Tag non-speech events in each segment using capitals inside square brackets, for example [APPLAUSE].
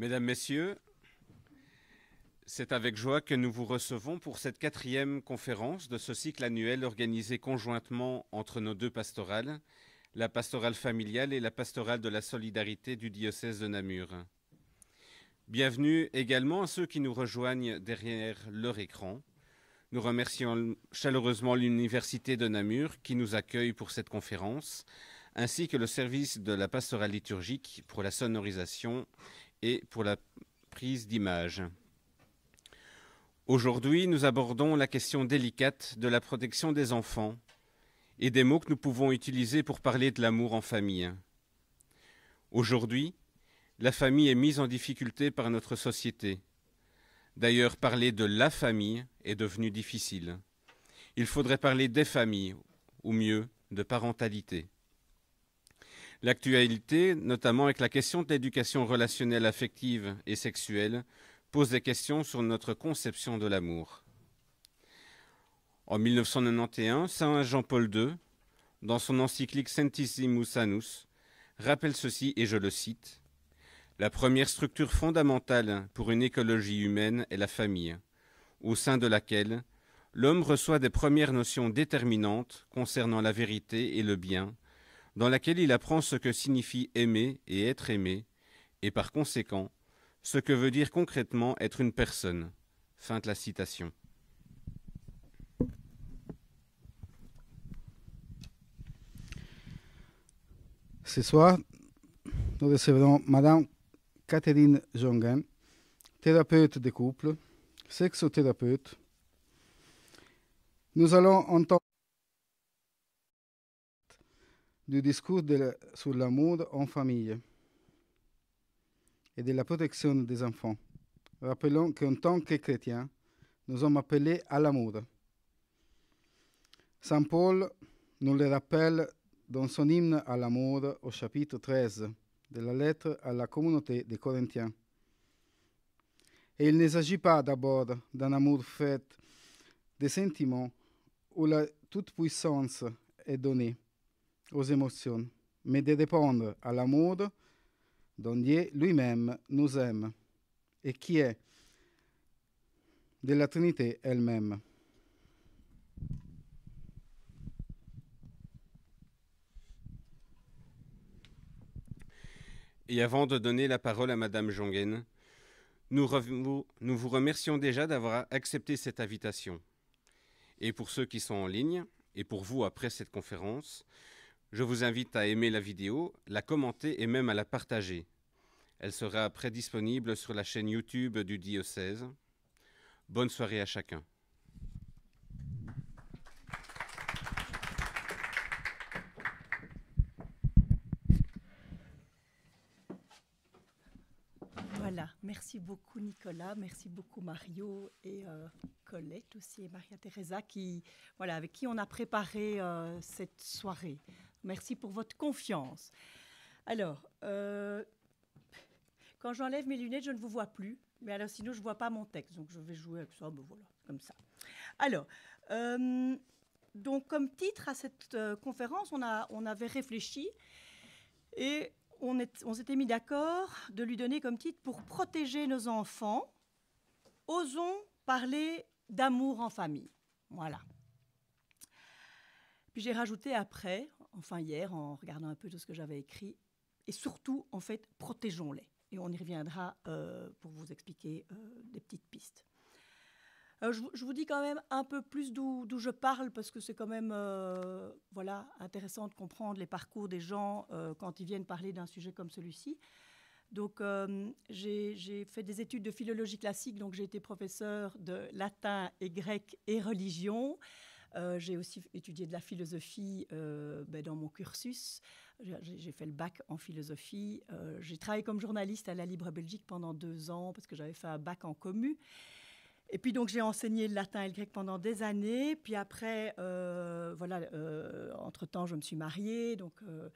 Mesdames, Messieurs, c'est avec joie que nous vous recevons pour cette quatrième conférence de ce cycle annuel organisé conjointement entre nos deux pastorales, la pastorale familiale et la pastorale de la solidarité du diocèse de Namur. Bienvenue également à ceux qui nous rejoignent derrière leur écran. Nous remercions chaleureusement l'Université de Namur qui nous accueille pour cette conférence, ainsi que le service de la pastorale liturgique pour la sonorisation et pour la prise d'image. Aujourd'hui, nous abordons la question délicate de la protection des enfants et des mots que nous pouvons utiliser pour parler de l'amour en famille. Aujourd'hui, la famille est mise en difficulté par notre société. D'ailleurs, parler de la famille est devenu difficile. Il faudrait parler des familles, ou mieux, de parentalité. L'actualité, notamment avec la question de l'éducation relationnelle affective et sexuelle, pose des questions sur notre conception de l'amour. En 1991, Saint Jean-Paul II, dans son encyclique Sentissimus Annus, rappelle ceci et je le cite La première structure fondamentale pour une écologie humaine est la famille, au sein de laquelle l'homme reçoit des premières notions déterminantes concernant la vérité et le bien, dans laquelle il apprend ce que signifie aimer et être aimé, et par conséquent, ce que veut dire concrètement être une personne. Fin de la citation. Ce soir, nous recevrons Madame Catherine Jongen, thérapeute de couple, sexothérapeute. Nous allons entendre du discours sur l'amour en famille et de la protection des enfants. Rappelons qu'en tant que chrétiens, nous sommes appelés à l'amour. Saint Paul nous le rappelle dans son hymne à l'amour au chapitre 13 de la lettre à la communauté des Corinthiens. Et il ne s'agit pas d'abord d'un amour fait des sentiments où la toute-puissance est donnée, aux émotions, mais de dépendre à l'amour dont Dieu lui-même nous aime et qui est de la Trinité elle-même. Et avant de donner la parole à Madame Jongen, nous, nous vous remercions déjà d'avoir accepté cette invitation. Et pour ceux qui sont en ligne, et pour vous après cette conférence, je vous invite à aimer la vidéo, la commenter et même à la partager. Elle sera après disponible sur la chaîne YouTube du diocèse. Bonne soirée à chacun. Voilà, merci beaucoup Nicolas, merci beaucoup Mario et euh, Colette aussi et Maria Teresa qui, voilà, avec qui on a préparé euh, cette soirée. Merci pour votre confiance. Alors, euh, quand j'enlève mes lunettes, je ne vous vois plus. Mais alors, sinon, je ne vois pas mon texte. Donc, je vais jouer avec ça. Ben voilà, comme ça. Alors, euh, donc, comme titre à cette euh, conférence, on, a, on avait réfléchi et on, s'était on mis d'accord de lui donner comme titre Pour protéger nos enfants, osons parler d'amour en famille. Voilà. Puis j'ai rajouté après, enfin hier, en regardant un peu tout ce que j'avais écrit. Et surtout, en fait, protégeons-les. Et on y reviendra euh, pour vous expliquer euh, des petites pistes. je, vous dis quand même un peu plus d'où je parle parce que c'est quand même euh, voilà, intéressant de comprendre les parcours des gens quand ils viennent parler d'un sujet comme celui-ci. Donc, j'ai fait des études de philologie classique, donc j'ai été professeur de latin et grec et religion. Euh, j'ai aussi étudié de la philosophie euh, ben, dans mon cursus. J'ai fait le bac en philosophie. Euh, j'ai travaillé comme journaliste à la Libre Belgique pendant deux ans parce que j'avais fait un bac en commu. Et puis donc j'ai enseigné le latin et le grec pendant des années. Puis après, voilà, entre-temps, je me suis mariée. Donc je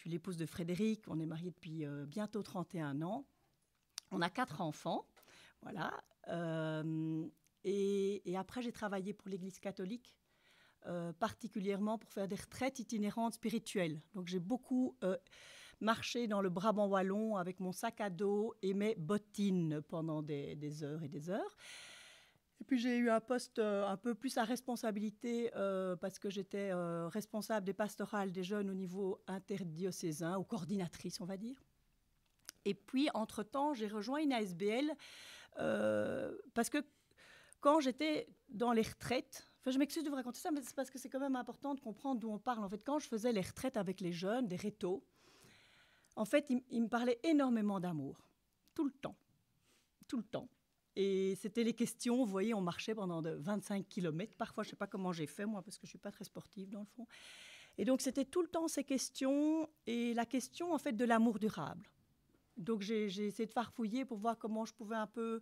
suis l'épouse de Frédéric. On est mariés depuis bientôt 31 ans. On a quatre enfants. Voilà. Et, et, après, j'ai travaillé pour l'Église catholique euh, particulièrement pour faire des retraites itinérantes spirituelles. Donc j'ai beaucoup euh, marché dans le Brabant wallon avec mon sac à dos et mes bottines pendant des, heures et des heures. Et puis j'ai eu un poste euh, un peu plus à responsabilité parce que j'étais responsable des pastorales des jeunes au niveau interdiocésain ou coordinatrice, on va dire. Et puis, entre-temps, j'ai rejoint une ASBL parce que quand j'étais dans les retraites, je m'excuse de vous raconter ça, mais c'est parce que c'est quand même important de comprendre d'où on parle. En fait, quand je faisais les retraites avec les jeunes, des rétos, en fait, ils, me parlaient énormément d'amour. Tout le temps. Tout le temps. Et c'était les questions, vous voyez, on marchait pendant 25 km. Parfois, je ne sais pas comment j'ai fait, moi, parce que je ne suis pas très sportive, dans le fond. Et donc, c'était tout le temps ces questions, et la question, en fait, de l'amour durable. Donc, j'ai essayé de farfouiller pour voir comment je pouvais un peu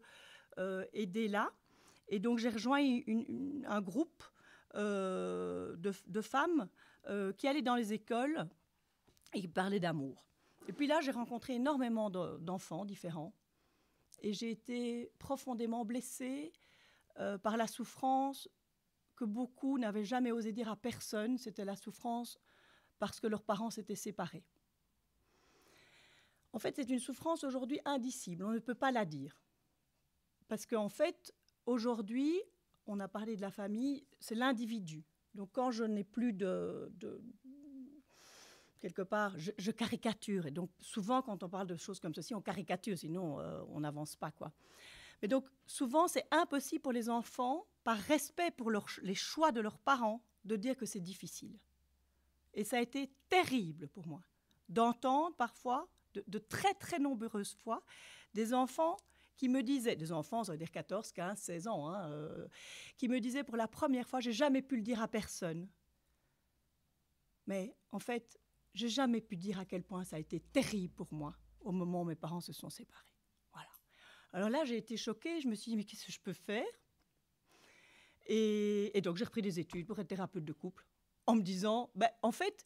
euh, aider là. Et donc j'ai rejoint un groupe euh, de, femmes euh, qui allaient dans les écoles et qui parlaient d'amour. Et puis là, j'ai rencontré énormément d'enfants différents. Et j'ai été profondément blessée euh, par la souffrance que beaucoup n'avaient jamais osé dire à personne. C'était la souffrance parce que leurs parents s'étaient séparés. En fait, c'est une souffrance aujourd'hui indicible. On ne peut pas la dire. Parce qu'en fait, Aujourd'hui, on a parlé de la famille, c'est l'individu. Donc quand je n'ai plus de, quelque part, je, caricature. Et donc, souvent, quand on parle de choses comme ceci, on caricature, sinon euh, on n'avance pas, quoi. Mais donc, souvent, c'est impossible pour les enfants, par respect pour les choix de leurs parents, de dire que c'est difficile. Et ça a été terrible pour moi d'entendre parfois, de, de, très très nombreuses fois, des enfants qui me disait, des enfants, ça veut dire 14, 15, 16 ans, hein, euh, qui me disait pour la première fois, j'ai jamais pu le dire à personne. Mais en fait, j'ai jamais pu dire à quel point ça a été terrible pour moi au moment où mes parents se sont séparés. Voilà. Alors là, j'ai été choquée, je me suis dit, mais qu'est-ce que je peux faire et, donc j'ai repris des études pour être thérapeute de couple, en me disant, ben, en fait,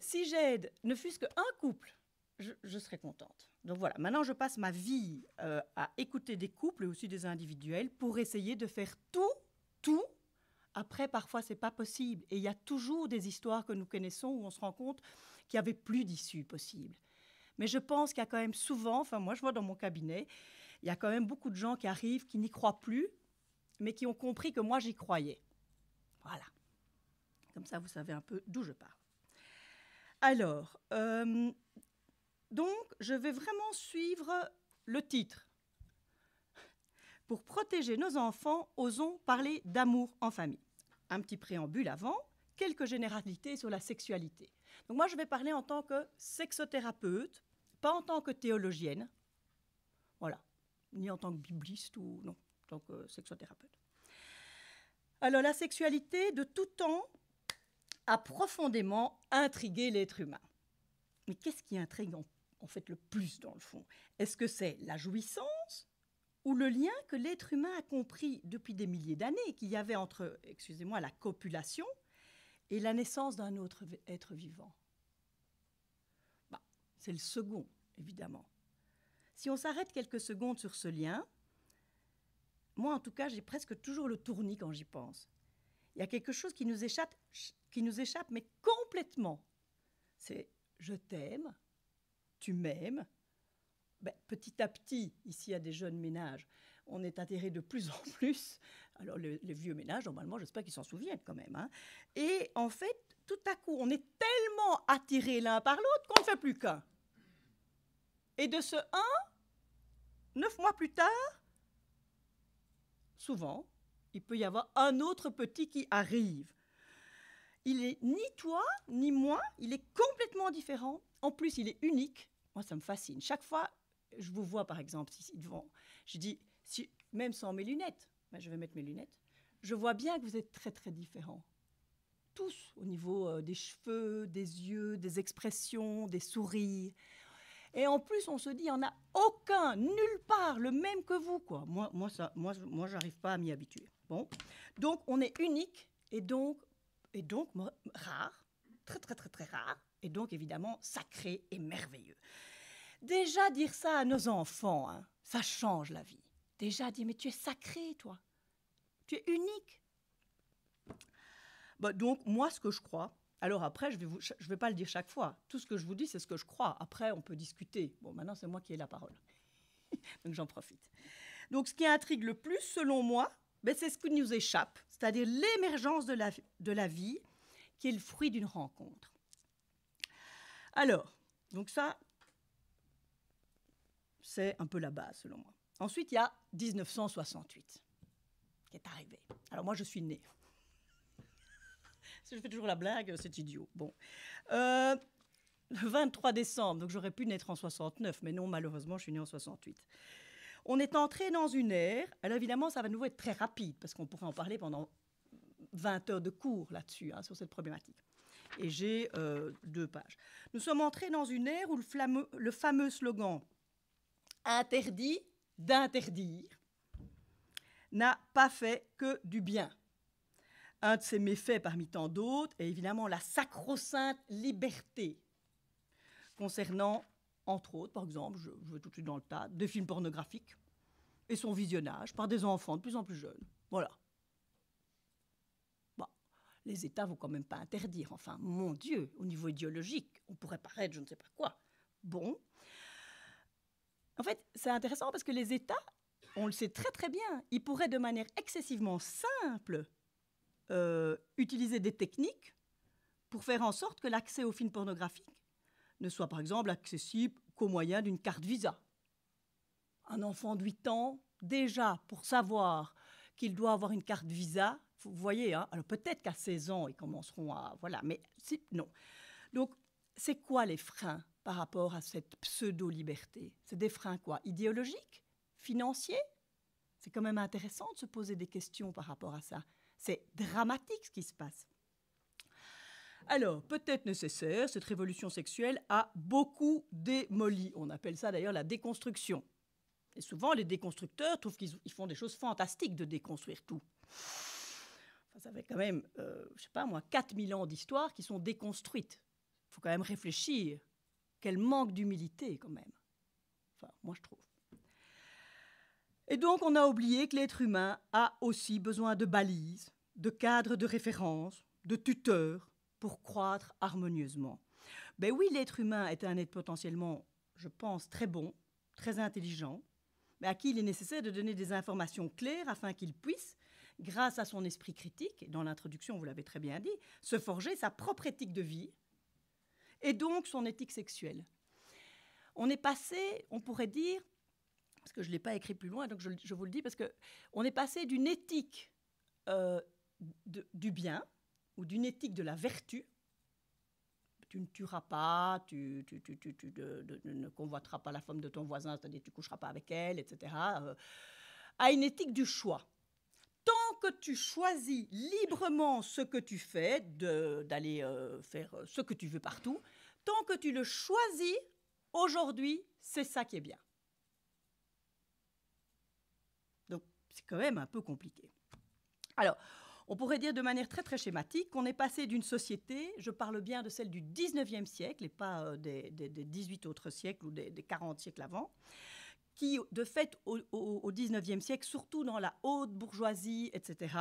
si j'aide ne fût-ce qu'un couple, je, je serais contente. Donc voilà, maintenant je passe ma vie euh, à écouter des couples et aussi des individuels pour essayer de faire tout, tout. Après, parfois, c'est pas possible. Et il y a toujours des histoires que nous connaissons où on se rend compte qu'il n'y avait plus d'issue possible. Mais je pense qu'il y a quand même souvent, enfin moi je vois dans mon cabinet, il y a quand même beaucoup de gens qui arrivent, qui n'y croient plus, mais qui ont compris que moi j'y croyais. Voilà. Comme ça, vous savez un peu d'où je parle. Alors, euh, donc, je vais vraiment suivre le titre. Pour protéger nos enfants, osons parler d'amour en famille. Un petit préambule avant, quelques généralités sur la sexualité. Donc moi, je vais parler en tant que sexothérapeute, pas en tant que théologienne, voilà, ni en tant que bibliste ou non, en tant que euh, sexothérapeute. Alors la sexualité, de tout temps, a profondément intrigué l'être humain. Mais qu'est-ce qui intrigue en en fait le plus dans le fond Est-ce que c'est la jouissance ou le lien que l'être humain a compris depuis des milliers d'années qu'il y avait entre, excusez-moi, la copulation et la naissance d'un autre être vivant bah, C'est le second, évidemment. Si on s'arrête quelques secondes sur ce lien, moi en tout cas, j'ai presque toujours le tournis quand j'y pense. Il y a quelque chose qui nous échappe, qui nous échappe mais complètement. C'est je t'aime, tu m'aimes. Ben, petit à petit, ici, à des jeunes ménages, on est attirés de plus en plus. Alors, les vieux ménages, normalement, j'espère qu'ils s'en souviennent quand même. Hein. Et en fait, tout à coup, on est tellement attirés l'un par l'autre qu'on ne fait plus qu'un. Et de ce un, neuf mois plus tard, souvent, il peut y avoir un autre petit qui arrive. Il n'est ni toi, ni moi, il est complètement différent, en plus, il est unique. Moi, ça me fascine. Chaque fois, je vous vois, par exemple, ici devant. Je dis, si, même sans mes lunettes, ben, je vais mettre mes lunettes. Je vois bien que vous êtes très, très différents. Tous, au niveau euh, des cheveux, des yeux, des expressions, des sourires. Et en plus, on se dit, il n'y en a aucun, nulle part, le même que vous. Quoi. Moi, moi, ça, moi, moi j'arrive pas à m'y habituer. Bon. Donc, on est unique et donc, et donc rare, très, très, très, très rare et donc évidemment sacré et merveilleux. Déjà dire ça à nos enfants, hein, ça change la vie. Déjà dire mais tu es sacré toi, tu es unique. Bah, donc moi ce que je crois, alors après je ne vais pas le dire chaque fois. Hein. Tout ce que je vous dis c'est ce que je crois. Après on peut discuter. Bon maintenant c'est moi qui ai la parole, [LAUGHS] donc j'en profite. Donc ce qui intrigue le plus selon moi, ben, c'est ce qui nous échappe, c'est-à-dire l'émergence de la vie qui est le fruit d'une rencontre. Alors, donc ça, c'est un peu la base selon moi. Ensuite, il y a 1968 qui est arrivé. Alors moi, je suis née. je fais toujours la blague, c'est idiot. Bon. le euh, 23 décembre, donc j'aurais pu naître en 69, mais non, malheureusement, je suis née en 68. On est entré dans une ère, alors évidemment, ça va nous nouveau être très rapide, parce qu'on pourrait en parler pendant 20 heures de cours là-dessus, hein, sur cette problématique et j'ai euh, deux pages. Nous sommes entrés dans une ère où le, le fameux slogan interdit d'interdire n'a pas fait que du bien. Un de ses méfaits parmi tant d'autres est évidemment la sacro-sainte liberté concernant, entre autres, par exemple, je, je vais tout de suite dans le tas, des films pornographiques et son visionnage par des enfants de plus en plus jeunes. Voilà les États vont quand même pas interdire. Enfin, mon Dieu, au niveau idéologique, on pourrait paraître je ne sais pas quoi. Bon. En fait, c'est intéressant parce que les États, on le sait très très bien, ils pourraient de manière excessivement simple euh, utiliser des techniques pour faire en sorte que l'accès aux films pornographiques ne soit par exemple accessible qu'au moyen d'une carte Visa. Un enfant de 8 ans, déjà, pour savoir qu'il doit avoir une carte Visa, vous voyez, hein, alors peut-être qu'à 16 ans, ils commenceront à... Voilà, mais non. Donc, c'est quoi les freins par rapport à cette pseudo-liberté C'est des freins quoi Idéologiques Financiers C'est quand même intéressant de se poser des questions par rapport à ça. C'est dramatique ce qui se passe. Alors, peut-être nécessaire, cette révolution sexuelle a beaucoup démoli. On appelle ça d'ailleurs la déconstruction. Et souvent, les déconstructeurs trouvent qu'ils font des choses fantastiques de déconstruire tout ça fait quand même, euh, je sais pas moi, 4000 ans d'histoire qui sont déconstruites. Il faut quand même réfléchir. Quel manque d'humilité quand même. Enfin, moi je trouve. Et donc on a oublié que l'être humain a aussi besoin de balises, de cadres de référence, de tuteurs pour croître harmonieusement. Ben oui, l'être humain est un être potentiellement, je pense, très bon, très intelligent, mais à qui il est nécessaire de donner des informations claires afin qu'il puisse grâce à son esprit critique, dans l'introduction vous l'avez très bien dit, se forger sa propre éthique de vie et donc son éthique sexuelle. On est passé, on pourrait dire, parce que je ne l'ai pas écrit plus loin, donc je, vous le dis, parce que on est passé d'une éthique euh, du bien ou d'une éthique de la vertu, tu ne tueras pas, tu, ne convoiteras pas la femme de ton voisin, c'est-à-dire tu coucheras pas avec elle, etc., euh, à une éthique du choix que tu choisis librement ce que tu fais, d'aller euh, faire euh, ce que tu veux partout, tant que tu le choisis aujourd'hui, c'est ça qui est bien. Donc, c'est quand même un peu compliqué. Alors, on pourrait dire de manière très très schématique qu'on est passé d'une société, je parle bien de celle du 19e siècle et pas euh, des, des, 18 autres siècles ou des, des 40 siècles avant, qui, de fait, au, XIXe siècle, surtout dans la haute bourgeoisie, etc.,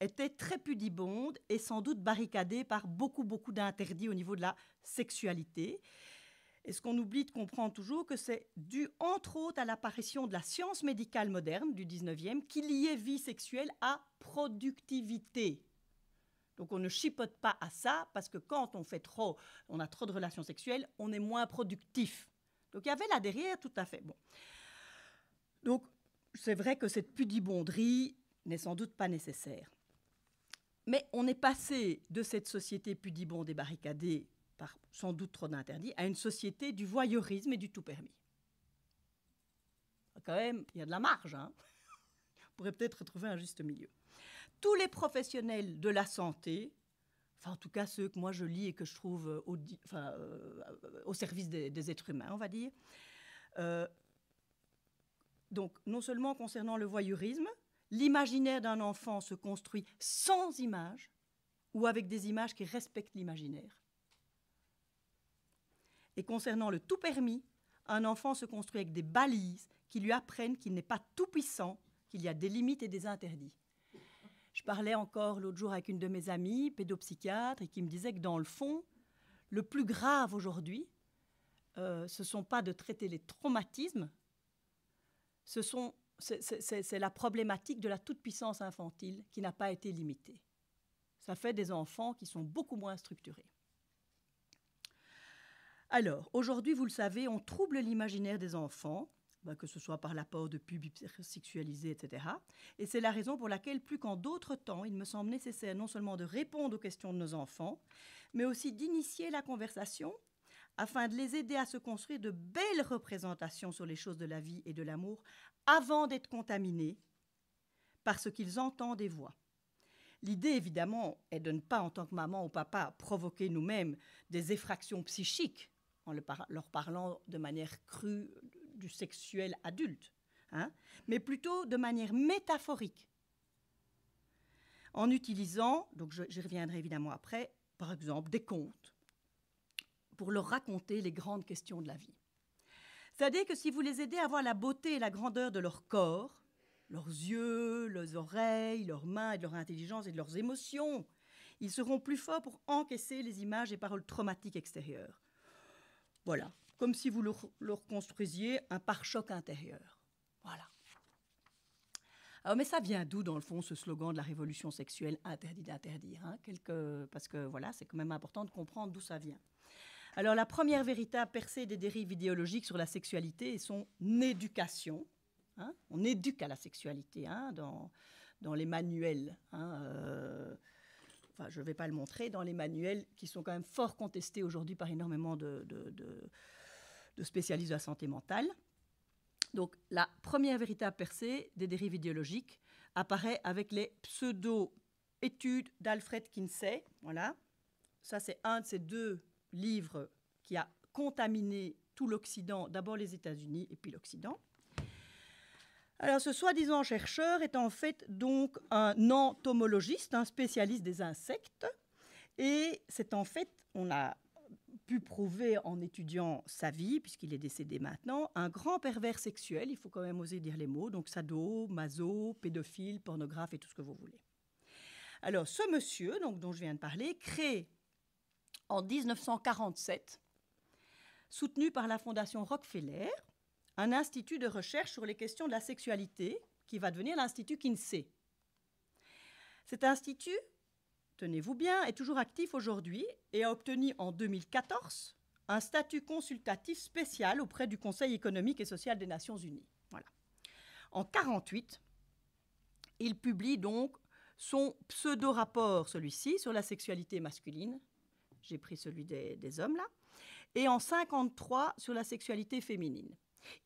était très pudibonde et sans doute barricadée par beaucoup, beaucoup d'interdits au niveau de la sexualité. Et ce qu'on oublie de comprendre toujours, que c'est dû entre autres à l'apparition de la science médicale moderne du 19e qui liait vie sexuelle à productivité. Donc on ne chipote pas à ça parce que quand on fait trop, on a trop de relations sexuelles, on est moins productif. Donc il y avait là derrière tout à fait. Bon. Donc, c'est vrai que cette pudibonderie n'est sans doute pas nécessaire. Mais on est passé de cette société pudibonde et barricadée par sans doute trop d'interdits à une société du voyeurisme et du tout permis. Quand même, il y a de la marge. Hein on pourrait peut-être trouver un juste milieu. Tous les professionnels de la santé, enfin en tout cas ceux que moi je lis et que je trouve euh, euh, au, service des, êtres humains, on va dire, euh, donc, non seulement concernant le voyeurisme, l'imaginaire d'un enfant se construit sans images ou avec des images qui respectent l'imaginaire. Et concernant le tout permis, un enfant se construit avec des balises qui lui apprennent qu'il n'est pas tout puissant, qu'il y a des limites et des interdits. Je parlais encore l'autre jour avec une de mes amies, pédopsychiatre, et qui me disait que dans le fond, le plus grave aujourd'hui, euh, ce ne sont pas de traiter les traumatismes, c'est la problématique de la toute-puissance infantile qui n'a pas été limitée. Ça fait des enfants qui sont beaucoup moins structurés. Alors, aujourd'hui, vous le savez, on trouble l'imaginaire des enfants, bah, que ce soit par l'apport de pubs sexualisés, etc. Et c'est la raison pour laquelle, plus qu'en d'autres temps, il me semble nécessaire non seulement de répondre aux questions de nos enfants, mais aussi d'initier la conversation afin de les aider à se construire de belles représentations sur les choses de la vie et de l'amour avant d'être contaminés par ce qu'ils entendent des voix L'idée, évidemment, est de ne pas, en tant que maman ou papa, provoquer nous-mêmes des effractions psychiques en leur parlant de manière crue du sexuel adulte, hein, mais plutôt de manière métaphorique, en utilisant, donc j'y reviendrai évidemment après, par exemple, des contes pour leur raconter les grandes questions de la vie. C'est-à-dire que si vous les aidez à voir la beauté et la grandeur de leur corps, leurs yeux, leurs oreilles, leurs mains et de leur intelligence et de leurs émotions, ils seront plus forts pour encaisser les images et paroles traumatiques extérieures. Voilà, comme si vous leur, construisiez un pare-choc intérieur. Voilà. mais ça vient d'où, dans le fond, ce slogan de la révolution sexuelle interdit d'interdire hein? Parce que voilà, c'est quand même important de comprendre d'où ça vient. Alors la première véritable percée des dérives idéologiques sur la sexualité est son éducation. Hein. On éduque à la sexualité hein, dans, dans les manuels. Hein, euh, enfin, je ne vais pas le montrer, dans les manuels qui sont quand même fort contestés aujourd'hui par énormément de, de, de spécialistes de la santé mentale. Donc la première véritable percée des dérives idéologiques apparaît avec les pseudo-études d'Alfred Kinsey. Voilà. Ça, c'est un de ces deux livre qui a contaminé tout l'Occident, d'abord les États-Unis et puis l'Occident. Alors, ce soi-disant chercheur est en fait donc un entomologiste, un spécialiste des insectes. Et c'est en fait, on a pu prouver en étudiant sa vie, puisqu'il est décédé maintenant, un grand pervers sexuel, il faut quand même oser dire les mots, donc sado, maso, pédophile, pornographe et tout ce que vous voulez. Alors, ce monsieur, donc, dont je viens de parler, crée en 1947, soutenu par la Fondation Rockefeller, un institut de recherche sur les questions de la sexualité qui va devenir l'Institut Kinsey. Cet institut, tenez-vous bien, est toujours actif aujourd'hui et a obtenu en 2014 un statut consultatif spécial auprès du Conseil économique et social des Nations Unies. Voilà. En 1948, il publie donc son pseudo-rapport, celui-ci, sur la sexualité masculine, j'ai pris celui des, hommes là, et en 53 sur la sexualité féminine.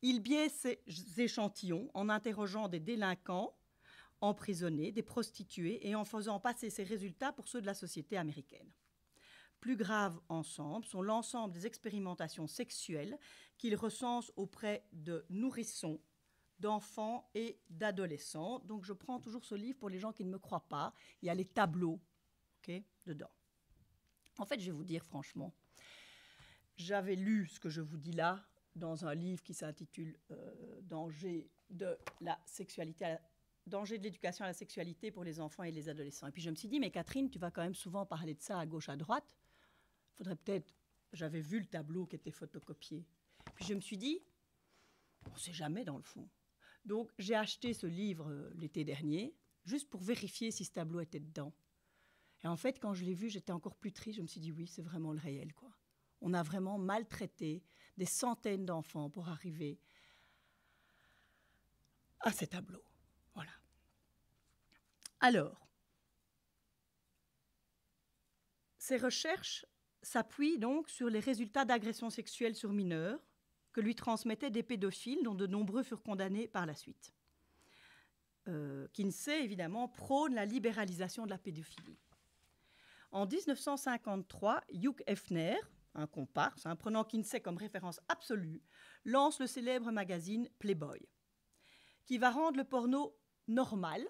Il biaise ses échantillons en interrogeant des délinquants, emprisonnés, des prostituées, et en faisant passer ses résultats pour ceux de la société américaine. Plus grave ensemble sont l'ensemble des expérimentations sexuelles qu'il recense auprès de nourrissons, d'enfants et d'adolescents. Donc je prends toujours ce livre pour les gens qui ne me croient pas. Il y a les tableaux OK, dedans. En fait, je vais vous dire franchement, j'avais lu ce que je vous dis là dans un livre qui s'intitule euh, Danger de la sexualité danger de l'éducation à la sexualité pour les enfants et les adolescents. Et puis je me suis dit, mais Catherine, tu vas quand même souvent parler de ça à gauche, à droite. Faudrait peut-être. J'avais vu le tableau qui était photocopié. Puis je me suis dit, on ne sait jamais dans le fond. Donc j'ai acheté ce livre euh, l'été dernier, juste pour vérifier si ce tableau était dedans. Et en fait, quand je l'ai vu, j'étais encore plus triste. Je me suis dit, oui, c'est vraiment le réel, On a vraiment maltraité des centaines d'enfants pour arriver à ces tableaux. Voilà. Alors, ces recherches s'appuient donc sur les résultats d'agressions sexuelles sur mineurs que lui transmettaient des pédophiles dont de nombreux furent condamnés par la suite. Kinsey, euh, évidemment, prône la libéralisation de la pédophilie. En 1953, Hugh Hefner, un comparse, un prenant Kinsey comme référence absolue, lance le célèbre magazine Playboy, qui va rendre le porno normal,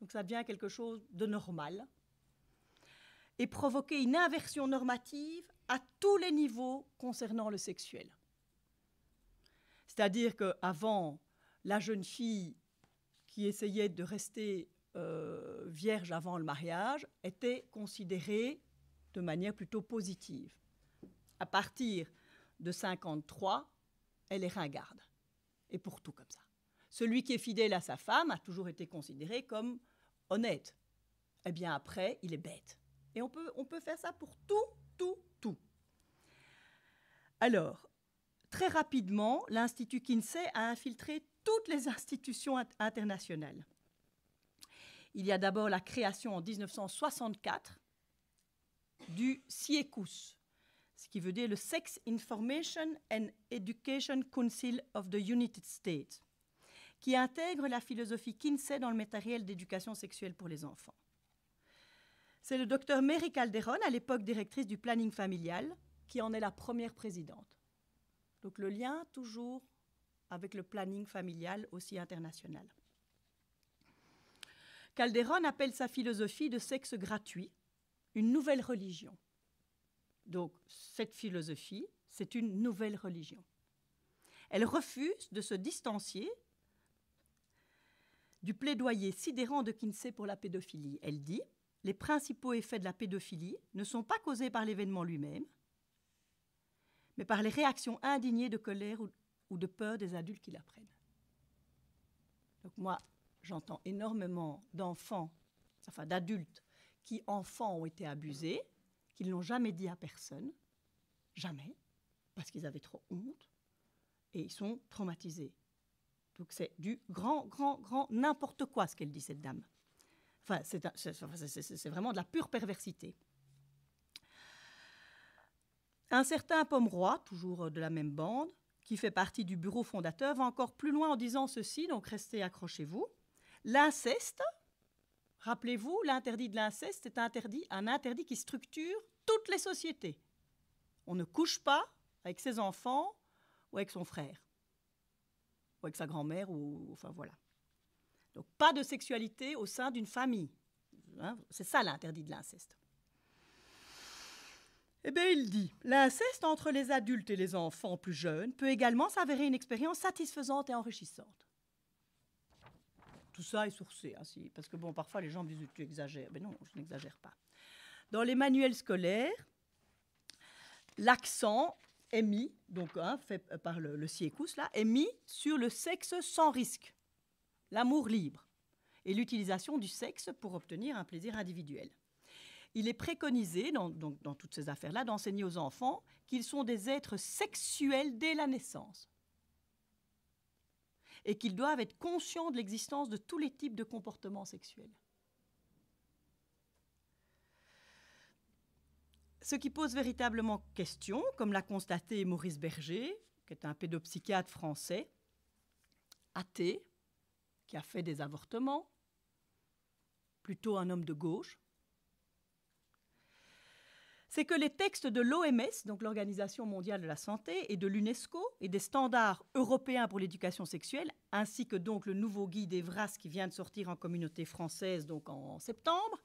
donc ça devient quelque chose de normal, et provoquer une inversion normative à tous les niveaux concernant le sexuel. C'est-à-dire qu'avant, la jeune fille qui essayait de rester euh, vierge avant le mariage était considérée de manière plutôt positive. À partir de 53, elle est ringarde. Et pour tout comme ça. Celui qui est fidèle à sa femme a toujours été considéré comme honnête. Eh bien après, il est bête. Et on peut, on peut faire ça pour tout, tout, tout. Alors, très rapidement, l'Institut Kinsey a infiltré toutes les institutions internationales. Il y a d'abord la création en 1964 du SIECUS, ce qui veut dire le Sex Information and Education Council of the United States, qui intègre la philosophie Kinsey dans le matériel d'éducation sexuelle pour les enfants. C'est le docteur Mary Calderon, à l'époque directrice du planning familial, qui en est la première présidente. Donc le lien toujours avec le planning familial aussi international. Calderon appelle sa philosophie de sexe gratuit une nouvelle religion. Donc cette philosophie, c'est une nouvelle religion. Elle refuse de se distancier du plaidoyer sidérant de Kinsey pour la pédophilie. Elle dit les principaux effets de la pédophilie ne sont pas causés par l'événement lui-même, mais par les réactions indignées de colère ou de peur des adultes qui l'apprennent. Donc moi, j'entends énormément d'enfants, enfin d'adultes, qui enfants ont été abusés, qui ne l'ont jamais dit à personne, jamais, parce qu'ils avaient trop honte, et ils sont traumatisés. Donc c'est du grand, grand, grand n'importe quoi ce qu'elle dit, cette dame. Enfin, c'est vraiment de la pure perversité. Un certain Pomeroy, toujours de la même bande, qui fait partie du bureau fondateur, va encore plus loin en disant ceci, donc restez accrochez-vous. L'inceste, rappelez-vous, l'interdit de l'inceste est interdit, un interdit qui structure toutes les sociétés. On ne couche pas avec ses enfants ou avec son frère, ou avec sa grand-mère, ou enfin voilà. Donc pas de sexualité au sein d'une famille. Hein. c'est ça l'interdit de l'inceste. Eh bien, il dit, l'inceste entre les adultes et les enfants plus jeunes peut également s'avérer une expérience satisfaisante et enrichissante. Tout ça est sourcé, hein, parce que bon, parfois les gens me disent tu exagères. Mais non, je n'exagère pas. Dans les manuels scolaires, l'accent est mis, donc hein, fait euh, par le, le CIECUS, là, est mis sur le sexe sans risque, l'amour libre et l'utilisation du sexe pour obtenir un plaisir individuel. Il est préconisé, dans toutes ces affaires-là, d'enseigner aux enfants qu'ils sont des êtres sexuels dès la naissance et qu'ils doivent être conscients de l'existence de tous les types de comportements sexuels. Ce qui pose véritablement question, comme l'a constaté Maurice Berger, qui est un pédopsychiatre français, athée, qui a fait des avortements, plutôt un homme de gauche, c'est que les textes de l'OMS, donc l'Organisation mondiale de la santé, et de l'UNESCO, et des standards européens pour l'éducation sexuelle, ainsi que donc le nouveau guide Evras qui vient de sortir en communauté française, donc en septembre,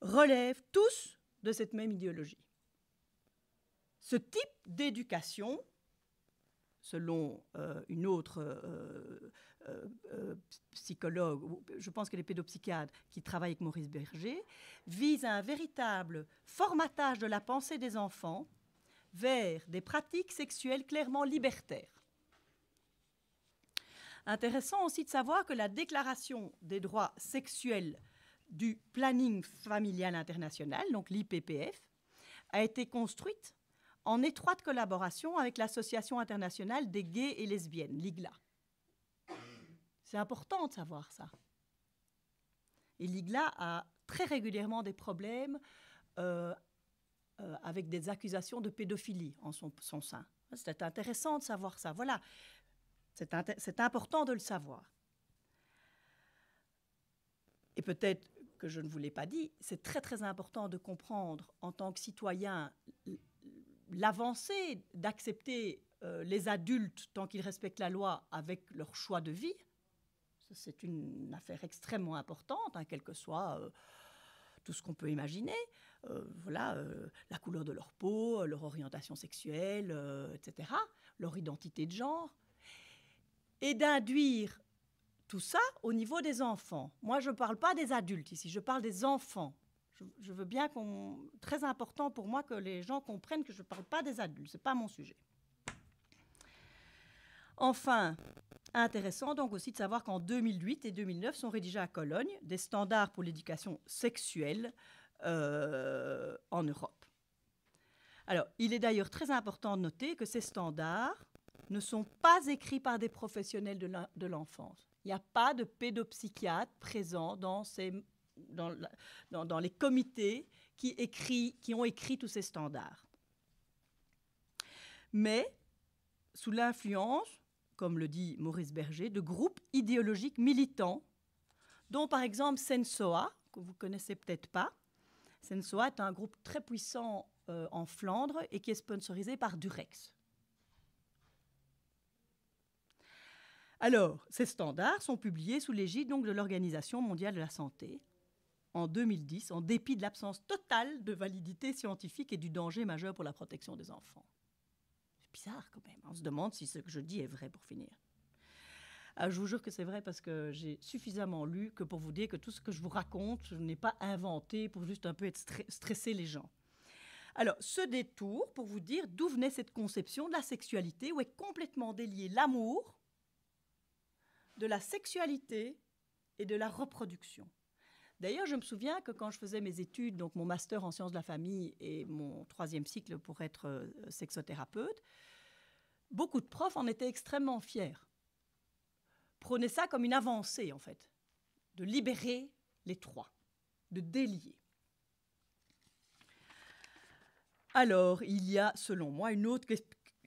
relèvent tous de cette même idéologie. Ce type d'éducation selon euh, une autre euh, euh, psychologue, je pense que les pédopsychiatres qui travaillent avec Maurice Berger, visent un véritable formatage de la pensée des enfants vers des pratiques sexuelles clairement libertaires. Intéressant aussi de savoir que la déclaration des droits sexuels du planning familial international, donc l'IPPF, a été construite en étroite collaboration avec l'Association internationale des gays et lesbiennes, l'IGLA. C'est important de savoir ça. Et l'IGLA a très régulièrement des problèmes euh, euh, avec des accusations de pédophilie en son, son sein. C'est intéressant de savoir ça. Voilà, c'est important de le savoir. Et peut-être que je ne vous l'ai pas dit, c'est très très important de comprendre en tant que citoyen l'avancée d'accepter euh, les adultes, tant qu'ils respectent la loi, avec leur choix de vie, c'est une affaire extrêmement importante, hein, quel que soit euh, tout ce qu'on peut imaginer. Euh, voilà, la couleur de leur peau, leur orientation sexuelle, etc., leur identité de genre. Et d'induire tout ça au niveau des enfants. Moi, je ne parle pas des adultes ici, je parle des enfants je, veux bien qu'on. Très important pour moi que les gens comprennent que je ne parle pas des adultes, ce n'est pas mon sujet. Enfin, intéressant donc aussi de savoir qu'en 2008 et 2009 sont rédigés à Cologne des standards pour l'éducation sexuelle euh, en Europe. Alors, il est d'ailleurs très important de noter que ces standards ne sont pas écrits par des professionnels de l'enfance. Il n'y a pas de pédopsychiatre présent dans ces dans, les comités qui, écrit, qui ont écrit tous ces standards. Mais sous l'influence, comme le dit Maurice Berger, de groupes idéologiques militants, dont par exemple Sensoa, que vous ne connaissez peut-être pas. Sensoa est un groupe très puissant euh, en Flandre et qui est sponsorisé par Durex. Alors, ces standards sont publiés sous l'égide de l'Organisation mondiale de la santé en 2010, en dépit de l'absence totale de validité scientifique et du danger majeur pour la protection des enfants. C'est bizarre quand même. On se demande si ce que je dis est vrai pour finir. Ah, je vous jure que c'est vrai parce que j'ai suffisamment lu que pour vous dire que tout ce que je vous raconte, je n'ai pas inventé pour juste un peu être stressé stresser les gens. Alors, ce détour pour vous dire d'où venait cette conception de la sexualité où est complètement délié l'amour de la sexualité et de la reproduction. D'ailleurs, je me souviens que quand je faisais mes études, donc mon master en sciences de la famille et mon troisième cycle pour être euh, sexothérapeute, beaucoup de profs en étaient extrêmement fiers. Prenez ça comme une avancée, en fait, de libérer les trois, de délier. Alors, il y a, selon moi, une autre,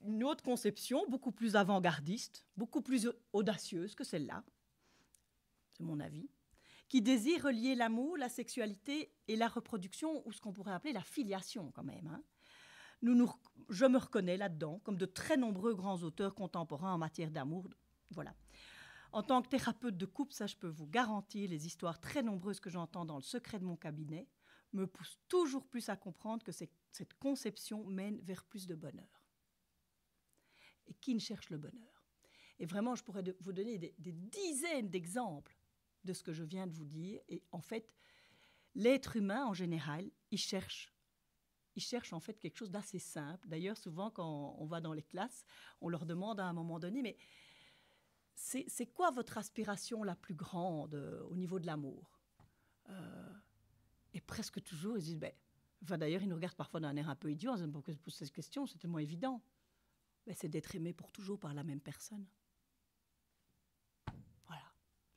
une autre conception beaucoup plus avant-gardiste, beaucoup plus audacieuse que celle-là, c'est mon avis, qui désire relier l'amour, la sexualité et la reproduction, ou ce qu'on pourrait appeler la filiation quand même. Hein. Nous, nous, je me reconnais là-dedans, comme de très nombreux grands auteurs contemporains en matière d'amour. Voilà. En tant que thérapeute de couple, ça je peux vous garantir, les histoires très nombreuses que j'entends dans le secret de mon cabinet me poussent toujours plus à comprendre que cette conception mène vers plus de bonheur. Et qui ne cherche le bonheur Et vraiment, je pourrais vous donner des dizaines d'exemples de ce que je viens de vous dire. Et en fait, l'être humain en général, il cherche. Il cherche en fait quelque chose d'assez simple. D'ailleurs, souvent quand on va dans les classes, on leur demande à un moment donné, mais c'est quoi votre aspiration la plus grande euh, au niveau de l'amour euh, Et presque toujours, ils disent, ben, d'ailleurs, ils nous regardent parfois d'un air un peu idiot en disant, pourquoi je pose cette question C'est tellement évident. Ben, c'est d'être aimé pour toujours par la même personne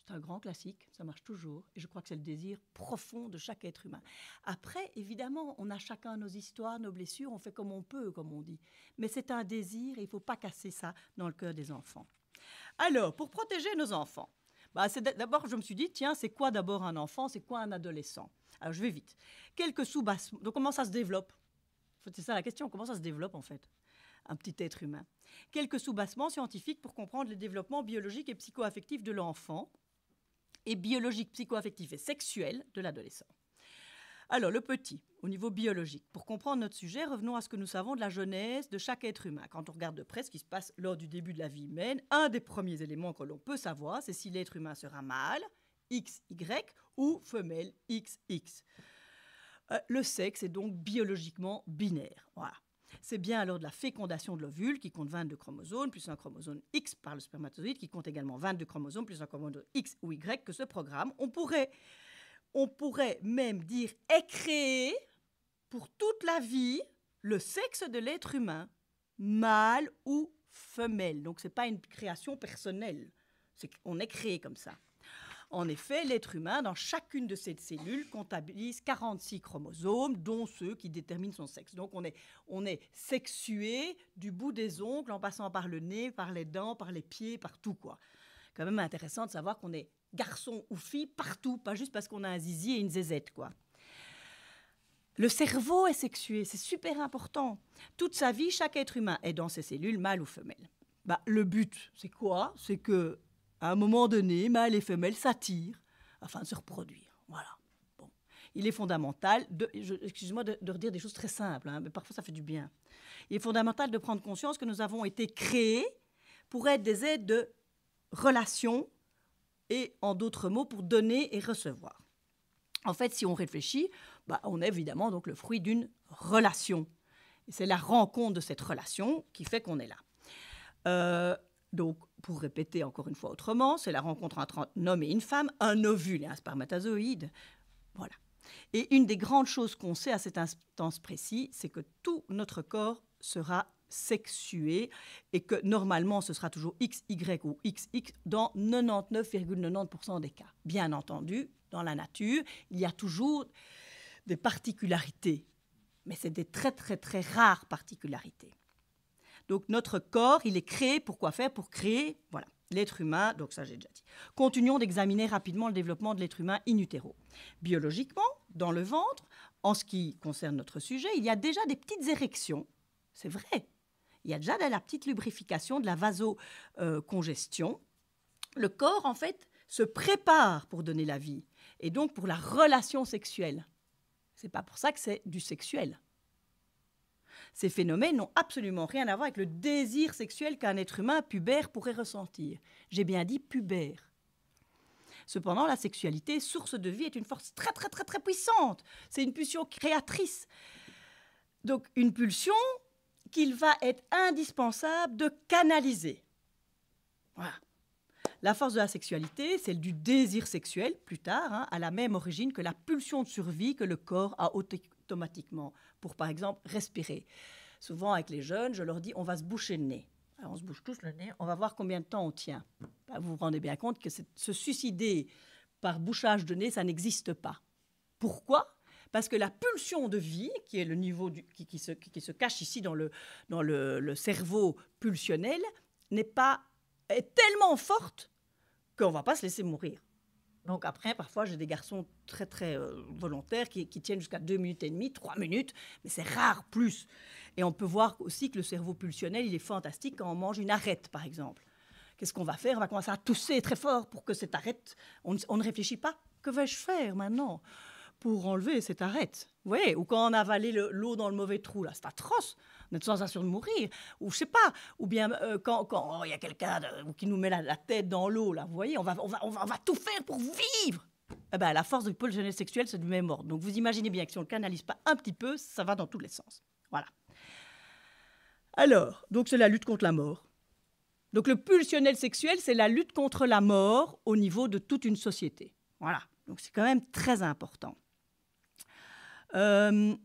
un grand classique, ça marche toujours, et je crois que c'est le désir profond de chaque être humain. Après, évidemment, on a chacun nos histoires, nos blessures, on fait comme on peut, comme on dit. Mais c'est un désir et il ne faut pas casser ça dans le cœur des enfants. Alors, pour protéger nos enfants, bah, d'abord, je me suis dit, tiens, c'est quoi d'abord un enfant, c'est quoi un adolescent Alors, je vais vite. Quelques sous-bassements. Donc, comment ça se développe C'est ça la question, comment ça se développe en fait un petit être humain. Quelques sous-bassements scientifiques pour comprendre le développement biologique et psycho de l'enfant et biologique, psychoaffectif et sexuel de l'adolescent. Alors, le petit, au niveau biologique. Pour comprendre notre sujet, revenons à ce que nous savons de la jeunesse de chaque être humain. Quand on regarde de près ce qui se passe lors du début de la vie humaine, un des premiers éléments que l'on peut savoir, c'est si l'être humain sera mâle, XY, ou femelle, XX. Euh, le sexe est donc biologiquement binaire. Voilà. C'est bien alors de la fécondation de l'ovule qui compte 22 chromosomes, plus un chromosome X par le spermatozoïde, qui compte également 22 chromosomes, plus un chromosome X ou Y, que ce programme, on pourrait, même dire, est créé pour toute la vie le sexe de l'être humain, mâle ou femelle. Donc ce n'est pas une création personnelle, on est créé comme ça. En effet, l'être humain, dans chacune de ces cellules, comptabilise 46 chromosomes, dont ceux qui déterminent son sexe. Donc on est, on est sexué du bout des ongles, en passant par le nez, par les dents, par les pieds, partout. tout quoi. Quand même intéressant de savoir qu'on est garçon ou fille partout, pas juste parce qu'on a un zizi et une zézette quoi. Le cerveau est sexué, c'est super important. Toute sa vie, chaque être humain est dans ses cellules, mâle ou femelle. Bah, le but, c'est quoi C'est que à un moment donné, mâles et femelles s'attirent afin de se reproduire. Voilà. Bon. Il est fondamental, excuse moi de, redire des choses très simples, hein, mais parfois ça fait du bien. Il est fondamental de prendre conscience que nous avons été créés pour être des aides de relation et, en d'autres mots, pour donner et recevoir. En fait, si on réfléchit, bah, on est évidemment donc le fruit d'une relation. C'est la rencontre de cette relation qui fait qu'on est là. Euh, donc, pour répéter encore une fois autrement, c'est la rencontre entre un homme et une femme, un ovule et un spermatozoïde. Voilà. Et une des grandes choses qu'on sait à cette instance précise, c'est que tout notre corps sera sexué et que normalement ce sera toujours XY ou XX dans 99,90% des cas. Bien entendu, dans la nature, il y a toujours des particularités, mais c'est des très très très rares particularités. Donc notre corps, il est créé pour quoi faire Pour créer, voilà, l'être humain, donc ça j'ai déjà dit. Continuons d'examiner rapidement le développement de l'être humain in utero. Biologiquement, dans le ventre, en ce qui concerne notre sujet, il y a déjà des petites érections, c'est vrai. Il y a déjà de la petite lubrification, de la vasocongestion. Le corps, en fait, se prépare pour donner la vie et donc pour la relation sexuelle. C'est pas pour ça que c'est du sexuel. Ces phénomènes n'ont absolument rien à voir avec le désir sexuel qu'un être humain pubère pourrait ressentir. J'ai bien dit pubère. Cependant, la sexualité, source de vie, est une force très très très très puissante. C'est une pulsion créatrice. Donc une pulsion qu'il va être indispensable de canaliser. La force de la sexualité, celle du désir sexuel, plus tard, hein, a la même origine que la pulsion de survie que le corps a automatiquement pour, par exemple, respirer. Souvent, avec les jeunes, je leur dis on va se boucher le nez. on se bouche tous le nez, on va voir combien de temps on tient. Bah, vous vous rendez bien compte que se suicider par bouchage de nez, ça n'existe pas. Pourquoi parce que la pulsion de vie, qui est le niveau qui, qui, se, qui, se, cache ici dans le, dans le, cerveau pulsionnel, n'est pas est tellement forte qu'on ne va pas se laisser mourir. Donc après, parfois, j'ai des garçons très, très euh, volontaires qui, tiennent jusqu'à deux minutes et demie, trois minutes, mais c'est rare plus. Et on peut voir aussi que le cerveau pulsionnel, il est fantastique quand on mange une arête, par exemple. Qu'est-ce qu'on va faire On va commencer à tousser très fort pour que cette arête, on, ne réfléchit pas. Que vais-je faire maintenant pour enlever cette arête voyez ou quand on a avalé l'eau dans le mauvais trou, là, c'est atroce notre sensation de mourir, ou je sais pas, ou bien euh, quand oh, il y a quelqu'un qui nous met la, tête dans l'eau, là, vous voyez, on va, va, on, va, tout faire pour vivre. Eh ben, la force du pulsionnel sexuel, c'est de même mort. Donc vous imaginez bien que si on ne le canalise pas un petit peu, ça va dans tous les sens. Voilà. Alors, donc c'est la lutte contre la mort. Donc le pulsionnel sexuel, c'est la lutte contre la mort au niveau de toute une société. Voilà. Donc c'est quand même très important. Euh,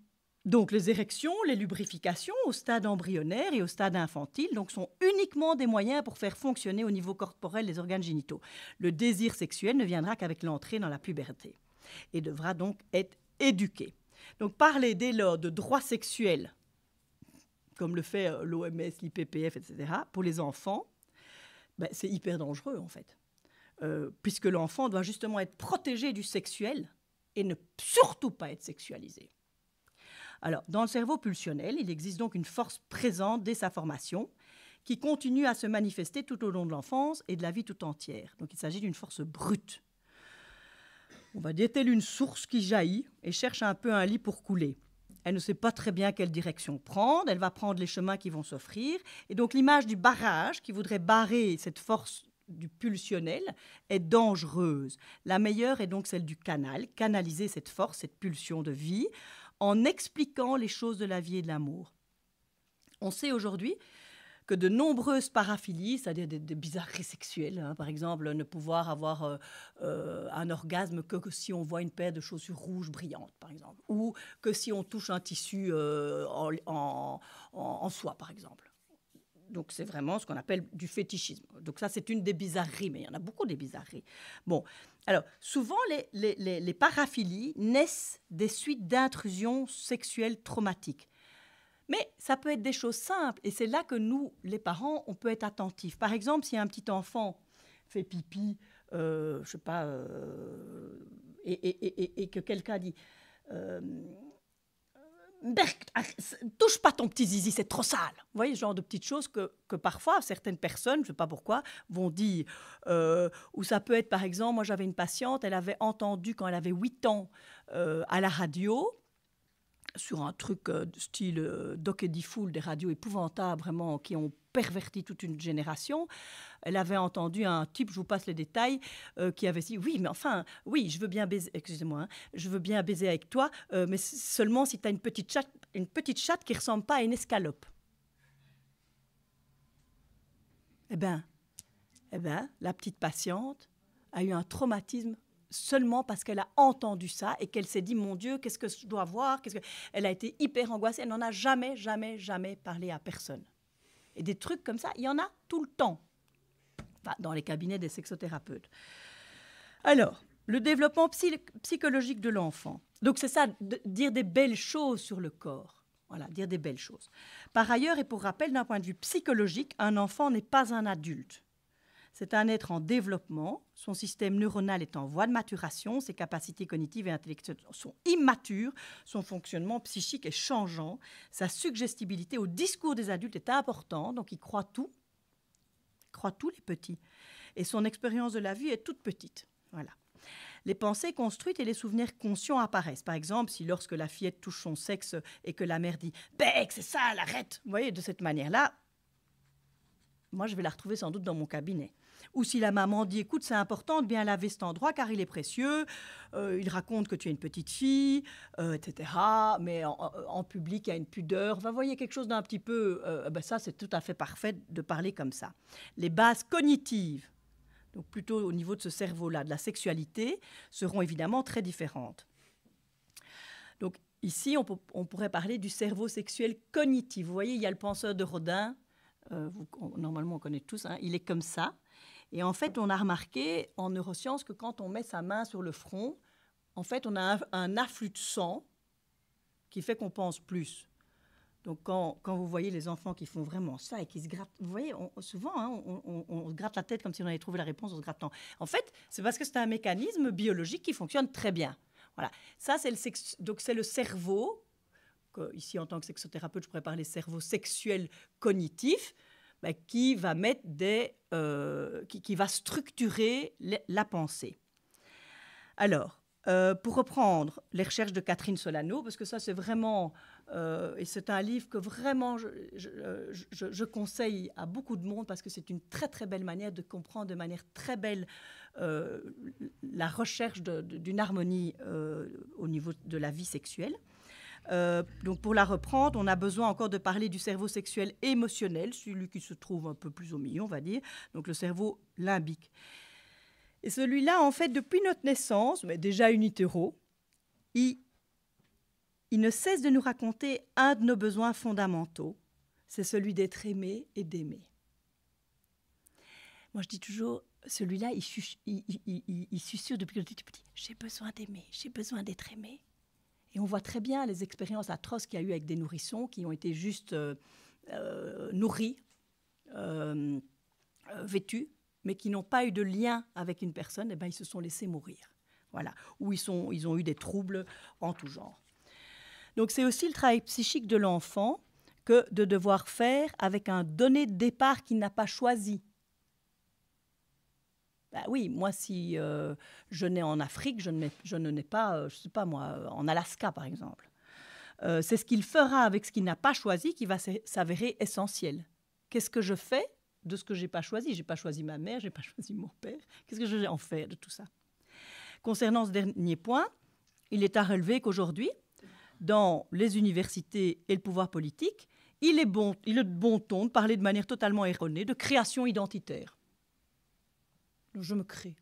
donc les érections, les lubrifications au stade embryonnaire et au stade infantile donc sont uniquement des moyens pour faire fonctionner au niveau corporel les organes génitaux. Le désir sexuel ne viendra qu'avec l'entrée dans la puberté et devra donc être éduqué. Donc parler dès lors de droits sexuels, comme le fait euh, l'OMS, l'IPPF, etc., pour les enfants, ben, c'est hyper dangereux en fait, euh, puisque l'enfant doit justement être protégé du sexuel et ne surtout pas être sexualisé. Alors, dans le cerveau pulsionnel, il existe donc une force présente dès sa formation qui continue à se manifester tout au long de l'enfance et de la vie tout entière. Donc, il s'agit d'une force brute. On va dire telle une source qui jaillit et cherche un peu un lit pour couler. Elle ne sait pas très bien quelle direction prendre, elle va prendre les chemins qui vont s'offrir. Et donc l'image du barrage qui voudrait barrer cette force du pulsionnel est dangereuse. La meilleure est donc celle du canal, canaliser cette force, cette pulsion de vie en expliquant les choses de la vie et de l'amour. On sait aujourd'hui que de nombreuses paraphilies, c'est-à-dire des, bizarreries sexuelles, hein, par exemple ne pouvoir avoir euh, euh, un orgasme que, si on voit une paire de chaussures rouges brillantes, par exemple, ou que si on touche un tissu euh, en, en, soie, par exemple. Donc c'est vraiment ce qu'on appelle du fétichisme. Donc ça c'est une des bizarreries, mais il y en a beaucoup des bizarreries. Bon, alors, souvent, les, les, paraphilies naissent des suites d'intrusions sexuelles traumatiques. Mais ça peut être des choses simples, et c'est là que nous, les parents, on peut être attentifs. Par exemple, si un petit enfant fait pipi, euh, je ne sais pas, euh, et, que quelqu'un dit euh, ah, touche pas ton petit zizi, c'est trop sale. Vous voyez, genre de petites choses que, parfois certaines personnes, je ne sais pas pourquoi, vont dire. Euh, ou ça peut être, par exemple, moi j'avais une patiente, elle avait entendu quand elle avait 8 ans euh, à la radio, sur un truc euh, style Doc et Fool, des radios épouvantables, vraiment, qui ont perverti toute une génération. Elle avait entendu un type, je vous passe les détails, euh, qui avait dit oui, mais enfin, oui, je veux bien baiser, excusez-moi, hein, je veux bien baiser avec toi, euh, mais seulement si tu as une petite chatte, une petite chatte qui ressemble pas à une escalope. Eh bien, eh ben, la petite patiente a eu un traumatisme seulement parce qu'elle a entendu ça et qu'elle s'est dit mon Dieu, qu'est-ce que je dois voir Qu'est-ce que... Elle a été hyper angoissée. Elle n'en a jamais, jamais, jamais parlé à personne. Et des trucs comme ça, il y en a tout le temps, dans les cabinets des sexothérapeutes. Alors, le développement psychologique de l'enfant. Donc c'est ça, dire des belles choses sur le corps. Voilà, dire des belles choses. Par ailleurs, et pour rappel, d'un point de vue psychologique, un enfant n'est pas un adulte. C'est un être en développement, son système neuronal est en voie de maturation, ses capacités cognitives et intellectuelles sont immatures, son fonctionnement psychique est changeant, sa suggestibilité au discours des adultes est importante, donc il croit tout, il croit tous les petits, et son expérience de la vie est toute petite. Voilà. Les pensées construites et les souvenirs conscients apparaissent. Par exemple, si lorsque la fillette touche son sexe et que la mère dit Bec, c'est ça, l'arrête Vous voyez, de cette manière-là, moi, je vais la retrouver sans doute dans mon cabinet. Ou si la maman dit écoute, c'est important de bien laver cet endroit car il est précieux, euh, il raconte que tu es une petite fille, euh, etc. Mais en, public, il y a une pudeur. vous voyez quelque chose d'un petit peu. Euh, ben ça, c'est tout à fait parfait de parler comme ça. Les bases cognitives, donc plutôt au niveau de ce cerveau-là, de la sexualité, seront évidemment très différentes. Donc ici, on, pourrait parler du cerveau sexuel cognitif. Vous voyez, il y a le penseur de Rodin, normalement on connaît tous, hein, il est comme ça. Et en fait, on a remarqué en neurosciences que quand on met sa main sur le front, en fait, on a un, afflux de sang qui fait qu'on pense plus. Donc, quand, vous voyez les enfants qui font vraiment ça et qui se grattent, vous voyez, souvent, hein, on, se gratte la tête comme si on avait trouvé la réponse en se grattant. En fait, c'est parce que c'est un mécanisme biologique qui fonctionne très bien. Voilà. Ça, c'est le, Donc, c'est le cerveau. Ici, en tant que sexothérapeute, je pourrais parler cerveau sexuel cognitif. Bah, qui va mettre des, euh, qui, va structurer la pensée. Alors, euh, pour reprendre les recherches de Catherine Solano, parce que ça c'est vraiment, euh, et c'est un livre que vraiment je, conseille à beaucoup de monde, parce que c'est une très très belle manière de comprendre de manière très belle la recherche d'une harmonie au niveau de la vie sexuelle. Euh, donc pour la reprendre, on a besoin encore de parler du cerveau sexuel émotionnel, celui qui se trouve un peu plus au milieu, on va dire, donc le cerveau limbique. Et celui-là, en fait, depuis notre naissance, mais déjà unitéro, il, ne cesse de nous raconter un de nos besoins fondamentaux, c'est celui d'être aimé et d'aimer. Moi, je dis toujours, celui-là, il, il, susurre depuis que petit, j'ai besoin d'aimer, j'ai besoin d'être aimé. Et on voit très bien les expériences atroces qu'il y a eu avec des nourrissons qui ont été juste euh, euh, nourris, euh, vêtus, mais qui n'ont pas eu de lien avec une personne, et eh ben ils se sont laissés mourir. Voilà. Ou ils, sont, ils ont eu des troubles en tout genre. Donc c'est aussi le travail psychique de l'enfant que de devoir faire avec un donné de départ qu'il n'a pas choisi. Bah oui, moi, si euh, je n'ai en Afrique, je ne, je pas, je euh, je sais pas moi, euh, en Alaska, par exemple. c'est ce qu'il fera avec ce qu'il n'a pas choisi qui va s'avérer essentiel. Qu'est-ce que je fais de ce que j'ai pas choisi J'ai pas choisi ma mère, j'ai pas [LAUGHS] choisi mon père. Qu'est-ce que je vais en faire de tout ça Concernant ce dernier point, il est à relever qu'aujourd'hui, dans les universités et le pouvoir politique, il est, bon, il est bon ton de parler de manière totalement erronée de création identitaire je me crée.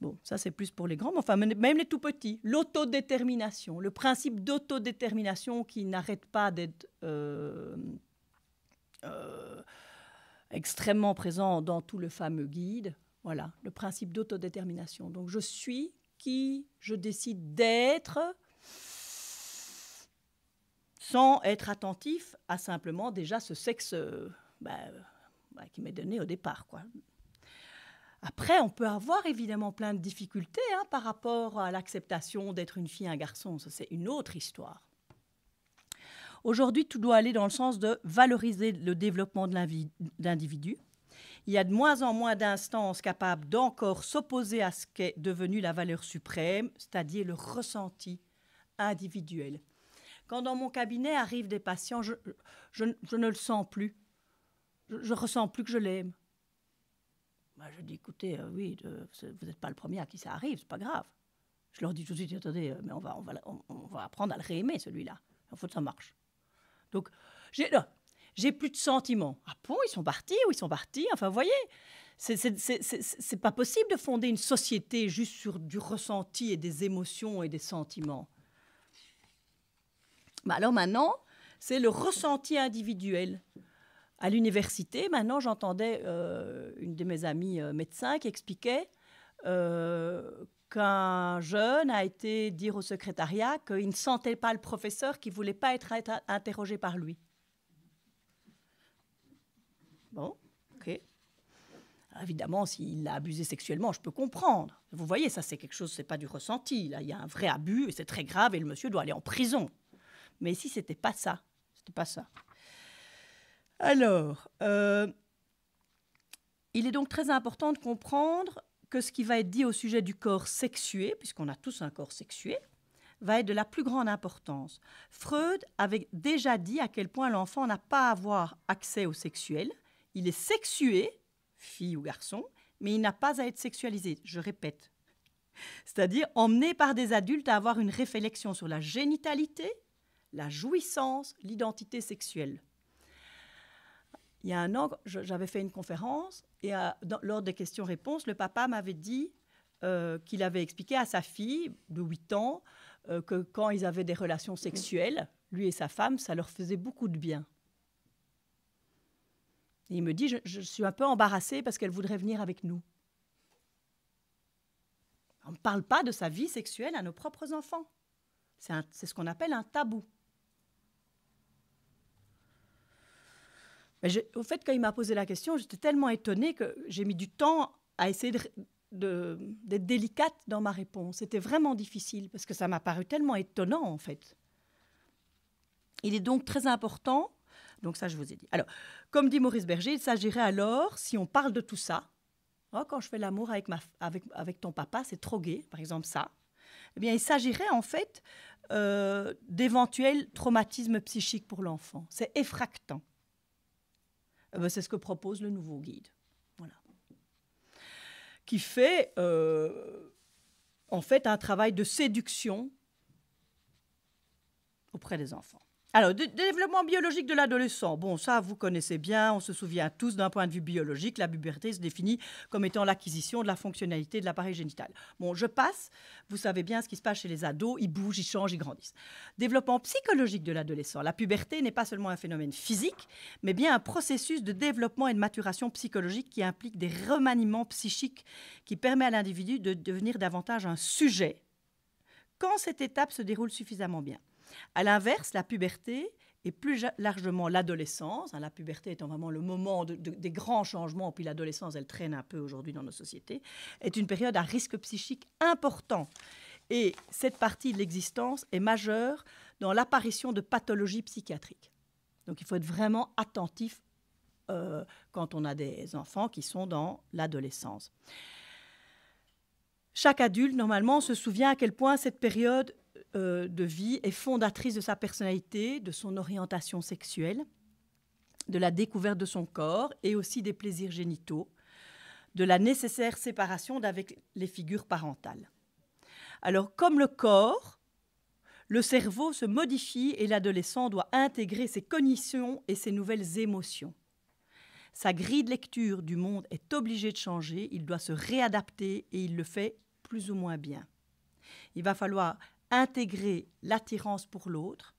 Bon, ça c'est plus pour les grands, mais enfin, même les tout petits. L'autodétermination, le principe d'autodétermination qui n'arrête pas d'être euh, euh, extrêmement présent dans tout le fameux guide. Voilà, le principe d'autodétermination. Donc je suis qui je décide d'être sans être attentif à simplement déjà ce sexe. Euh, bah, bah, qui m'est donné au départ. Quoi. Après, on peut avoir évidemment plein de difficultés hein, par rapport à l'acceptation d'être une fille, un garçon. c'est une autre histoire. Aujourd'hui, tout doit aller dans le sens de valoriser le développement de l'individu. Il y a de moins en moins d'instances capables d'encore s'opposer à ce qu'est devenu la valeur suprême, c'est-à-dire le ressenti individuel. Quand dans mon cabinet arrivent des patients, je ne le sens plus je, ne ressens plus que je l'aime. je dis, écoutez, euh, oui, vous n'êtes pas le premier à qui ça arrive, c'est pas grave. Je leur dis tout de suite, attendez, euh, mais on va, on va, apprendre à le réaimer, celui-là. Il faut que ça marche. Donc, j'ai, j'ai plus de sentiments. Ah bon, ils sont partis ou ils sont partis Enfin, vous voyez, c'est pas possible de fonder une société juste sur du ressenti et des émotions et des sentiments. Bah, alors maintenant, c'est le ressenti individuel. À l'université, maintenant, j'entendais euh, une de mes amies euh, médecins qui expliquait euh, qu'un jeune a été dire au secrétariat qu'il ne sentait pas le professeur, qui ne voulait pas être interrogé par lui. Bon, ok. Évidemment, s'il l'a abusé sexuellement, je peux comprendre. Vous voyez, ça, c'est quelque chose, c'est pas du ressenti. Là, il y a un vrai abus et c'est très grave et le monsieur doit aller en prison. Mais ici, c'était pas ça. C'était pas ça. Alors, euh, il est donc très important de comprendre que ce qui va être dit au sujet du corps sexué, puisqu'on a tous un corps sexué, va être de la plus grande importance. Freud avait déjà dit à quel point l'enfant n'a pas à avoir accès au sexuel. Il est sexué, fille ou garçon, mais il n'a pas à être sexualisé. Je répète. C'est-à-dire emmené par des adultes à avoir une réflexion sur la génitalité, la jouissance, l'identité sexuelle il y a un an, j'avais fait une conférence et euh, lors des questions-réponses, le papa m'avait dit euh, qu'il avait expliqué à sa fille de 8 ans euh, que quand ils avaient des relations sexuelles, lui et sa femme, ça leur faisait beaucoup de bien. il me dit, je, je suis un peu embarrassée parce qu'elle voudrait venir avec nous. On ne parle pas de sa vie sexuelle à nos propres enfants. C'est ce qu'on appelle un tabou. au fait, quand il m'a posé la question, j'étais tellement étonnée que j'ai mis du temps à essayer d'être délicate dans ma réponse. C'était vraiment difficile parce que ça m'a paru tellement étonnant en fait. Il est donc très important, donc ça je vous ai dit. Alors, comme dit Maurice Berger, il s'agirait alors, si on parle de tout ça, oh, quand je fais l'amour avec, avec, ton papa, c'est trop gay, par exemple ça, eh bien il s'agirait en fait euh, d'éventuels traumatismes psychiques pour l'enfant. C'est effractant. Eh ben, c'est ce que propose le nouveau guide. Voilà. Qui fait euh, en fait un travail de séduction auprès des enfants. Alors, développement biologique de l'adolescent. Bon, ça, vous connaissez bien, on se souvient tous d'un point de vue biologique. La puberté se définit comme étant l'acquisition de la fonctionnalité de l'appareil génital. Bon, je passe. Vous savez bien ce qui se passe chez les ados. Ils bougent, ils changent, ils grandissent. Développement psychologique de l'adolescent. La puberté n'est pas seulement un phénomène physique, mais bien un processus de développement et de maturation psychologique qui implique des remaniements psychiques qui permettent à l'individu de devenir davantage un sujet quand cette étape se déroule suffisamment bien. À l'inverse, la puberté et plus largement l'adolescence, hein, la puberté étant vraiment le moment des grands changements, puis l'adolescence, elle traîne un peu aujourd'hui dans nos sociétés, est une période à risque psychique important. Et cette partie de l'existence est majeure dans l'apparition de pathologies psychiatriques. Donc il faut être vraiment attentif euh, quand on a des enfants qui sont dans l'adolescence. Chaque adulte, normalement, se souvient à quel point cette période euh, de vie est fondatrice de sa personnalité, de son orientation sexuelle, de la découverte de son corps et aussi des plaisirs génitaux, de la nécessaire séparation avec les figures parentales. Alors comme le corps, le cerveau se modifie et l'adolescent doit intégrer ses cognitions et ses nouvelles émotions. Sa grille de lecture du monde est obligée de changer, il doit se réadapter et il le fait plus ou moins bien. Il va falloir intégrer l'attirance pour l'autre,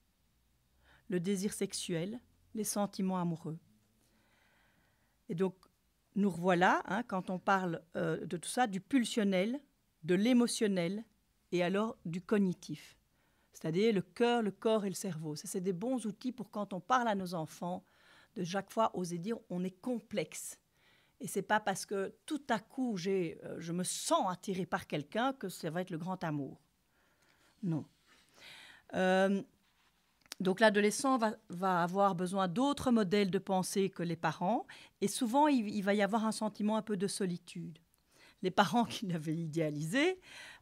le désir sexuel, les sentiments amoureux. Et donc, nous revoilà, hein, quand on parle euh, de tout ça, du pulsionnel, de l'émotionnel et alors du cognitif, c'est-à-dire le cœur, le corps et le cerveau. Ça, c'est des bons outils pour quand on parle à nos enfants, de chaque fois oser dire on est complexe. Et c'est pas parce que tout à coup j'ai, euh, je me sens attiré par quelqu'un que ça va être le grand amour. Non. Euh, donc l'adolescent va, avoir besoin d'autres modèles de pensée que les parents, et souvent il, va y avoir un sentiment un peu de solitude. Les parents qui l'avaient idéalisé,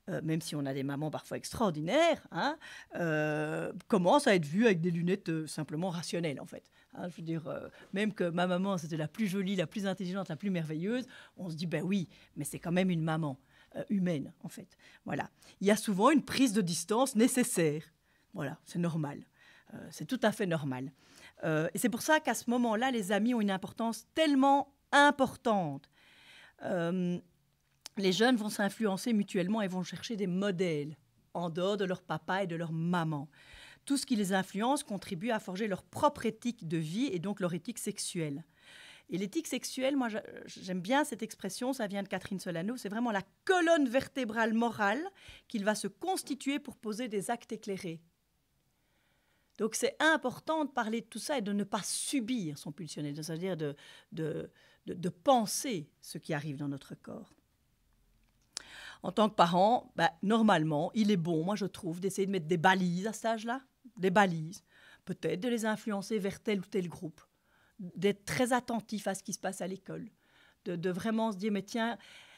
euh, même si on a des mamans parfois extraordinaires, hein, euh, commencent à être vus avec des lunettes simplement rationnelles en fait. Hein, je veux dire, même que ma maman, c'était la plus jolie, la plus intelligente, la plus merveilleuse, on se dit, ben oui, mais c'est quand même une maman. Euh, humaine, en fait. Voilà. Il y a souvent une prise de distance nécessaire. Voilà, c'est normal. Euh, c'est tout à fait normal. Euh, et c'est pour ça qu'à ce moment-là, les amis ont une importance tellement importante. les jeunes vont s'influencer mutuellement et vont chercher des modèles en dehors de leur papa et de leur maman. Tout ce qui les influence contribue à forger leur propre éthique de vie et donc leur éthique sexuelle. Et l'éthique sexuelle, moi j'aime bien cette expression, ça vient de Catherine Solano, c'est vraiment la colonne vertébrale morale qu'il va se constituer pour poser des actes éclairés. Donc c'est important de parler de tout ça et de ne pas subir son pulsionnel, c'est-à-dire de, de, penser ce qui arrive dans notre corps. En tant que parent, bah, normalement, il est bon, moi je trouve, d'essayer de mettre des balises à cet âge-là, des balises, peut-être de les influencer vers tel ou tel groupe d'être très attentif à ce qui se passe à l'école, de, vraiment se dire, mais tiens,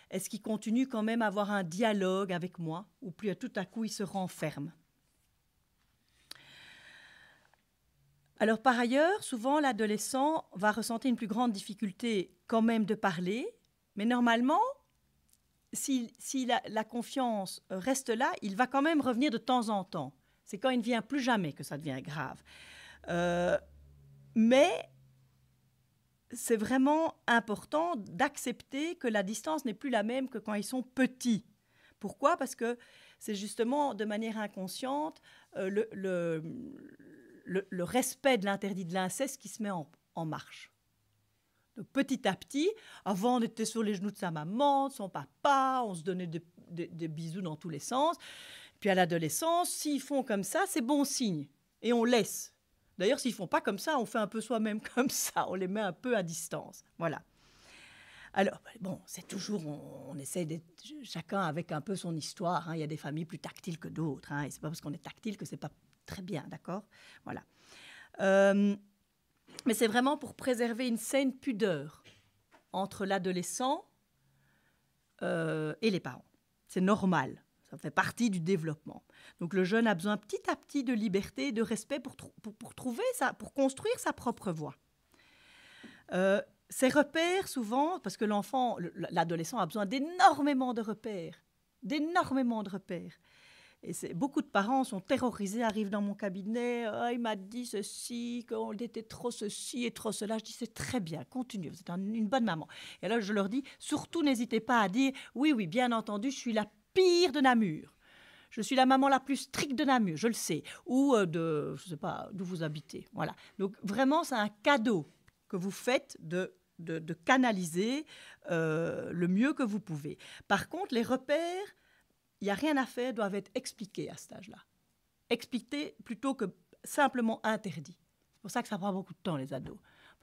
est-ce qu'il continue quand même à avoir un dialogue avec moi, ou plus tout à coup il se renferme Alors par ailleurs, souvent l'adolescent va ressentir une plus grande difficulté quand même de parler, mais normalement, si, la, confiance reste là, il va quand même revenir de temps en temps. C'est quand il ne vient plus jamais que ça devient grave. Euh, mais c'est vraiment important d'accepter que la distance n'est plus la même que quand ils sont petits. Pourquoi Parce que c'est justement de manière inconsciente euh, le, respect de l'interdit de l'inceste qui se met en, marche. Donc, petit à petit, avant on était sur les genoux de sa maman, de son papa, on se donnait des bisous dans tous les sens. Puis à l'adolescence, s'ils font comme ça, c'est bon signe. Et on laisse. D'ailleurs, s'ils font pas comme ça, on fait un peu soi-même [LAUGHS] comme ça, on les met un peu à distance. Voilà. Alors, bah, bon, c'est toujours, on, essaie d'être chacun avec un peu son histoire. Hein. Il y a des familles plus tactiles que d'autres. Hein. Et c'est pas parce qu'on est tactile que c'est pas très bien, d'accord Voilà. Euh, mais c'est vraiment pour préserver une saine pudeur entre l'adolescent euh, et les parents. C'est normal. Ça fait partie du développement. Donc le jeune a besoin petit à petit de liberté et de respect pour, pour, trouver ça, pour construire sa propre voie. Euh, ces repères, souvent, parce que l'enfant, l'adolescent a besoin d'énormément de repères, d'énormément de repères. Et beaucoup de parents sont terrorisés, arrivent dans mon cabinet, ah, il m'a dit ceci, qu'on était trop ceci et trop cela. Je dis, c'est très bien, continuez, vous êtes une bonne maman. Et là, je leur dis, surtout n'hésitez pas à dire, oui, oui, bien entendu, je suis là pire de Namur. Je suis la maman la plus stricte de Namur, je le sais, ou euh, de, je sais pas, d'où vous habitez. Voilà. Donc vraiment, c'est un cadeau que vous faites de, de, canaliser euh, le mieux que vous pouvez. Par contre, les repères, il n'y a rien à faire, doivent être expliqués à ce stade là Expliqués plutôt que simplement interdits. C'est pour ça que ça prend beaucoup de temps, les ados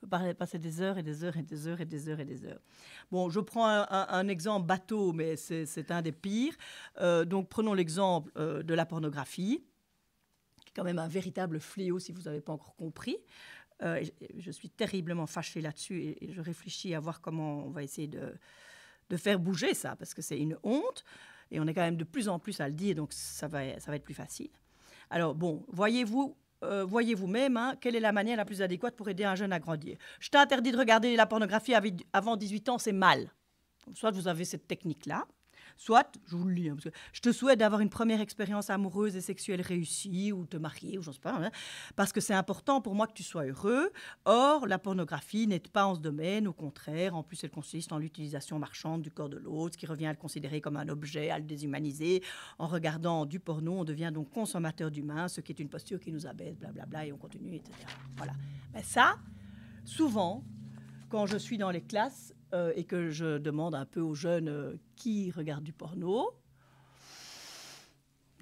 peut passer des heures et des heures et des heures et des heures et des heures. Bon, je prends un, exemple bateau, mais c'est un des pires. Euh, donc prenons l'exemple euh, de la pornographie, qui est quand même un véritable fléau si vous n'avez pas encore compris. Euh, je, suis terriblement fâchée là-dessus et, je réfléchis à voir comment on va essayer de, de faire bouger ça, parce que c'est une honte. Et on est quand même de plus en plus à le dire, donc ça va, ça va être plus facile. Alors bon, voyez-vous euh, voyez vous-même hein, quelle est la manière la plus adéquate pour aider un jeune à grandir. Je t'interdis de regarder la pornographie avant 18 ans, c'est mal. Soit vous avez cette technique-là, Soit, je vous le dis, hein, je te souhaite d'avoir une première expérience amoureuse et sexuelle réussie, ou te marier, ou j'en sais pas, hein, parce que c'est important pour moi que tu sois heureux. Or, la pornographie n'est pas en ce domaine, au contraire, en plus elle consiste en l'utilisation marchande du corps de l'autre, ce qui revient à le considérer comme un objet, à le déshumaniser. En regardant du porno, on devient donc consommateur d'humains, ce qui est une posture qui nous abaisse, blablabla, et on continue, etc. Voilà. Mais ben ça, souvent, quand je suis dans les classes, euh, et que je demande un peu aux jeunes euh, qui regardent du porno,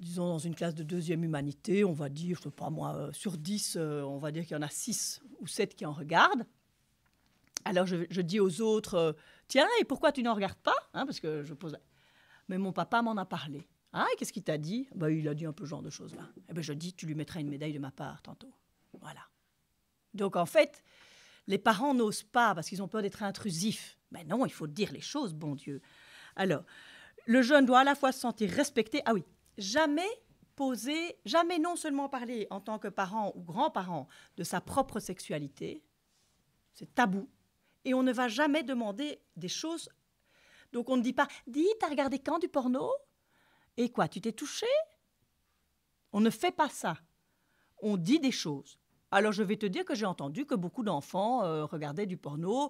disons dans une classe de deuxième humanité, on va dire, je sais pas moi, euh, sur dix, on va dire qu'il y en a six ou sept qui en regardent. Alors je, dis aux autres, tiens, et pourquoi tu n'en regardes pas hein, Parce que je pose... Mais mon papa m'en a parlé. Ah, qu'est-ce qu'il t'a dit bah, Il a dit un peu ce genre de choses-là. Et eh ben, je dis, tu lui mettras une médaille de ma part tantôt. Voilà. Donc en fait, les parents n'osent pas parce qu'ils ont peur d'être intrusifs. Ben non, il faut dire les choses, bon Dieu. Alors, le jeune doit à la fois se sentir respecté. Ah oui, jamais poser, jamais non seulement parler en tant que parent ou grand-parent de sa propre sexualité, c'est tabou, et on ne va jamais demander des choses. Donc on ne dit pas, dis, t'as regardé quand du porno Et quoi, tu t'es touché On ne fait pas ça. On dit des choses. Alors je vais te dire que j'ai entendu que beaucoup d'enfants euh, regardaient du porno.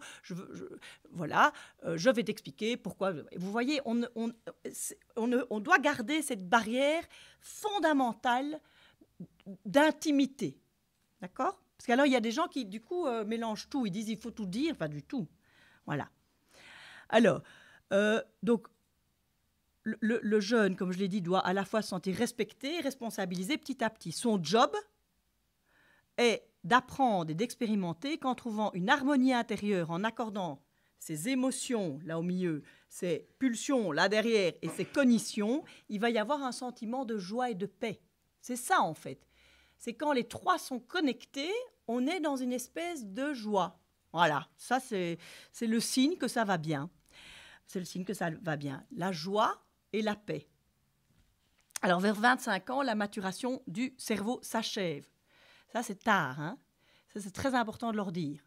voilà, euh, je vais t'expliquer pourquoi. Vous voyez, on, doit garder cette barrière fondamentale d'intimité. D'accord Parce qu'alors il y a des gens qui du coup euh, mélangent tout. Ils disent il faut tout dire, pas du tout. Voilà. Alors, donc le, jeune, comme je l'ai dit, doit à la fois se sentir respecté, responsabilisé petit à petit. Son job, est d'apprendre et d'expérimenter qu'en trouvant une harmonie intérieure, en accordant ses émotions là au milieu, ses pulsions là derrière et ses cognitions, il va y avoir un sentiment de joie et de paix. C'est ça en fait. C'est quand les trois sont connectés, on est dans une espèce de joie. Voilà, ça c'est le signe que ça va bien. C'est le signe que ça va bien. La joie et la paix. Alors vers 25 ans, la maturation du cerveau s'achève. Ça, c'est tard. Hein ça, c'est très important de leur dire.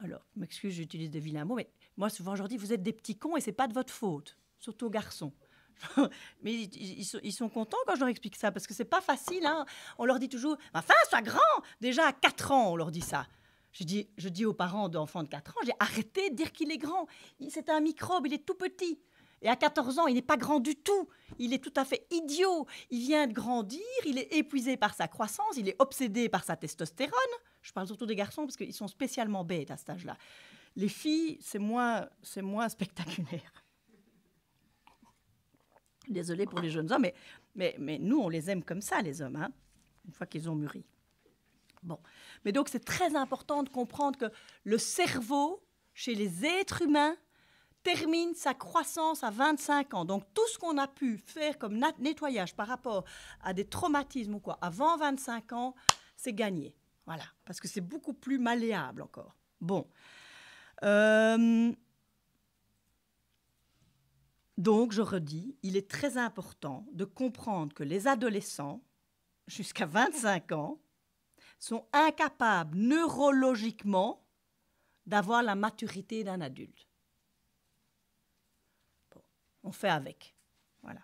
Alors, m'excuse, j'utilise des vilains mots, mais moi, souvent, je leur dis, vous êtes des petits cons et ce n'est pas de votre faute, surtout aux garçons. [LAUGHS] mais ils, sont, contents quand je leur explique ça, parce que ce n'est pas facile. Hein. on leur dit toujours, enfin, sois grand Déjà, à 4 ans, on leur dit ça. Je dis, je dis aux parents d'enfants de 4 ans, j'ai arrêté de dire qu'il est grand. C'est un microbe, il est tout petit. Et à 14 ans, il n'est pas grand du tout. Il est tout à fait idiot. Il vient de grandir, il est épuisé par sa croissance, il est obsédé par sa testostérone. Je parle surtout des garçons parce qu'ils sont spécialement bêtes à cet âge-là. Les filles, c'est moins, c'est moins spectaculaire. Désolée pour les jeunes hommes, mais, mais, nous, on les aime comme ça, les hommes, hein, une fois qu'ils ont mûri. Bon. Mais donc, c'est très important de comprendre que le cerveau, chez les êtres humains, termine sa croissance à 25 ans. Donc tout ce qu'on a pu faire comme nettoyage par rapport à des traumatismes ou quoi avant 25 ans, c'est gagné. Voilà, parce que c'est beaucoup plus malléable encore. Bon. Euh, donc je redis, il est très important de comprendre que les adolescents jusqu'à 25 ans sont incapables neurologiquement d'avoir la maturité d'un adulte on fait avec. Voilà.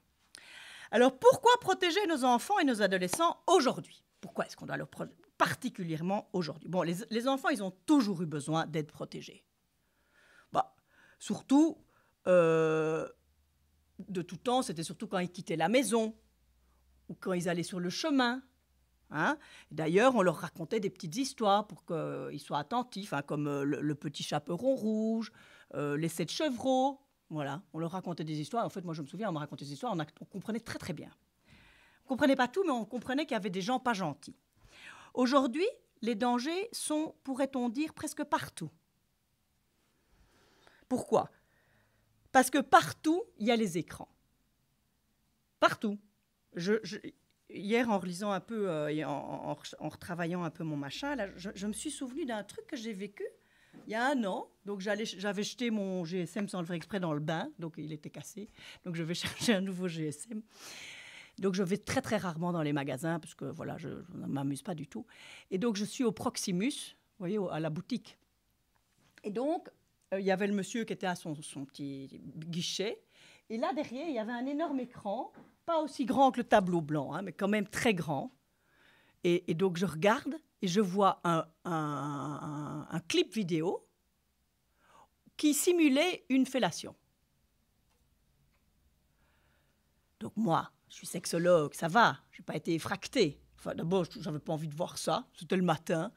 Alors pourquoi protéger nos enfants et nos adolescents aujourd'hui Pourquoi est-ce qu'on doit leur protéger particulièrement aujourd'hui Bon, les, enfants, ils ont toujours eu besoin d'être protégés. Bah, surtout, euh, de tout temps, c'était surtout quand ils quittaient la maison ou quand ils allaient sur le chemin. Hein D'ailleurs, on leur racontait des petites histoires pour qu'ils soient attentifs, hein, comme euh, le, petit chaperon rouge, euh, les sept chevreaux, voilà, on leur racontait des histoires. En fait, moi, je me souviens, on me racontait des histoires, on, comprenait très très bien. On comprenait pas tout, mais on comprenait qu'il y avait des gens pas gentils. Aujourd'hui, les dangers sont, pourrait-on dire, presque partout. Pourquoi Parce que partout, il y a les écrans. Partout. hier, en relisant un peu euh, en, en, retravaillant un peu mon machin, je me suis souvenu d'un truc que j'ai vécu il y a un an. Donc j'avais jeté mon GSM sans le faire exprès dans le bain, donc il était cassé. Donc je vais [LAUGHS] chercher un nouveau GSM. Donc je vais très très rarement dans les magasins parce que voilà, je, ne m'amuse pas du tout. Et donc je suis au Proximus, vous voyez, à la boutique. Et donc euh, il y avait le monsieur qui était à son, petit guichet. Et là derrière, il y avait un énorme écran, pas aussi grand que le tableau blanc, hein, mais quand même très grand. et donc je regarde et je vois un, clip vidéo qui simulait une fellation. Donc moi, je suis sexologue, ça va, je n'ai pas été effractée. Enfin, d'abord, je n'avais pas envie de voir ça, c'était le matin,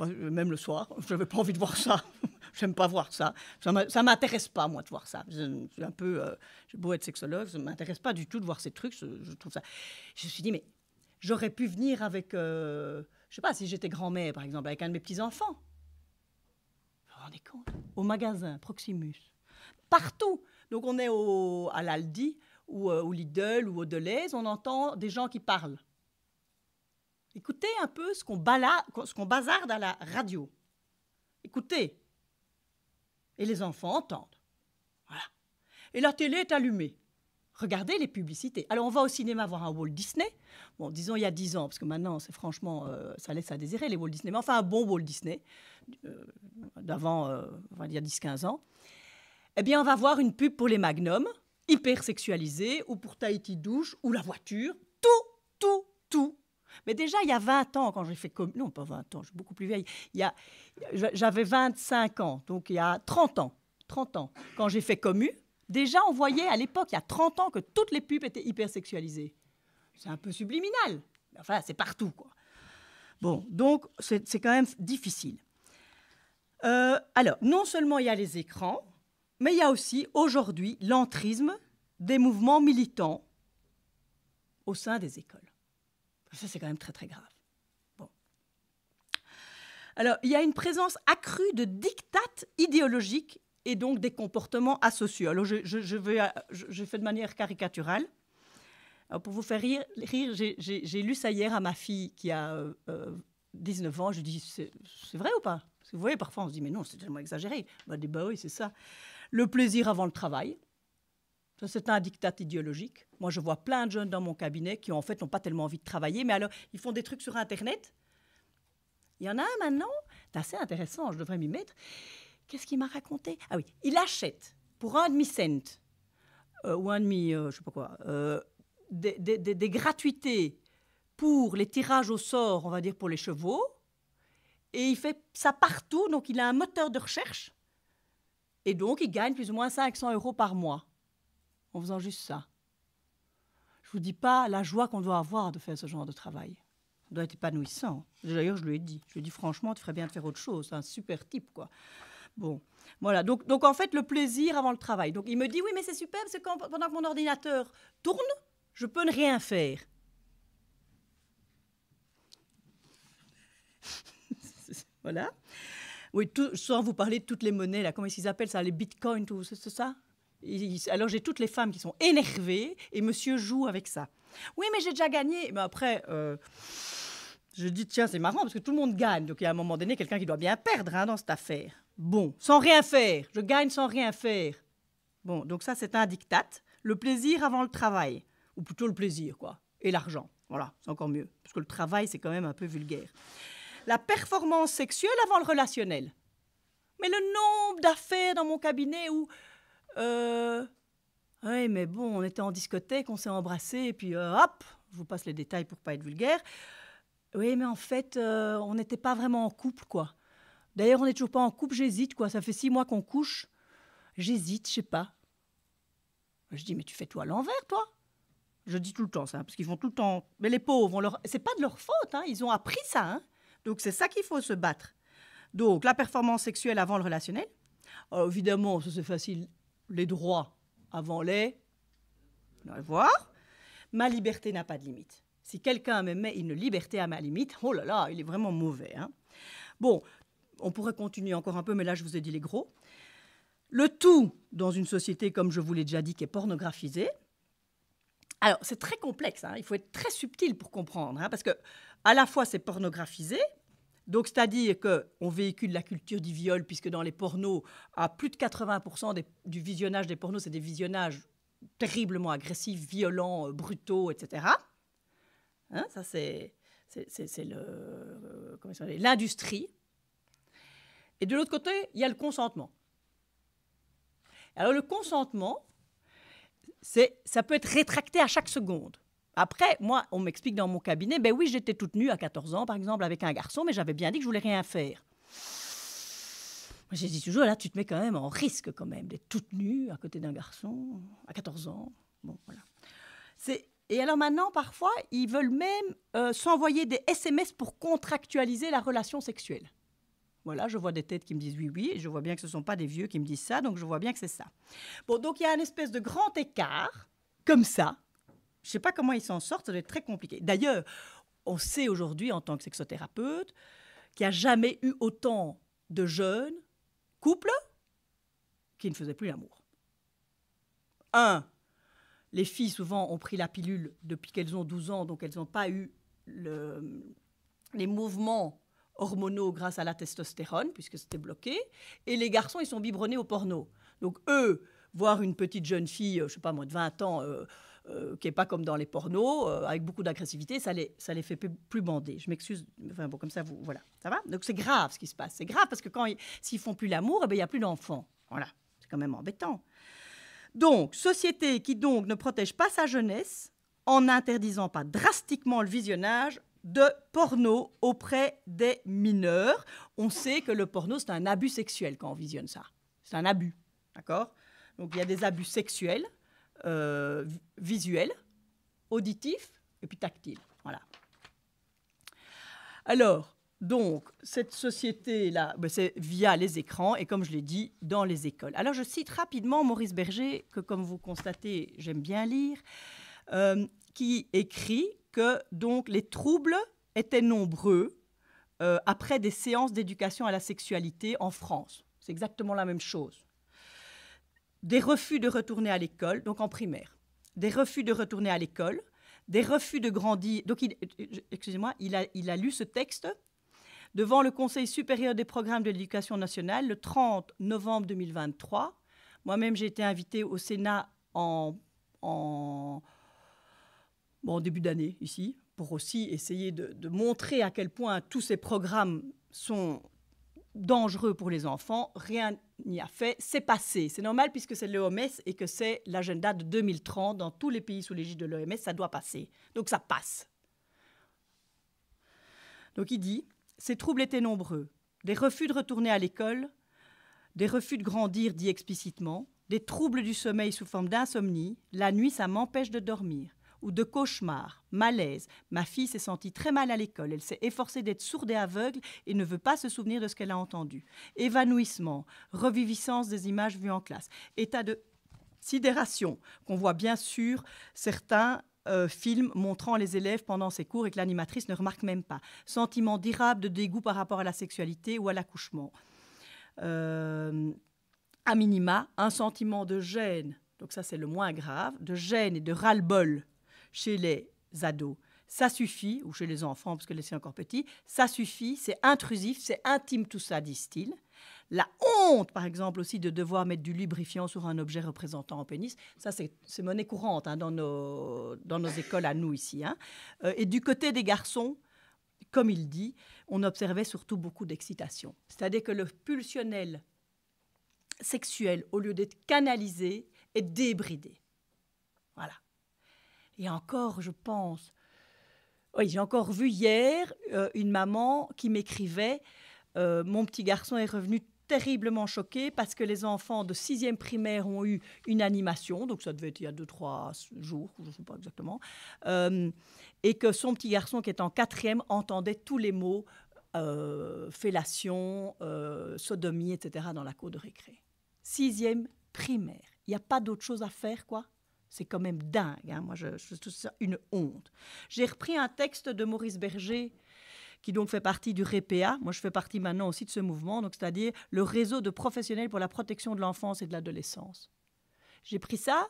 même le soir, [LAUGHS] je n'avais pas envie de voir ça. [LAUGHS] J'aime pas voir ça. Ça ne m'intéresse pas, moi, de voir ça. Je, un peu, euh, j'ai beau être sexologue, ça ne m'intéresse pas du tout de voir ces trucs. Je, trouve ça. Je me suis dit, mais j'aurais pu venir avec euh, je sais pas, si j'étais grand-mère, par exemple, avec un de mes petits-enfants. Vous vous rendez compte Au magasin, Proximus. Partout. Donc on est au, à l'Aldi, ou euh, au Lidl, ou au Deleuze, on entend des gens qui parlent. Écoutez un peu ce qu'on, bala, ce qu'on bazarde à la radio. Écoutez. Et les enfants entendent. Voilà. Et la télé est allumée. Regardez les publicités. Alors, on va au cinéma voir un Walt Disney. Bon, disons il y a 10 ans, parce que maintenant, c'est franchement, euh, ça laisse à désirer les Walt Disney. Mais enfin, un bon Walt Disney, euh, d'avant, euh, on va dire 10-15 ans. Eh bien, on va voir une pub pour les magnums, hyper sexualisée, ou pour Tahiti Douche, ou la voiture. Tout, tout, tout. Mais déjà, il y a 20 ans, quand j'ai fait... commu... Non, pas 20 ans, je suis beaucoup plus vieille. Il y a... J'avais 25 ans, donc il y a 30 ans. 30 ans, quand j'ai fait Commu, Déjà, on voyait à l'époque, il y a 30 ans, que toutes les pubs étaient hypersexualisées. C'est un peu subliminal. Enfin, c'est partout, quoi. Bon, donc, c'est quand même difficile. Euh, alors, non seulement il y a les écrans, mais il y a aussi, aujourd'hui, l'entrisme des mouvements militants au sein des écoles. Ça, c'est quand même très, très grave. Bon. Alors, il y a une présence accrue de dictates idéologiques et donc des comportements asociaux. Alors je, je, vais, fais de manière caricaturale. pour vous faire rire, rire j'ai lu ça hier à ma fille qui a 19 euh, euh, ans. Je lui dis, c'est vrai ou pas Parce que Vous voyez, parfois on se dit, mais non, c'est tellement exagéré. Bah, des, bah oui, c'est ça. Le plaisir avant le travail. Ça, c'est un diktat idéologique. Moi, je vois plein de jeunes dans mon cabinet qui, en fait, n'ont pas tellement envie de travailler. Mais alors, ils font des trucs sur Internet. Il y en a un maintenant. C'est assez intéressant, je devrais m'y mettre. Qu'est-ce qu'il m'a raconté Ah oui, il achète pour un demi-cent euh, ou un demi, euh, je sais pas quoi, euh, des, des, des, gratuités pour les tirages au sort, on va dire, pour les chevaux. Et il fait ça partout, donc il a un moteur de recherche. Et donc, il gagne plus ou moins 500 euros par mois en faisant juste ça. Je ne vous dis pas la joie qu'on doit avoir de faire ce genre de travail. Ça doit être épanouissant. D'ailleurs, je lui ai dit. Je lui ai dit, franchement, tu ferais bien de faire autre chose. C'est un super type, quoi. Bon. Voilà, donc, donc en fait, le plaisir avant le travail. Donc il me dit, oui, mais c'est super, parce que pendant que mon ordinateur tourne, je peux ne rien faire. [LAUGHS] voilà. Oui, sans vous parler de toutes les monnaies, là, comment ils appellent ça, les bitcoins, tout, ça alors j'ai toutes les femmes qui sont énervées et monsieur joue avec ça. Oui, mais j'ai déjà gagné. Mais après, euh, je dis, tiens, c'est marrant parce que tout le monde gagne. Donc il y a un moment donné quelqu'un qui doit bien perdre hein, dans cette affaire. Bon, sans rien faire. Je gagne sans rien faire. Bon, donc ça, c'est un diktat. Le plaisir avant le travail. Ou plutôt le plaisir, quoi. Et l'argent. Voilà, c'est encore mieux. Parce que le travail, c'est quand même un peu vulgaire. La performance sexuelle avant le relationnel. Mais le nombre d'affaires dans mon cabinet où. Euh, oui, mais bon, on était en discothèque, on s'est embrassé, et puis euh, hop, je vous passe les détails pour pas être vulgaire. Oui, mais en fait, euh, on n'était pas vraiment en couple, quoi. D'ailleurs, on n'est toujours pas en couple, j'hésite, quoi. Ça fait six mois qu'on couche. J'hésite, je sais pas. Je dis, mais tu fais tout à l'envers, toi Je dis tout le temps ça, parce qu'ils font tout le temps. Mais les pauvres, ce leur... c'est pas de leur faute, hein. ils ont appris ça. Hein. Donc c'est ça qu'il faut se battre. Donc la performance sexuelle avant le relationnel. Euh, évidemment, ça c'est facile. Les droits avant les. On va voir. Ma liberté n'a pas de limite. Si quelqu'un me met une liberté à ma limite, oh là là, il est vraiment mauvais. Hein. bon, on pourrait continuer encore un peu, mais là, je vous ai dit les gros. Le tout dans une société, comme je vous l'ai déjà dit, qui est pornographisée. Alors, c'est très complexe, hein. il faut être très subtil pour comprendre, hein, parce que à la fois, c'est pornographisé, donc, c'est-à-dire qu'on véhicule la culture du viol, puisque dans les pornos, à plus de 80% du visionnage des pornos, c'est des visionnages terriblement agressifs, violents, brutaux, etc. Hein, ça, c'est euh, l'industrie. Et de l'autre côté, il y a le consentement. Alors le consentement, ça peut être rétracté à chaque seconde. Après, moi, on m'explique dans mon cabinet, ben oui, j'étais toute nue à 14 ans, par exemple, avec un garçon, mais j'avais bien dit que je voulais rien faire. J'ai dit toujours, là, tu te mets quand même en risque, quand même, d'être toute nue à côté d'un garçon à 14 ans. Bon, voilà. C'est et alors maintenant, parfois, ils veulent même euh, s'envoyer des SMS pour contractualiser la relation sexuelle. Voilà, je vois des têtes qui me disent oui, oui, je vois bien que ce ne sont pas des vieux qui me disent ça, donc je vois bien que c'est ça. Bon, donc il y a une espèce de grand écart, comme ça. Je ne sais pas comment ils s'en sortent, ça doit être très compliqué. D'ailleurs, on sait aujourd'hui, en tant que sexothérapeute, qu'il n'y a jamais eu autant de jeunes couples qui ne faisaient plus l'amour. Un, les filles, souvent, ont pris la pilule depuis qu'elles ont 12 ans, donc elles n'ont pas eu les mouvements hormonaux grâce à la testostérone, puisque c'était bloqué. Et les garçons, ils sont biberonnés au porno. Donc, eux, voir une petite jeune fille, je ne sais pas moins de 20 ans, euh, euh, qui n'est pas comme dans les pornos, euh, avec beaucoup d'agressivité, ça les, ça les fait plus bander. Je m'excuse, enfin bon, comme ça, vous, voilà, ça va Donc c'est grave ce qui se passe. C'est grave parce que quand s'ils font plus l'amour, eh ben, il n'y a plus d'enfants. Voilà, c'est quand même embêtant. Donc, société qui donc ne protège pas sa jeunesse en n'interdisant pas drastiquement le visionnage de porno auprès des mineurs. On sait que le porno, c'est un abus sexuel quand on visionne ça. C'est un abus, d'accord Donc, il y a des abus sexuels, euh, visuels, auditifs et puis tactiles. Voilà. Alors, donc, cette société-là, ben, c'est via les écrans et, comme je l'ai dit, dans les écoles. Alors, je cite rapidement Maurice Berger, que, comme vous constatez, j'aime bien lire, euh, qui écrit que donc les troubles étaient nombreux euh, après des séances d'éducation à la sexualité en France. C'est exactement la même chose. Des refus de retourner à l'école, donc en primaire. Des refus de retourner à l'école, des refus de grandir. Donc, euh, excusez-moi, il a lu ce texte devant le Conseil supérieur des programmes de l'éducation nationale le 30 novembre 2023. Moi-même, j'ai été invitée au Sénat en, début d'année, ici, pour aussi essayer de, de, montrer à quel point tous ces programmes sont dangereux pour les enfants. Rien n'y a fait. C'est passé. C'est normal puisque c'est l'OMS et que c'est l'agenda de 2030. Dans tous les pays sous l'égide de l'OMS, ça doit passer. Donc ça passe. Donc il dit, ces troubles étaient nombreux. Des refus de retourner à l'école, des refus de grandir dit explicitement, des troubles du sommeil sous forme d'insomnie, la nuit ça m'empêche de dormir, ou de cauchemars, malaise. Ma fille s'est sentie très mal à l'école, elle s'est efforcée d'être sourde et aveugle et ne veut pas se souvenir de ce qu'elle a entendu. Évanouissement, reviviscence des images vues en classe, état de sidération qu'on voit bien sûr certains euh, film montrant les élèves pendant ses cours et que l'animatrice ne remarque même pas. Sentiment d'irable, de dégoût par rapport à la sexualité ou à l'accouchement. A euh, minima, un sentiment de gêne, donc ça c'est le moins grave, de gêne et de ras-le-bol chez les ados. Ça suffit, ou chez les enfants, parce que les c'est encore petit, ça suffit, c'est intrusif, c'est intime tout ça, disent-ils la honte, par exemple, aussi de devoir mettre du lubrifiant sur un objet représentant un pénis. Ça, c'est monnaie courante hein, dans, nos, écoles à nous ici. Hein. Euh, et du côté des garçons, comme il dit, on observait surtout beaucoup d'excitation. C'est-à-dire que le pulsionnel sexuel, au lieu d'être canalisé, est débridé. Voilà. Et encore, je pense. Oui, j'ai encore vu hier euh, une maman qui m'écrivait euh, Mon petit garçon est revenu terriblement choquée parce que les enfants de sixième primaire ont eu une animation, donc ça devait être il y a deux, trois jours, je ne sais pas exactement, euh, et que son petit garçon qui est en quatrième entendait tous les mots euh, fellation, euh, sodomie, etc. dans la cour de récré. Sixième primaire. Il n'y a pas d'autre chose à faire, quoi. C'est quand même dingue. Hein. Moi, je, je trouve ça une honte. J'ai repris un texte de Maurice Berger qui donc fait partie du REPA. Moi, je fais partie maintenant aussi de ce mouvement, donc c'est-à-dire le réseau de professionnels pour la protection de l'enfance et de l'adolescence. J'ai pris ça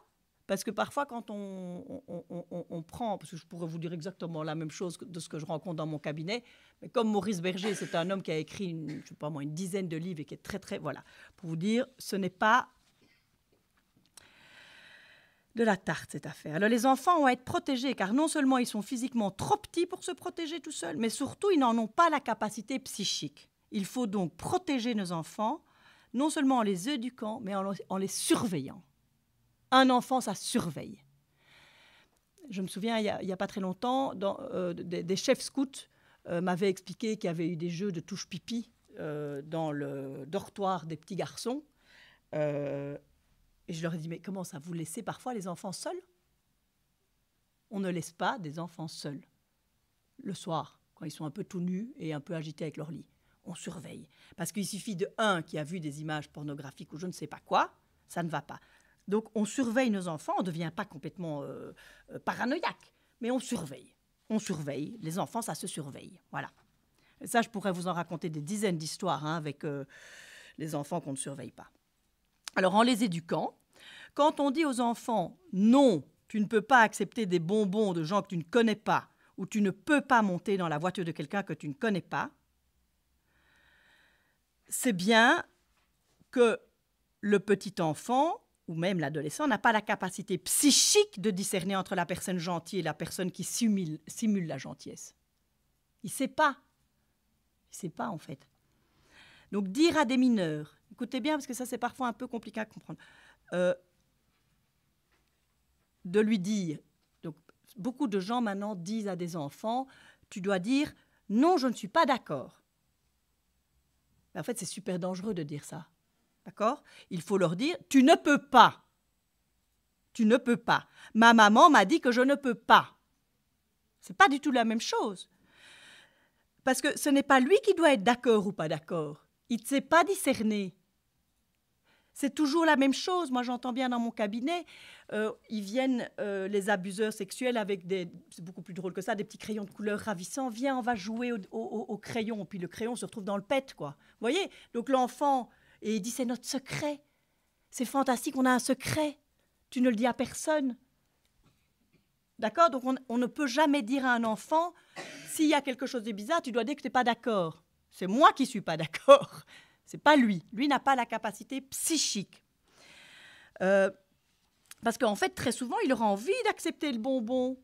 parce que parfois, quand on, prend, parce que je pourrais vous dire exactement la même chose de ce que je rencontre dans mon cabinet, mais comme Maurice Berger, c'est un homme qui a écrit, je sais pas moi, une dizaine de livres et qui est très, très, voilà, pour vous dire, ce n'est pas de la tarte, cette affaire. Alors, les enfants ont à être protégés, car non seulement ils sont physiquement trop petits pour se protéger tout seuls, mais surtout, ils n'en ont pas la capacité psychique. Il faut donc protéger nos enfants, non seulement en les éduquant, mais en, les surveillant. Un enfant, ça surveille. Je me souviens, il n'y a, pas très longtemps, euh, des, chefs scouts euh, m'avaient expliqué qu'il y avait eu des jeux de touche-pipi euh, dans le dortoir des petits garçons. Et je leur ai dit, mais comment ça, vous laissez parfois les enfants seuls On ne laisse pas des enfants seuls. Le soir, quand ils sont un peu tout nus et un peu agités avec leur lit, on surveille. Parce qu'il suffit de un qui a vu des images pornographiques ou je ne sais pas quoi, ça ne va pas. Donc on surveille nos enfants, on ne devient pas complètement euh, euh, paranoïaque, mais on surveille. On surveille. Les enfants, ça se surveille. Voilà. Et ça, je pourrais vous en raconter des dizaines d'histoires hein, avec euh, les enfants qu'on ne surveille pas. Alors en les éduquant, quand on dit aux enfants non, tu ne peux pas accepter des bonbons de gens que tu ne connais pas, ou tu ne peux pas monter dans la voiture de quelqu'un que tu ne connais pas, c'est bien que le petit enfant ou même l'adolescent n'a pas la capacité psychique de discerner entre la personne gentille et la personne qui simule, la gentillesse. Il ne sait pas. Il ne sait pas en fait. Donc dire à des mineurs, écoutez bien parce que ça c'est parfois un peu compliqué à comprendre, euh, de lui dire, donc beaucoup de gens maintenant disent à des enfants, tu dois dire non je ne suis pas d'accord. en fait c'est super dangereux de dire ça. D'accord Il faut leur dire tu ne peux pas. Tu ne peux pas. Ma maman m'a dit que je ne peux pas. C'est pas du tout la même chose. Parce que ce n'est pas lui qui doit être d'accord ou pas d'accord. Il ne sait pas discerner. C'est toujours la même chose. Moi, j'entends bien dans mon cabinet, euh, ils viennent, euh, les abuseurs sexuels, avec des. C'est beaucoup plus drôle que ça, des petits crayons de couleur ravissants. Viens, on va jouer au, crayon. Puis le crayon se retrouve dans le pet, quoi. Vous voyez Donc l'enfant, et il dit c'est notre secret. C'est fantastique, on a un secret. Tu ne le dis à personne. D'accord Donc on, ne peut jamais dire à un enfant s'il y a quelque chose de bizarre, tu dois dire que tu n'es pas d'accord. C'est moi qui suis pas d'accord. [LAUGHS] C'est pas lui. Lui n'a pas la capacité psychique. Euh, parce qu'en fait, très souvent, il aura envie d'accepter le bonbon.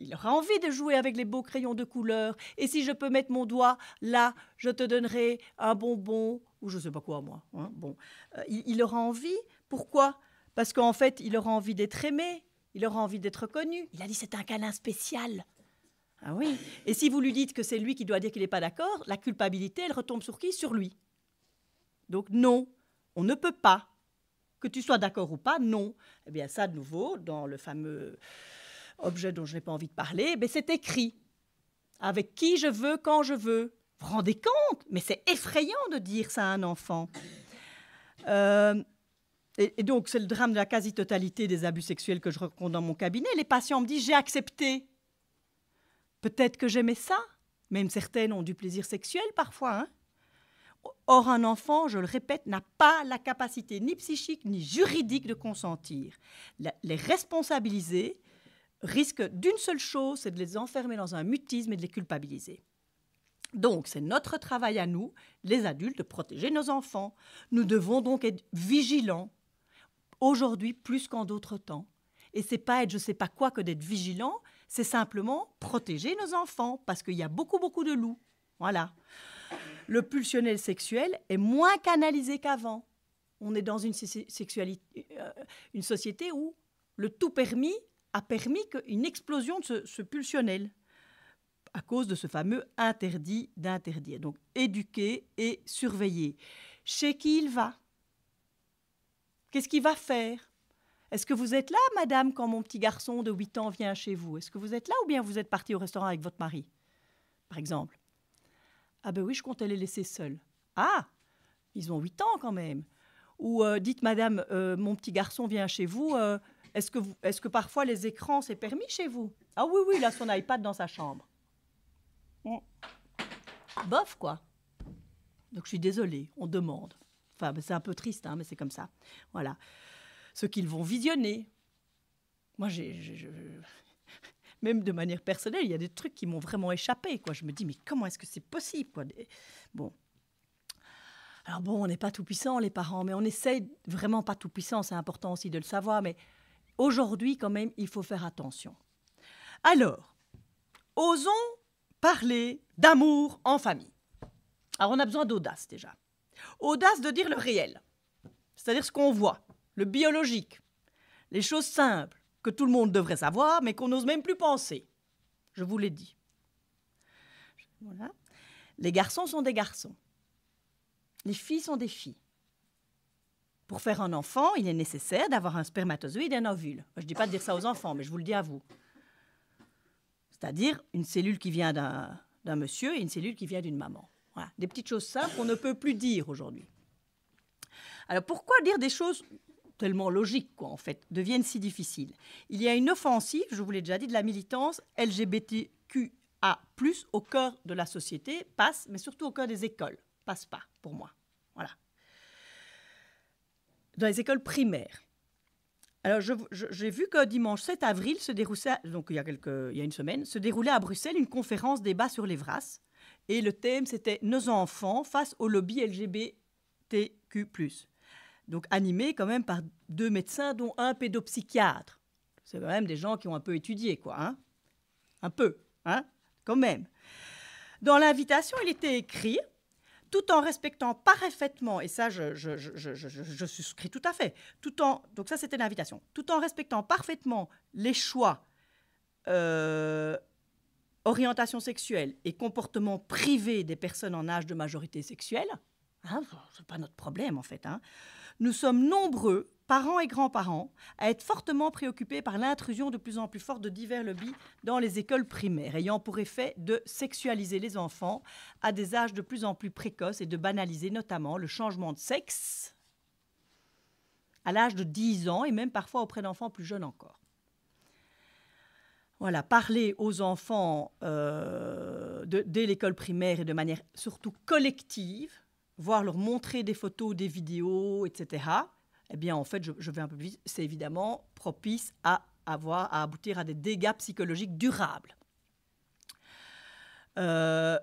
Il aura envie de jouer avec les beaux crayons de couleur. Et si je peux mettre mon doigt là, je te donnerai un bonbon ou je ne sais pas quoi, moi. Hein, bon. Euh, il, aura envie. Pourquoi Parce qu'en fait, il aura envie d'être aimé. Il aura envie d'être connu. Il a dit c'est un câlin spécial. Ah oui. Et si vous lui dites que c'est lui qui doit dire qu'il n'est pas d'accord, la culpabilité, elle retombe sur qui Sur lui. Donc non, on ne peut pas. Que tu sois d'accord ou pas, non. Eh bien ça, de nouveau, dans le fameux objet dont je n'ai pas envie de parler, mais eh c'est écrit. Avec qui je veux, quand je veux. Vous, vous rendez compte Mais c'est effrayant de dire ça à un enfant. Euh, et, et donc, c'est le drame de la quasi-totalité des abus sexuels que je rencontre dans mon cabinet. Les patients me disent, j'ai accepté. Peut-être que j'aimais ça. Même certaines ont du plaisir sexuel parfois. Hein. Or, un enfant, je le répète, n'a pas la capacité ni psychique ni juridique de consentir. Les responsabiliser risque d'une seule chose, c'est de les enfermer dans un mutisme et de les culpabiliser. Donc, c'est notre travail à nous, les adultes, de protéger nos enfants. Nous devons donc être vigilants, aujourd'hui plus qu'en d'autres temps. Et c'est pas être je sais pas quoi que d'être vigilant, c'est simplement protéger nos enfants, parce qu'il y a beaucoup, beaucoup de loups. Voilà. Le pulsionnel sexuel est moins canalisé qu'avant. On est dans une, sexualité, euh, une société où le tout permis a permis une explosion de ce, ce pulsionnel à cause de ce fameux interdit d'interdire. Donc éduquer et surveiller. Chez qui il va Qu'est-ce qu'il va faire est-ce que vous êtes là, madame, quand mon petit garçon de 8 ans vient chez vous Est-ce que vous êtes là ou bien vous êtes partie au restaurant avec votre mari Par exemple. Ah ben oui, je comptais les laisser seuls. Ah Ils ont 8 ans quand même. Ou euh, dites, madame, euh, mon petit garçon vient chez vous. Euh, est-ce que, est que parfois les écrans, c'est permis chez vous Ah oui, oui, il a son iPad dans sa chambre. Bof, quoi. Donc je suis désolée, on demande. Enfin, ben, c'est un peu triste, hein, mais c'est comme ça. Voilà ce qu'ils vont visionner. Moi, [LAUGHS] même de manière personnelle, il y a des trucs qui m'ont vraiment échappé. Quoi. Je me dis, mais comment est-ce que c'est possible Bon. Alors bon, on n'est pas tout-puissant, les parents, mais on essaye vraiment pas tout-puissant, c'est important aussi de le savoir, mais aujourd'hui, quand même, il faut faire attention. Alors, osons parler d'amour en famille. Alors, on a besoin d'audace déjà. Audace de dire le réel, c'est-à-dire ce qu'on voit le biologique, les choses simples que tout le monde devrait savoir, mais qu'on n'ose même plus penser. Je vous l'ai dit. Les garçons sont des garçons. Les filles sont des filles. Pour faire un enfant, il est nécessaire d'avoir un spermatozoïde et un ovule. Je ne dis pas de dire ça aux enfants, mais je vous le dis à vous. C'est-à-dire une cellule qui vient d'un monsieur et une cellule qui vient d'une maman. Des petites choses simples qu'on ne peut plus dire aujourd'hui. Alors pourquoi dire des choses tellement logiques, quoi, en fait, deviennent si difficiles. Il y a une offensive, je vous l'ai déjà dit, de la militance LGBTQA, au cœur de la société, passe, mais surtout au cœur des écoles. Passe pas, pour moi. Voilà. Dans les écoles primaires. Alors, j'ai vu que dimanche 7 avril se déroulait, donc il y, a quelques, il y a une semaine, se déroulait à Bruxelles une conférence débat sur les VRAS. Et le thème, c'était Nos enfants face au lobby LGBTQ donc animé quand même par deux médecins, dont un pédopsychiatre. C'est quand même des gens qui ont un peu étudié, quoi. Hein. un peu, hein quand même. Dans l'invitation, il était écrit, tout en respectant parfaitement, et ça je, je, souscris tout à fait, tout en, donc ça c'était l'invitation, tout en respectant parfaitement les choix, euh, orientation sexuelle et comportement privé des personnes en âge de majorité sexuelle, Hein, Ce n'est pas notre problème en fait. Hein. Nous sommes nombreux, parents et grands-parents, à être fortement préoccupés par l'intrusion de plus en plus forte de divers lobbies dans les écoles primaires, ayant pour effet de sexualiser les enfants à des âges de plus en plus précoces et de banaliser notamment le changement de sexe à l'âge de 10 ans et même parfois auprès d'enfants plus jeunes encore. Voilà, parler aux enfants euh, dès l'école primaire et de manière surtout collective voire leur montrer des photos, des vidéos, etc., eh bien, en fait, je, vais un peu vite, c'est évidemment propice à, avoir, à aboutir à des dégâts psychologiques durables. Euh,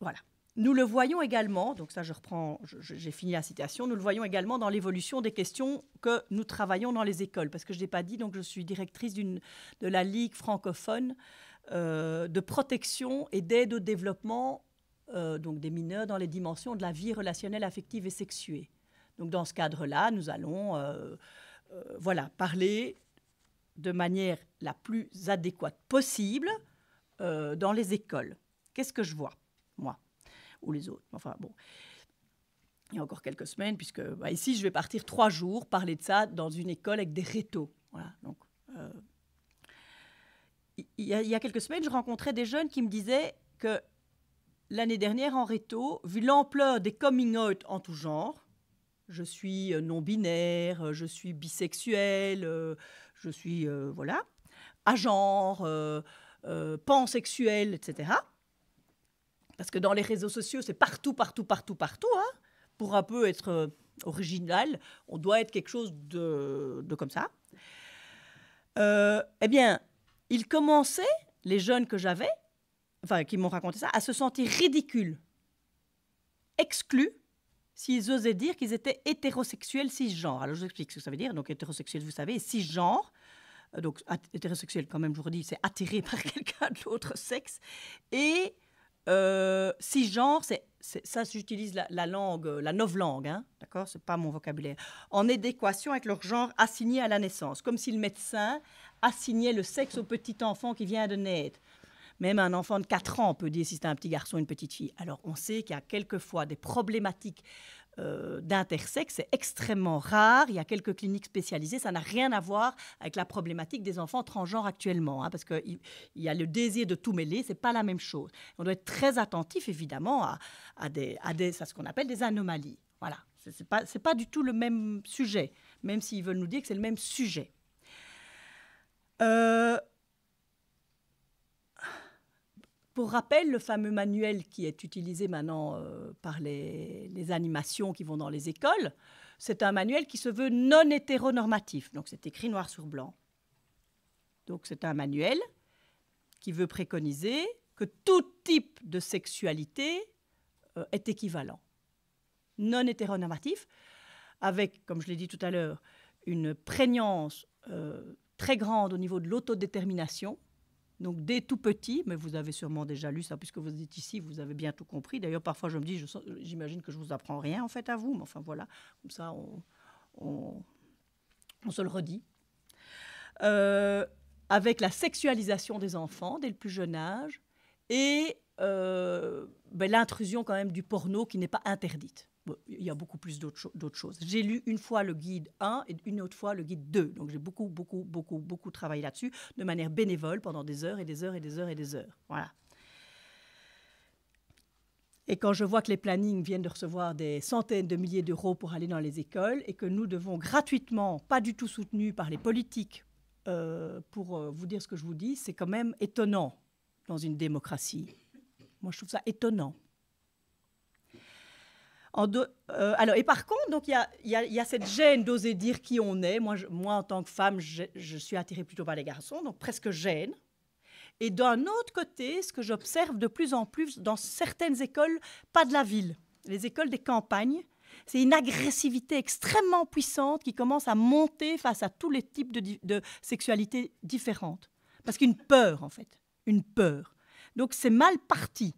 voilà. Nous le voyons également, donc ça je reprends, j'ai fini la citation, nous le voyons également dans l'évolution des questions que nous travaillons dans les écoles, parce que je l'ai pas dit, donc je suis directrice de la Ligue francophone euh, de protection et d'aide au développement euh, donc des mineurs dans les dimensions de la vie relationnelle, affective et sexuée. Donc dans ce cadre-là, nous allons euh, euh, voilà, parler de manière la plus adéquate possible dans les écoles. Qu'est-ce que je vois, moi, ou les autres Enfin bon, il y a encore quelques semaines, puisque bah, ici, je vais partir trois jours parler de ça dans une école avec des rétos. Voilà, donc... Il il y, a quelques semaines, je rencontrais des jeunes qui me disaient que l'année dernière en réto, vu l'ampleur des coming out en tout genre, je suis euh, non-binaire, euh, je suis bisexuel, euh, je suis, voilà, à genre, etc. Parce que dans les réseaux sociaux, c'est partout, partout, partout, partout. Hein. Pour un peu être original, on doit être quelque chose de, de comme ça. eh bien, ils commençaient, les jeunes que j'avais, enfin, qui m'ont raconté ça, à se sentir ridicule, exclu, s'ils osaient dire qu'ils étaient hétérosexuels cisgenres. Alors, je vous explique ce que ça veut dire. Donc, hétérosexuel, vous savez, cisgenre, euh, donc hétérosexuel quand même, je vous redis, c'est attiré [LAUGHS] par quelqu'un de l'autre sexe. Et euh, cisgenre, c'est, ça j'utilise la, langue, la novlangue, hein, d'accord C'est pas mon vocabulaire. En adéquation avec leur genre assigné à la naissance, comme si le médecin assignait le sexe au petit enfant qui vient de naître. Même un enfant de 4 ans peut dire si c'est un petit garçon ou une petite fille. Alors on sait qu'il y a quelquefois des problématiques euh, d'intersexe, c'est extrêmement rare. Il y a quelques cliniques spécialisées. Ça n'a rien à voir avec la problématique des enfants transgenres actuellement, hein, parce qu'il il y a le désir de tout mêler, c'est pas la même chose. On doit être très attentif, évidemment, à, ce qu'on appelle des anomalies. Voilà, c'est pas, pas du tout le même sujet, même s'ils veulent nous dire que c'est le même sujet. Euh, pour rappel, le fameux manuel qui est utilisé maintenant euh, par les, animations qui vont dans les écoles, c'est un manuel qui se veut non hétéronormatif. Donc c'est écrit noir sur blanc. Donc c'est un manuel qui veut préconiser que tout type de sexualité euh, est équivalent. Non hétéronormatif, avec, comme je l'ai dit tout à l'heure, une prégnance euh, très grande au niveau de l'autodétermination donc dès tout petit, mais vous avez sûrement déjà lu ça puisque vous êtes ici, vous avez bien tout compris. D'ailleurs, parfois je me dis, j'imagine que je vous apprends rien en fait à vous, mais enfin voilà, comme ça on, se le redit. Euh, avec la sexualisation des enfants dès le plus jeune âge et euh, ben, l'intrusion quand même du porno qui n'est pas interdite il y a beaucoup plus d'autres choses. J'ai lu une fois le guide 1 et une autre fois le guide 2. Donc j'ai beaucoup, beaucoup, beaucoup, beaucoup travaillé là-dessus de manière bénévole pendant des heures et des heures et des heures et des heures. Voilà. Et quand je vois que les plannings viennent de recevoir des centaines de milliers d'euros pour aller dans les écoles et que nous devons gratuitement, pas du tout soutenus par les politiques, euh, pour euh, vous dire ce que je vous dis, c'est quand même étonnant dans une démocratie. Moi, je trouve ça étonnant. Euh, alors, et par contre, donc il y, a, cette gêne d'oser dire qui on est. Moi, moi en tant que femme, je, suis attirée plutôt par les garçons, donc presque gêne. Et d'un autre côté, ce que j'observe de plus en plus dans certaines écoles, pas de la ville, les écoles des campagnes, c'est une agressivité extrêmement puissante qui commence à monter face à tous les types de, de sexualités différentes. Parce qu'une peur, en fait, une peur. Donc c'est mal parti.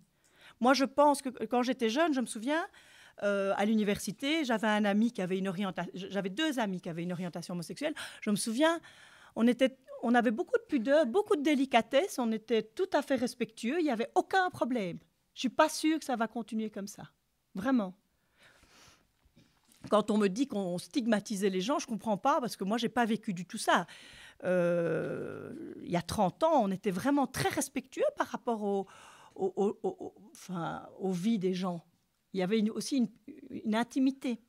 Moi, je pense que quand j'étais jeune, je me souviens, euh, à l'université, j'avais un ami qui avait une orientation, j'avais deux amis qui avaient une orientation homosexuelle. Je me souviens, on était, on avait beaucoup de pudeur, beaucoup de délicatesse, on était tout à fait respectueux, il n'y avait aucun problème. Je suis pas sûre que ça va continuer comme ça, vraiment. Quand on me dit qu'on stigmatisait les gens, je comprends pas parce que moi j'ai pas vécu du tout ça. Euh, il y a 30 ans, on était vraiment très respectueux par rapport aux vies des gens. Il y avait aussi une, intimité.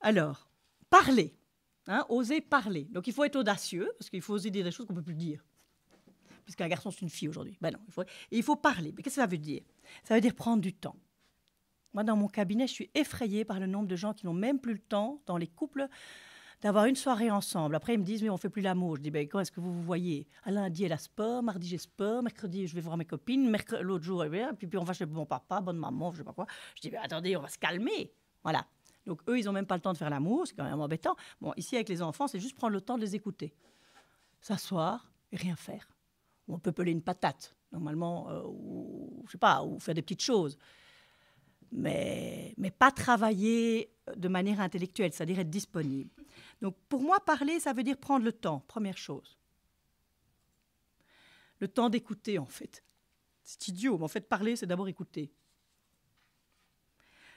Alors, parler, hein, oser parler. Donc il faut être audacieux, parce qu'il faut oser dire des choses qu'on ne peut plus dire. Puisqu'un garçon, c'est une fille aujourd'hui. Ben non, il faut, il faut parler. Mais qu'est-ce que ça veut dire Ça veut dire prendre du temps. Moi, dans mon cabinet, je suis effrayée par le nombre de gens qui n'ont même plus le temps, dans les couples, d'avoir une soirée ensemble. Après, ils me disent, mais on fait plus l'amour. Je dis, ben, quand est-ce que vous vous voyez À lundi, elle a sport, mardi, j'ai sport, mercredi, je vais voir mes copines, l'autre jour, et puis, puis on va chez mon papa, bonne maman, je sais pas quoi. Je dis, ben, attendez, on va se calmer. Voilà. Donc, eux, ils n'ont même pas le temps de faire l'amour, c'est quand même embêtant. Bon, ici, avec les enfants, c'est juste prendre le temps de les écouter. S'asseoir et rien faire. On peut peler une patate, normalement, euh, ou, je sais pas, ou faire des petites choses mais, pas travailler de manière intellectuelle, c'est-à-dire être disponible. Donc pour moi, parler, ça veut dire prendre le temps, première chose. Le temps d'écouter, en fait. C'est idiot, mais en fait, parler, c'est d'abord écouter.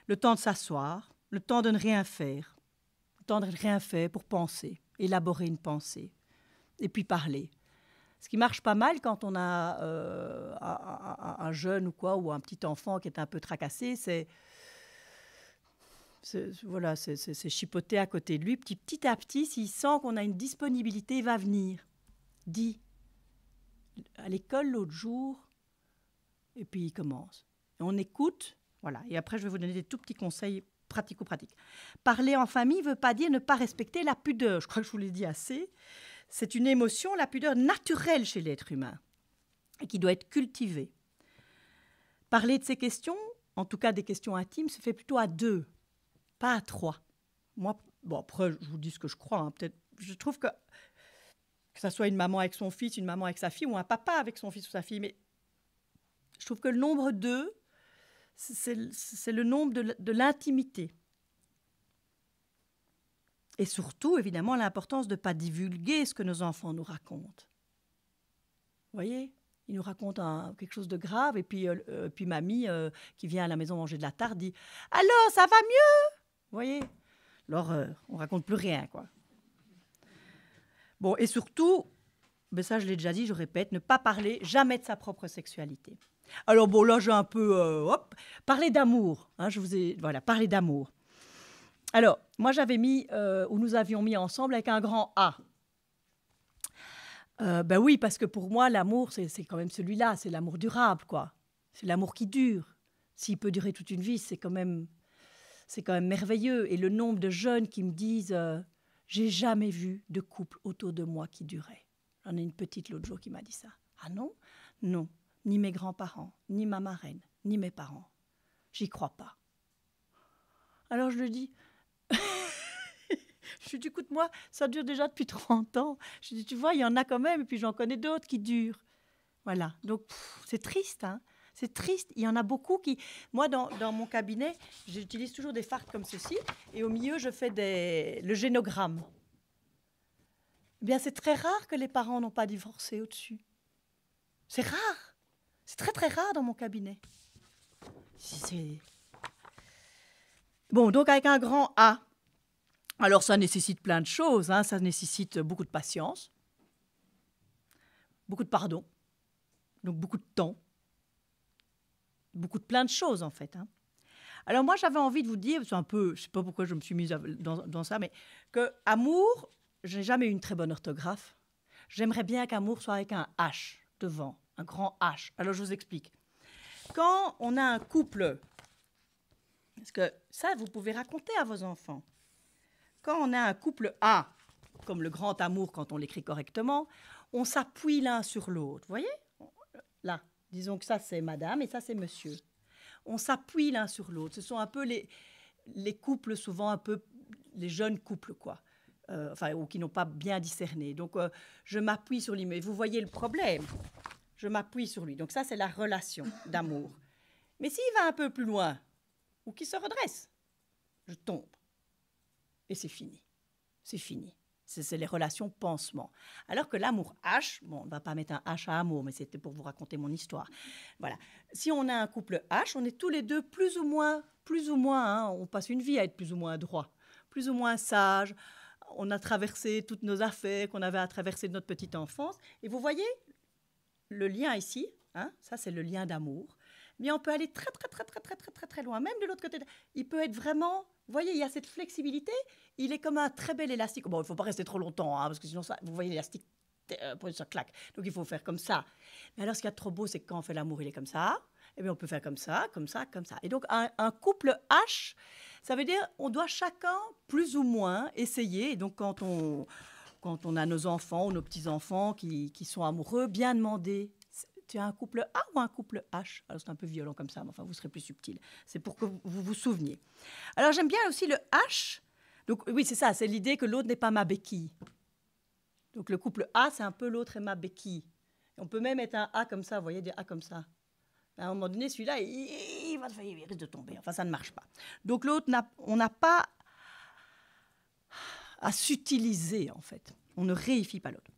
Le temps de s'asseoir, le temps de ne rien faire, le temps de ne rien faire pour penser, élaborer une pensée, et puis parler. Ce qui marche pas mal quand on a euh, un, jeune ou quoi, ou un petit enfant qui est un peu tracassé, c'est voilà, c'est chipoter à côté de lui, petit, petit à petit, s'il sent qu'on a une disponibilité, il va venir. Dit. À l'école l'autre jour, et puis il commence. on écoute, voilà. Et après, je vais vous donner des tout petits conseils pratico-pratiques. Parler en famille ne veut pas dire ne pas respecter la pudeur. Je crois que je vous l'ai dit assez. C'est une émotion, la pudeur, naturelle chez l'être humain et qui doit être cultivée. Parler de ces questions, en tout cas des questions intimes, se fait plutôt à deux, pas à trois. Moi, bon, après, je vous dis ce que je crois. Hein. peut-être, je trouve que que ça soit une maman avec son fils, une maman avec sa fille ou un papa avec son fils ou sa fille, mais je trouve que le nombre deux, c'est le nombre de l'intimité. Et surtout, évidemment, l'importance de ne pas divulguer ce que nos enfants nous racontent. Vous voyez il nous raconte quelque chose de grave et puis, euh, euh, puis mamie euh, qui vient à la maison manger de la tarte dit Alors, ça va mieux Vous voyez L'horreur. On raconte plus rien, quoi. Bon, et surtout, mais ben ça je l'ai déjà dit, je répète, ne pas parler jamais de sa propre sexualité. Alors bon, là j'ai un peu, hop, parler d'amour. Hein, je vous ai, voilà, parler d'amour. Alors, moi, j'avais mis, euh, ou nous avions mis ensemble avec un grand A. Euh, ben oui, parce que pour moi, l'amour, c'est quand même celui-là, c'est l'amour durable, quoi. C'est l'amour qui dure. S'il peut durer toute une vie, c'est quand même, c'est quand même merveilleux. Et le nombre de jeunes qui me disent, euh, j'ai jamais vu de couple autour de moi qui durait. J'en ai une petite l'autre jour qui m'a dit ça. Ah non, non, ni mes grands-parents, ni ma marraine, ni mes parents. J'y crois pas. Alors je lui dis, je lui écoute, moi, ça dure déjà depuis 30 [LAUGHS] ans. Je dis, tu vois, il y en a quand même, et puis j'en connais d'autres qui durent. Voilà, donc c'est triste, hein c'est triste. Il y en a beaucoup qui. Moi, dans, mon cabinet, j'utilise toujours des fartes comme ceci. Et au milieu, je fais le génogramme. Eh bien, c'est très rare que les parents n'ont pas divorcé au-dessus. C'est rare. C'est très, très rare dans mon cabinet. Bon, donc avec un grand A, alors ça nécessite plein de choses, hein. ça nécessite beaucoup de patience, beaucoup de pardon, donc beaucoup de temps, beaucoup de plein de choses en fait. Hein. Alors moi j'avais envie de vous dire, c'est un peu, je sais pas pourquoi je me suis mise dans, ça, mais que amour, je n'ai jamais eu une très bonne orthographe. J'aimerais bien qu'amour soit avec un H devant, un grand H. Alors je vous explique. Quand on a un couple, parce que ça vous pouvez raconter à vos enfants quand on a un couple A, comme le grand amour quand on l'écrit correctement, on s'appuie l'un sur l'autre. Vous voyez Là, disons que ça c'est madame et ça c'est monsieur. On s'appuie l'un sur l'autre. Ce sont un peu les, couples, souvent un peu les jeunes couples, quoi. Euh, enfin, ou qui n'ont pas bien discerné. Donc, euh, je m'appuie sur lui. Mais vous voyez le problème. Je m'appuie sur lui. Donc, ça, c'est la relation d'amour. Mais s'il va un peu plus loin, ou qu'il se redresse, je tombe et c'est fini. C'est fini. C'est les relations pansement. Alors que l'amour H, on ne va pas mettre un H à amour, mais c'était pour vous raconter mon histoire. Voilà. Si on a un couple H, on est tous les deux plus ou moins, plus ou moins, hein, on passe une vie à être plus ou moins droit, plus ou moins sage. On a traversé toutes nos affaires qu'on avait à traverser de notre petite enfance. Et vous voyez le lien ici, hein, ça c'est le lien d'amour mais on peut aller très, très, très, très, très, très, très, très loin. Même de l'autre côté, il peut être vraiment. Vous voyez, il y a cette flexibilité. Il est comme un très bel élastique. Bon, il ne faut pas rester trop longtemps, hein, parce que sinon, ça, vous voyez, l'élastique, ça euh, euh, claque. Donc, il faut faire comme ça. Mais alors, ce qu'il y trop beau, c'est que quand on fait l'amour, il est comme ça. Eh bien, on peut faire comme ça, comme ça, comme ça. Et donc, un, couple H, ça veut dire on doit chacun, plus ou moins, essayer. donc, quand on quand on a nos enfants ou nos petits-enfants qui, qui, sont amoureux, bien demander tu as un couple A ou un couple H Alors c'est un peu violent comme ça, mais enfin vous serez plus subtil. C'est pour que vous vous souveniez. Alors j'aime bien aussi le H. Donc oui, c'est ça, c'est l'idée que l'autre n'est pas ma béquille. Donc le couple A, c'est un peu l'autre est ma béquille. on peut même être un A comme ça, vous voyez, des A comme ça. À un moment donné, celui-là, il, va, il risque de tomber. Enfin, ça ne marche pas. Donc l'autre, on n'a pas à s'utiliser, en fait. On ne réifie pas l'autre.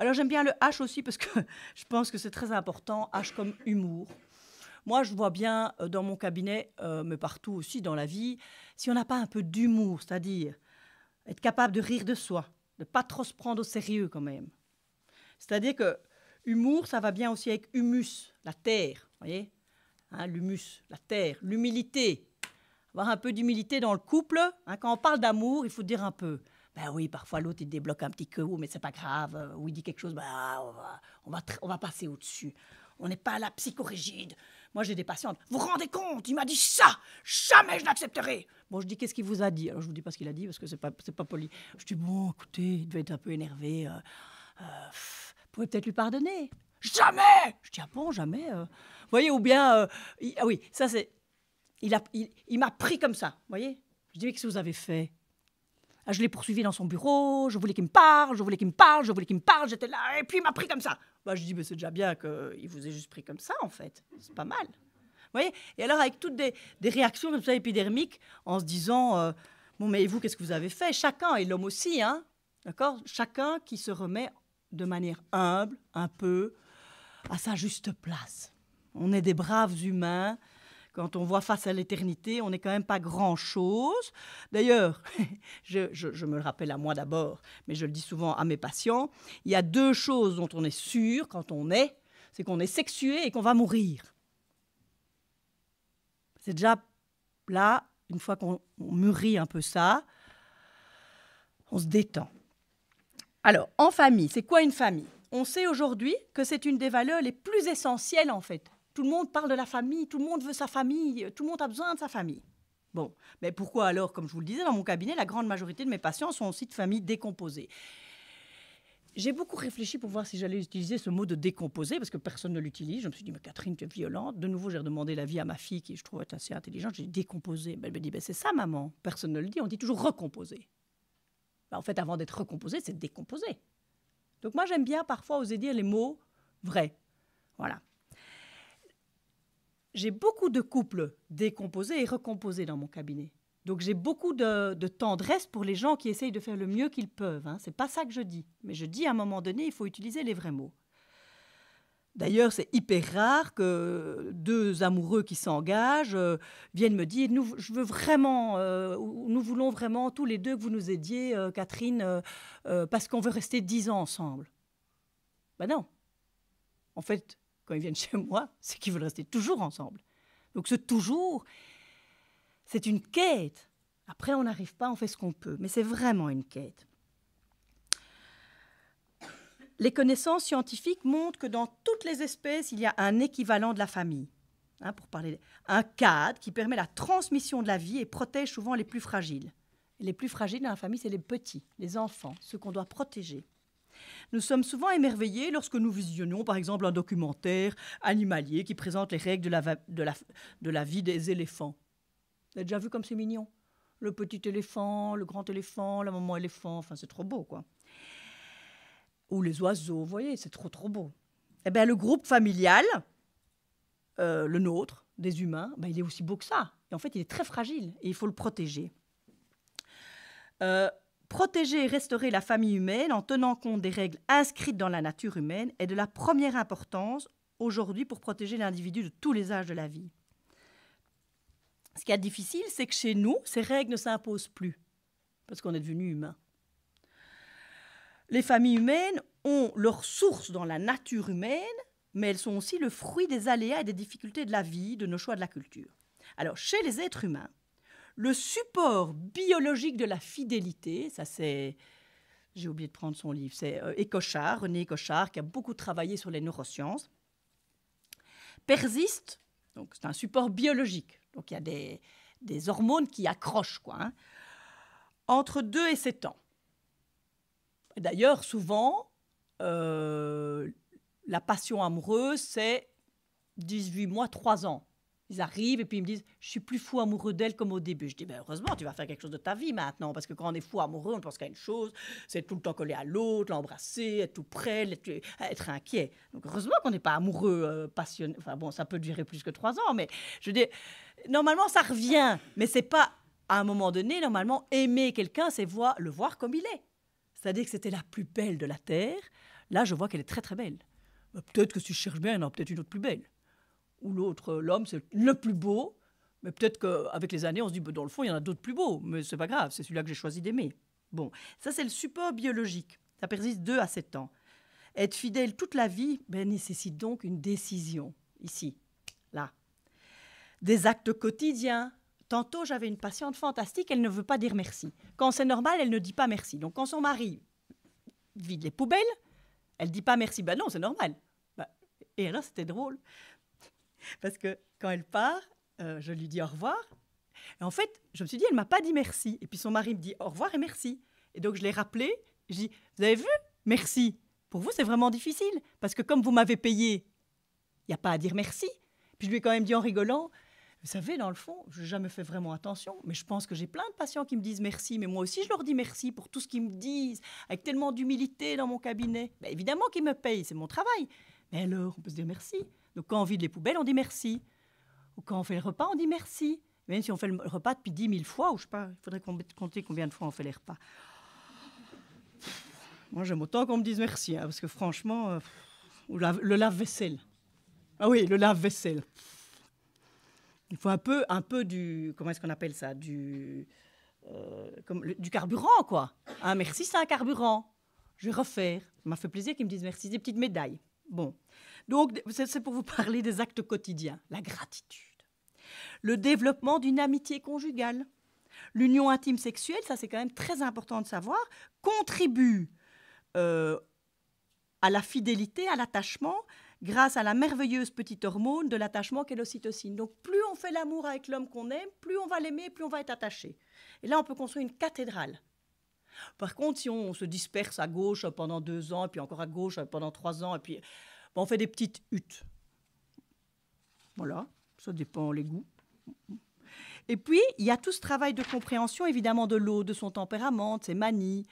Alors j'aime bien le H aussi parce que [LAUGHS] je pense que c'est très important, H comme humour. Moi, je vois bien euh, dans mon cabinet, euh, mais partout aussi dans la vie, si on n'a pas un peu d'humour, c'est-à-dire être capable de rire de soi, de ne pas trop se prendre au sérieux quand même. C'est-à-dire que humour, ça va bien aussi avec humus, la terre, vous voyez hein, L'humus, la terre, l'humilité. Avoir un peu d'humilité dans le couple. Hein, quand on parle d'amour, il faut dire un peu ben oui, parfois l'autre, il débloque un petit peu, mais c'est pas grave. Ou il dit quelque chose, bah on, va, on, va passer au-dessus. On n'est pas à la psychorigide. Moi, j'ai des patientes. Vous rendez compte Il m'a dit ça Jamais je n'accepterai. Bon, je dis, qu'est-ce qu'il vous a dit Alors, je vous dis pas ce qu'il a dit parce que c'est pas, pas poli. Je dis, bon, écoutez, il devait être un peu énervé. Euh, euh, vous pouvez peut-être lui pardonner. Jamais Je dis, ah bon, jamais euh. Vous voyez, ou bien. ah oui, ça, c'est. Il a il, il pris comme ça, vous voyez Je dis, mais qu'est-ce que vous avez fait ah, je l'ai poursuivi dans son bureau, je voulais qu'il me parle, je voulais qu'il me parle, je voulais qu'il me parle, j'étais là, et puis il m'a pris comme ça. Bah, je dis, mais c'est déjà bien qu'il vous ait juste pris comme ça, en fait. C'est pas mal. Vous voyez Et alors, avec toutes des, réactions comme ça épidermiques, en se disant, euh, bon, mais vous, qu'est-ce que vous avez fait Chacun, et l'homme aussi, hein, D'accord Chacun qui se remet de manière humble, un peu, à sa juste place. On est des braves humains quand on voit face à l'éternité, on n'est quand même pas grand-chose. D'ailleurs, [LAUGHS] je, je, me le rappelle à moi d'abord, mais je le dis souvent à mes patients, il y a deux choses dont on est sûr quand on est, c'est qu'on est sexué et qu'on va mourir. C'est déjà là, une fois qu'on mûrit un peu ça, on se détend. Alors, en famille, c'est quoi une famille On sait aujourd'hui que c'est une des valeurs les plus essentielles, en fait, tout le monde parle de la famille, tout le monde veut sa famille, tout le monde a besoin de sa famille. Bon, mais pourquoi alors, comme je vous le disais, dans mon cabinet, la grande majorité de mes patients sont aussi de famille décomposées j'ai beaucoup réfléchi pour voir si j'allais utiliser ce mot de décomposé parce que personne ne l'utilise. Je me suis dit, mais Catherine, tu es violente. De nouveau, j'ai redemandé vie à ma fille, qui je trouve être assez intelligente. J'ai décomposé. Ben, elle me dit, ben, c'est ça, maman. Personne ne le dit. On dit toujours recomposer. Ben, en fait, avant d'être recomposé, c'est décomposé. Donc moi, j'aime bien parfois oser dire les mots vrais. Voilà j'ai beaucoup de couples décomposés et recomposés dans mon cabinet. Donc j'ai beaucoup de, tendresse pour les gens qui essayent de faire le mieux qu'ils peuvent. Hein. C'est pas ça que je dis, mais je dis à un moment donné, il faut utiliser les vrais mots. D'ailleurs, c'est hyper rare que deux amoureux qui s'engagent euh, viennent me dire nous, je veux vraiment, euh, nous voulons vraiment tous les deux que vous nous aidiez, euh, Catherine, parce qu'on veut rester dix ans ensemble. Ben non. En fait, quand ils viennent chez [LAUGHS] moi, c'est qu'ils veulent rester toujours ensemble. Donc ce toujours, c'est une quête. Après, on n'arrive pas, on fait ce qu'on peut, mais c'est vraiment une quête. Les connaissances scientifiques montrent que dans toutes les espèces, il y a un équivalent de la famille. Hein, pour parler, un cadre qui permet la transmission de la vie et protège souvent les plus fragiles. Les plus fragiles dans la famille, c'est les petits, les enfants, ceux qu'on doit protéger. Nous sommes souvent émerveillés lorsque nous visionnons par exemple un documentaire animalier qui présente les règles de la, de la, vie des éléphants. Vous avez déjà vu comme c'est mignon Le petit éléphant, le grand éléphant, la maman éléphant, enfin c'est trop beau quoi. Ou les oiseaux, vous voyez, c'est trop trop beau. Eh bien le groupe familial, euh, le nôtre, des humains, ben, il est aussi beau que ça. Et en fait, il est très fragile et il faut le protéger. Euh, Protéger et restaurer la famille humaine en tenant compte des règles inscrites dans la nature humaine est de la première importance aujourd'hui pour protéger l'individu de tous les âges de la vie. Ce qui est difficile, c'est que chez nous, ces règles ne s'imposent plus, parce qu'on est devenu humain. Les familles humaines ont leur source dans la nature humaine, mais elles sont aussi le fruit des aléas et des difficultés de la vie, de nos choix de la culture. Alors, chez les êtres humains, le support biologique de la fidélité. Ça, c'est. J'ai oublié de prendre son livre. C'est euh, Écochard, René Écochard, qui a beaucoup travaillé sur les neurosciences. Persiste. Donc, c'est un support biologique. Donc, il y a des, hormones qui accrochent, quoi. Hein, entre 2 et 7 ans. D'ailleurs, souvent, euh, la passion amoureuse, c'est 18 mois, 3 ans. Ils arrivent et puis ils me disent Je suis plus fou amoureux d'elle comme au début. Je dis ben Heureusement, tu vas faire quelque chose de ta vie maintenant. Parce que quand on est fou amoureux, on pense qu'à une chose c'est tout le temps coller à l'autre, l'embrasser, être tout près, être, être inquiet. Donc heureusement qu'on n'est pas amoureux, euh, passionné. Enfin bon, ça peut durer plus que trois ans, mais je dis Normalement, ça revient, mais c'est pas. À un moment donné, normalement, aimer quelqu'un, c'est voir, le voir comme il est. C'est-à-dire que c'était la plus belle de la Terre. Là, je vois qu'elle est très très belle. Bah, peut-être que si je cherche bien, il y en a peut-être une autre plus belle ou l'autre, l'homme, c'est le plus beau. Mais peut-être qu'avec les années, on se dit, bah, dans le fond, il y en a d'autres plus beaux. Mais c'est pas grave, c'est celui-là que j'ai choisi d'aimer. Bon, ça, c'est le support biologique. Ça persiste 2 à 7 ans. Être fidèle toute la vie ben, nécessite donc une décision, ici, là. Des actes quotidiens. Tantôt, j'avais une patiente fantastique, elle ne veut pas dire merci. Quand c'est normal, elle ne dit pas merci. Donc, quand son mari vide les poubelles, elle ne dit pas merci. Ben non, c'est normal. Ben, et là, c'était drôle. Parce que quand elle part, euh, je lui dis au revoir. Et en fait, je me suis dit, elle m'a pas dit merci. Et puis son mari me dit au revoir et merci. Et donc je l'ai rappelé. Je dit, vous avez vu Merci. Pour vous, c'est vraiment difficile. Parce que comme vous m'avez payé, il n'y a pas à dire merci. Puis je lui ai quand même dit en rigolant, vous savez, dans le fond, je n'ai jamais fait vraiment attention, mais je pense que j'ai plein de patients qui me disent merci, mais moi aussi je leur dis merci pour tout ce qu'ils me disent, avec tellement d'humilité dans mon cabinet. Ben, évidemment qu'ils me payent, c'est mon travail. Mais alors, on peut se dire merci. Donc quand on vide les poubelles, on dit merci. Ou quand on fait le repas, on dit merci. Même si on fait le repas depuis 10 000 fois, ou je sais pas, il faudrait compter combien de fois on fait les repas. Moi, j'aime autant qu'on me dise merci, hein, parce que franchement, euh, ou le lave-vaisselle. Ah oui, le lave-vaisselle. Il faut un peu, un peu du, comment est-ce qu'on appelle ça, du, euh, comme du carburant, quoi. Un hein, merci, c'est un carburant. Je vais refaire. Ça m'a fait plaisir qu'ils me disent merci, des petites médailles. Bon, donc c'est pour vous [LAUGHS] parler des actes quotidiens, la gratitude, le développement d'une amitié conjugale, l'union intime sexuelle, ça c'est quand même très important de savoir, contribue euh, à la fidélité, à l'attachement, grâce à la merveilleuse petite hormone de l'attachement qu'est l'ocytocine. Donc plus on fait l'amour avec l'homme qu'on aime, plus on va l'aimer, plus on va être attaché. Et là, on peut construire une cathédrale par contre, si on, se disperse à gauche pendant deux ans, et puis encore à gauche pendant trois ans, et puis on fait des petites huttes. Voilà, ça dépend les goûts. Et puis, il y a tout ce travail de compréhension, évidemment, de l'eau, de son tempérament, de ses manies.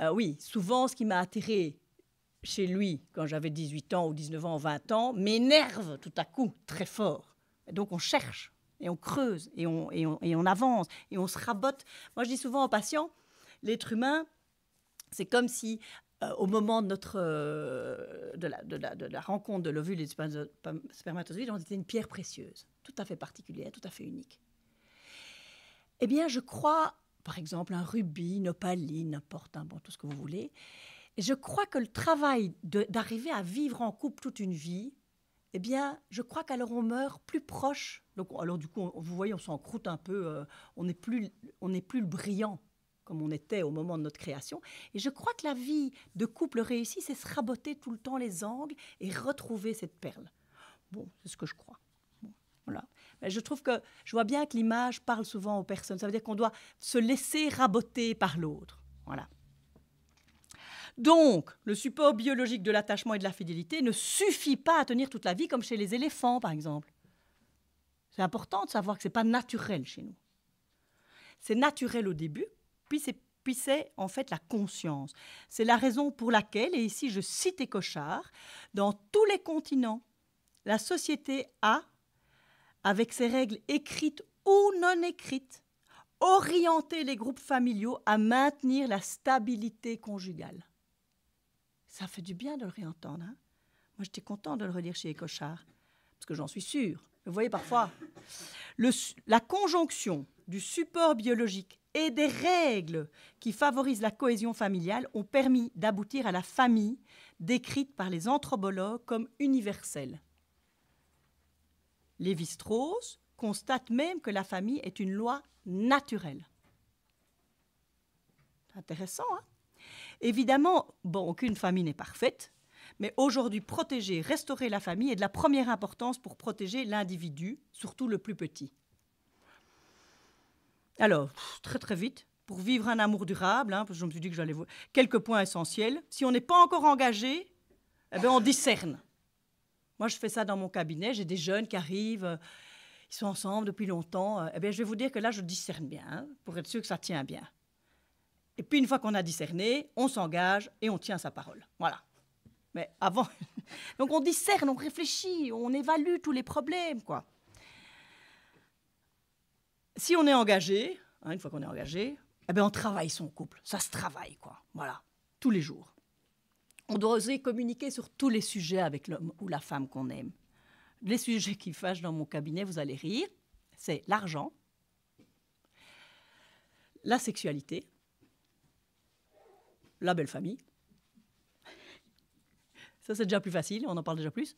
Euh, oui, souvent, ce qui m'a attiré chez lui quand j'avais 18 ans ou 19 ans, ou 20 ans, m'énerve tout à coup très fort. donc, on cherche et on creuse et on avance et on se rabote. Moi, je dis souvent aux patients, l'être humain, c'est comme si euh, au moment de, notre, euh, de, la, rencontre de l'ovule et du spermatozoïde, on était une pierre précieuse, tout à fait particulière, tout à fait unique. Eh bien, je crois, par exemple, un rubis, une opaline, n'importe, hein, bon, tout ce que vous voulez. Et je crois que le travail d'arriver à vivre en couple toute une vie, eh bien, je crois qu'alors on meurt plus proche. Donc, alors du coup, on, vous voyez, on s'en croûte un peu, euh, on n'est plus, on n'est plus le brillant comme on était au moment de notre création. Et je crois que la vie de couple réussi, c'est se raboter tout le temps les angles et retrouver cette perle. Bon, c'est ce que je crois. voilà. Mais je trouve que je vois bien que l'image parle souvent aux personnes. Ça veut dire qu'on doit se laisser raboter par l'autre. Voilà. Donc, le support biologique de l'attachement et de la fidélité ne suffit pas à tenir toute la vie, comme chez les éléphants, par exemple. C'est important de savoir que ce n'est pas naturel chez nous. C'est naturel au début, puis c'est en fait la conscience. C'est la raison pour laquelle, et ici je cite Écochard, dans tous les continents, la société a, avec ses règles écrites ou non écrites, orienté les groupes familiaux à maintenir la stabilité conjugale. Ça fait du bien de le réentendre. Hein. Moi j'étais content de le relire chez Écochard, parce que j'en suis sûre. Vous voyez parfois, la conjonction du support biologique et des règles qui favorisent la cohésion familiale ont permis d'aboutir à la famille décrite par les anthropologues comme universelle. Lévi-Strauss constate même que la famille est une loi naturelle. Intéressant, hein Évidemment, bon, aucune famille n'est parfaite, mais aujourd'hui, protéger, restaurer la famille est de la première importance pour protéger l'individu, surtout le plus petit. Alors, très très vite, pour vivre un amour durable, hein, je me suis dit que j'allais vous... Quelques points essentiels. Si on n'est pas encore engagé, eh ben, on discerne. Moi, je fais ça dans mon cabinet. J'ai des jeunes qui arrivent, euh, ils sont ensemble depuis longtemps. Euh, eh bien, je vais vous dire que là, je discerne bien, hein, pour être sûr que ça tient bien. Et puis, une fois qu'on a discerné, on s'engage et on tient sa parole. Voilà. Mais avant... [LAUGHS] Donc, on discerne, on réfléchit, on évalue tous les problèmes, quoi si on est engagé, hein, une fois qu'on est engagé, eh ben, on travaille son couple. Ça se travaille, quoi. Voilà, tous les jours. On doit oser communiquer sur tous les sujets avec l'homme ou la femme qu'on aime. Les sujets qui fâchent dans mon cabinet, vous allez rire, c'est l'argent, la sexualité, la belle famille. Ça, c'est déjà plus facile, on en parle déjà plus.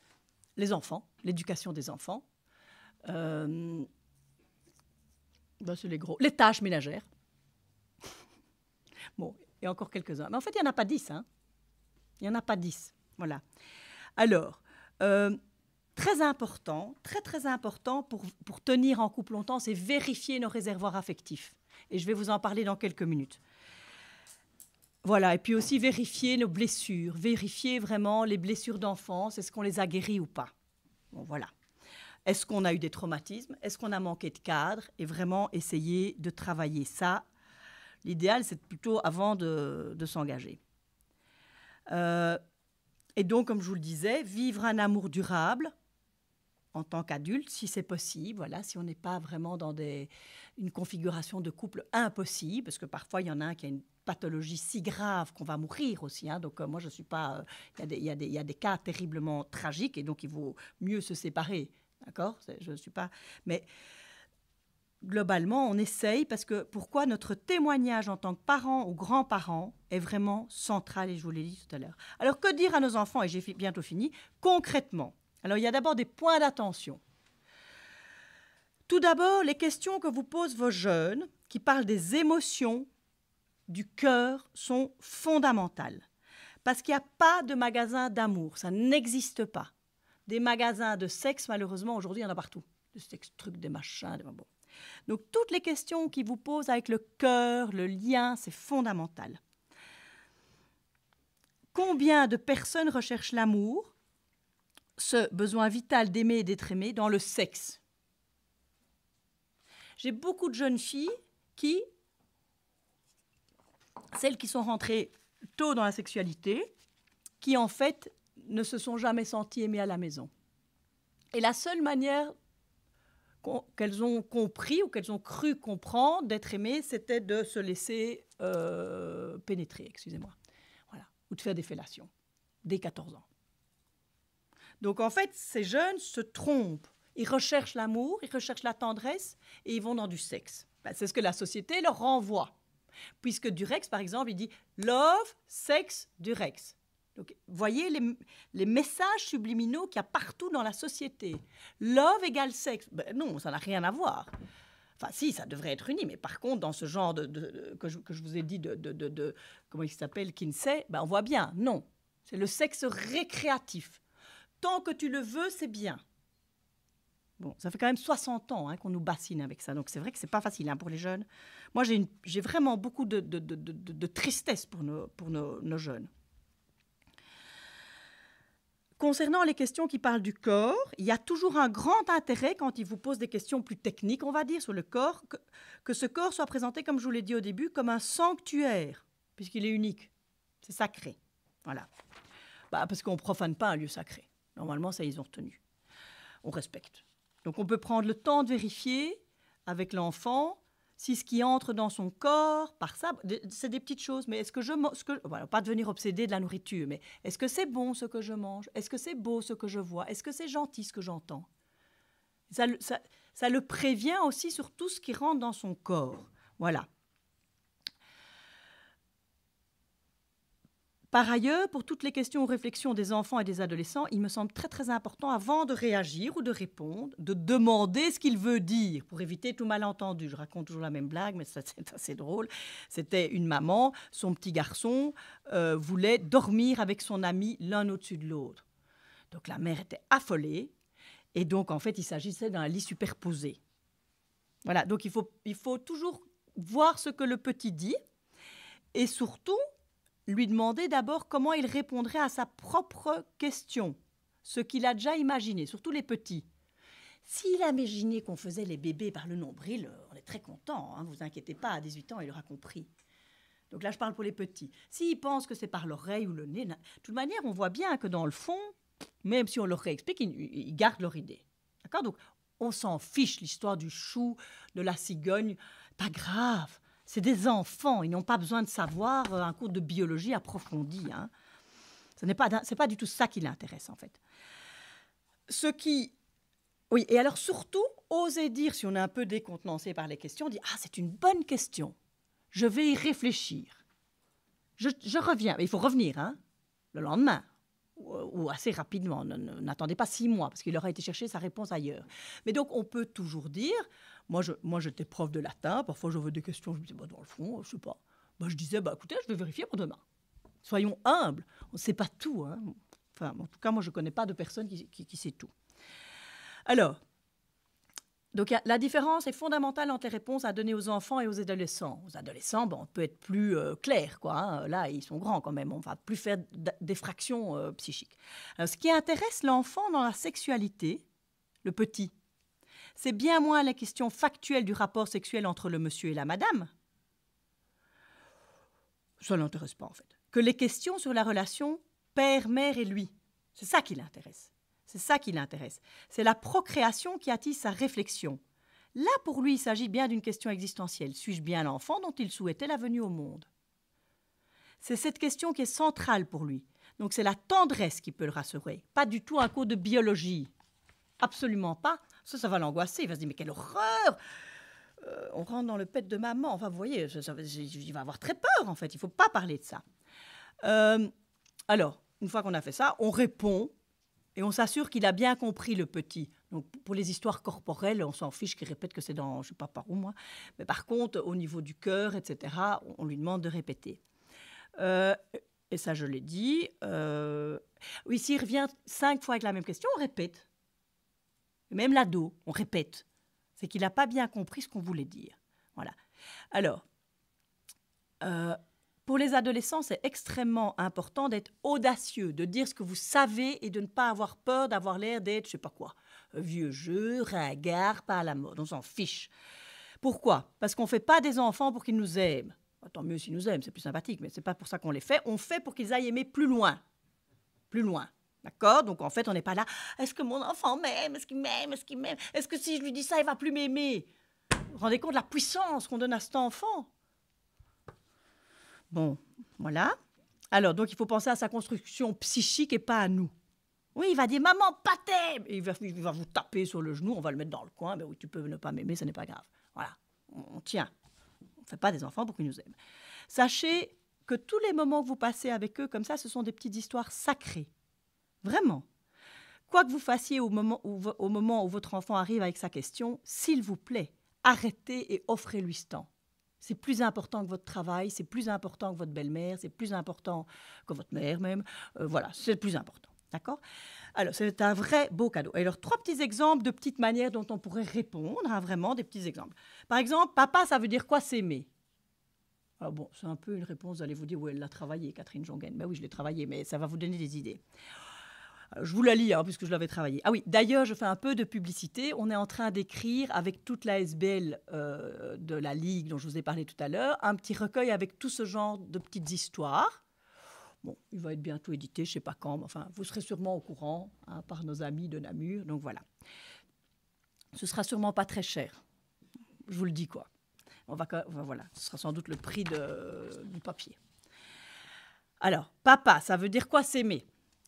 Les enfants, l'éducation des enfants. Euh, bah, c'est les gros. Les tâches ménagères. [LAUGHS] bon, et encore quelques-uns. Mais en fait, il n'y en a pas dix. Hein. Il n'y en a pas dix. Voilà. Alors, euh, très important, très très important pour, pour tenir en couple longtemps, c'est vérifier nos réservoirs affectifs. Et je vais vous en parler dans quelques minutes. Voilà, et puis aussi vérifier nos blessures, vérifier vraiment les blessures d'enfance, est-ce qu'on les a guéries ou pas. Bon, voilà. Est-ce qu'on a eu des traumatismes Est-ce qu'on a manqué de cadre Et vraiment essayer de travailler ça. L'idéal, c'est plutôt avant de, s'engager. Euh, et donc, comme je vous le disais, vivre un amour durable en tant qu'adulte, si c'est possible, voilà, si on n'est pas vraiment dans une configuration de couple impossible, parce que parfois il y en a un qui a une pathologie si grave qu'on va mourir aussi. Hein. donc euh, moi je ne suis pas, euh, il y, a des cas terriblement tragiques et donc il vaut mieux se séparer D'accord Je ne suis pas. Mais globalement, on essaye parce que pourquoi notre témoignage en tant que parents ou grands-parents est vraiment central, et je vous l'ai dit tout à l'heure. Alors que dire à nos enfants, et j'ai bientôt fini, concrètement Alors il y a d'abord des points d'attention. Tout d'abord, les questions que vous posent vos jeunes, qui parlent des émotions du cœur, sont fondamentales. Parce qu'il n'y a pas de magasin d'amour, ça n'existe pas des magasins de sexe, malheureusement, aujourd'hui, il y en a partout. Des sexe, trucs des machins, des... Bon. Donc, toutes les questions qui vous posent avec le cœur, le lien, c'est fondamental. Combien de personnes recherchent l'amour, ce besoin vital d'aimer et d'être aimé, dans le sexe J'ai beaucoup de jeunes filles qui, celles qui sont rentrées tôt dans la sexualité, qui en fait ne se sont jamais sentis aimés à la maison. Et la seule manière qu'elles ont compris ou qu'elles ont cru comprendre d'être aimées, c'était de se laisser euh, pénétrer, excusez-moi, voilà, ou de faire des fellations dès 14 ans. Donc en fait, ces jeunes se trompent. Ils recherchent l'amour, ils recherchent la tendresse et ils vont dans du sexe. Ben, c'est ce que la société leur renvoie. Puisque Durex, par exemple, il dit Love, sexe, Durex. Donc, voyez les, messages subliminaux qu'il y a partout dans la société. Love égale sexe. Ben non, ça n'a rien à voir. Enfin, si, ça devrait être uni, mais par contre, dans ce genre de, que, je, vous ai dit de, comment il s'appelle, Kinsey, ben on voit bien, non. C'est le sexe récréatif. Tant que tu le veux, c'est bien. Bon, ça fait quand même 60 ans hein, qu'on nous bassine avec ça, donc c'est vrai que c'est pas facile hein, pour les jeunes. Moi, j'ai vraiment beaucoup de, tristesse pour nos jeunes. Concernant les questions qui parlent du corps, il y a toujours un grand intérêt quand ils vous posent des questions plus techniques, on va dire, sur le corps, que, ce corps soit présenté, comme je vous l'ai dit au début, comme un sanctuaire, puisqu'il est unique. C'est sacré. Voilà. Bah, parce qu'on ne profane pas un lieu sacré. Normalement, ça, ils ont retenu. On respecte. Donc, on peut prendre le temps de vérifier avec l'enfant si ce qui entre dans son corps, par ça, c'est des petites choses, mais est-ce que je mange, voilà, pas devenir obsédé de la nourriture, mais est-ce que c'est bon ce que je mange Est-ce que c'est beau ce que je vois Est-ce que c'est gentil ce que j'entends ça, ça le prévient aussi sur tout ce qui rentre dans son corps. Voilà. Par ailleurs, pour toutes les questions ou réflexions des enfants et des adolescents, il me semble très très important, avant de réagir ou de répondre, de demander ce qu'il veut dire pour éviter tout malentendu. Je raconte toujours la même blague, mais [LAUGHS] c'est assez drôle. C'était une maman, son petit garçon euh, voulait dormir avec son ami l'un au-dessus de l'autre. Donc la mère était affolée, et donc en fait il s'agissait d'un lit superposé. Voilà, donc il faut, il faut toujours voir ce que le petit dit, et surtout lui demander d'abord comment il répondrait à sa propre question, ce qu'il a déjà imaginé, surtout les petits. S'il imaginait qu'on faisait les bébés par le nombril, on est très content, ne hein, vous inquiétez pas, à 18 ans, il aura compris. Donc là, je parle pour les petits. S'ils pensent que c'est par l'oreille ou le nez, de toute manière, on voit bien que dans le fond, même si on leur réexplique, ils, ils gardent leur idée. D'accord Donc, on s'en fiche, l'histoire du chou, de la cigogne, pas grave. C'est des enfants, ils n'ont pas besoin de savoir euh, un cours de biologie approfondi. Hein. Ce n'est pas, pas du tout ça qui l'intéresse en fait. Ce qui... Oui, et alors surtout, oser dire, si on est un peu décontenancé par les questions, dit « ah, c'est une bonne question, je vais y réfléchir. Je, reviens, il faut revenir, hein, le lendemain, ou, ou assez rapidement, n'attendez pas six mois, parce qu'il aura été chercher sa réponse ailleurs. Mais donc, on peut toujours dire, moi, je, moi, j'étais prof de latin. Parfois, j'avais des questions. Je me disais, bah, dans le fond, je sais pas. Bah, je disais, bah, écoutez, je vais vérifier pour demain. Soyons humbles. On ne sait pas tout. Hein. Enfin, en tout cas, moi, je ne connais pas de personne qui, sait tout. Alors, donc la différence est fondamentale entre les réponses à donner aux enfants et aux adolescents. Aux adolescents, on peut être plus euh, clair, quoi. Hein. Là, ils sont grands quand même. On va plus faire des fractions euh, psychiques. ce qui intéresse l'enfant dans la sexualité, le petit, c'est bien moins la question factuelle du rapport sexuel entre le monsieur et la madame. Ça l'intéresse pas en fait. Que les questions sur la relation père-mère et lui. C'est ça qui l'intéresse. C'est ça qui l'intéresse. C'est la procréation qui attise sa réflexion. Là, pour lui, il s'agit bien d'une question existentielle. Suis-je bien l'enfant dont il souhaitait la venue au monde C'est cette question qui est centrale pour lui. Donc c'est la tendresse qui peut le rassurer, pas du tout un cours de biologie. Absolument pas, ça, ça va l'angoisser. Il va se dire, mais quelle horreur euh, On rentre dans le pet de maman. Enfin, vous voyez, ça, ça, il va avoir très peur, en fait. Il ne faut pas parler de ça. Euh, alors, une fois qu'on a fait ça, on répond et on s'assure qu'il a bien compris le petit. Donc, pour les histoires corporelles, on s'en fiche qu'il répète que c'est dans, je ne sais pas par où moi. Mais par contre, au niveau du cœur, etc., on, lui demande de répéter. Euh, et ça, je l'ai dit. oui, s'il revient cinq fois avec la même question, on répète même l'ado, on répète. C'est qu'il n'a pas bien compris ce qu'on voulait dire. Voilà. Alors, euh, pour les adolescents, c'est extrêmement important d'être audacieux, de dire ce que vous savez et de ne pas avoir peur d'avoir l'air d'être, je sais pas quoi, vieux jeu, ringard, pas à la mode. On s'en fiche. Pourquoi Parce qu'on ne fait pas des enfants pour qu'ils nous aiment. Bah, tant mieux s'ils nous aiment, c'est plus sympathique, mais ce n'est pas pour ça qu'on les fait. On fait pour qu'ils aillent aimer plus loin. Plus loin. D'accord Donc en fait, on n'est pas là. Est-ce que mon enfant m'aime Est-ce qu'il m'aime Est-ce qu'il m'aime Est-ce que si je lui dis ça, il va plus m'aimer Vous rendez compte de la puissance qu'on donne à cet enfant Bon, voilà. Alors, donc il faut penser à sa construction psychique et pas à nous. Oui, il va dire Maman, pas t'aime. il, il va, vous taper sur le genou, on va le mettre dans le coin. Mais ben oui, tu peux ne pas m'aimer, ce n'est pas grave. Voilà, on, on tient. On ne fait pas des enfants pour qu'ils nous aiment. Sachez que tous les moments que vous passez avec eux comme ça, ce sont des petites histoires sacrées. Vraiment. Quoi que vous fassiez au moment où, au moment où votre enfant arrive avec sa question, s'il vous plaît, arrêtez et offrez-lui ce temps. C'est plus important que votre travail, c'est plus important que votre belle-mère, c'est plus important que votre mère même. Euh, voilà, c'est plus important. D'accord Alors, c'est un vrai beau cadeau. Et alors, trois petits exemples de petites manières dont on pourrait répondre, hein, vraiment des petits exemples. Par exemple, papa, ça veut dire quoi s'aimer alors ah bon, c'est un peu une réponse, allez vous dire, où elle l'a travaillé, Catherine Jongen. Ben oui, je l'ai travaillé, mais ça va vous donner des idées je vous la lis, hein, puisque je l'avais travaillé. Ah oui, d'ailleurs, je fais un peu de publicité. On est en train d'écrire avec toute la SBL euh, de la Ligue dont je vous ai parlé tout à l'heure, un petit recueil avec tout ce genre de petites histoires. Bon, il va être bientôt édité, je ne sais pas quand, enfin, vous serez sûrement au courant hein, par nos amis de Namur. Donc voilà. Ce sera sûrement pas très cher. Je vous le dis quoi. On va, voilà, ce sera sans doute le prix du papier. Alors, papa, ça veut dire quoi s'aimer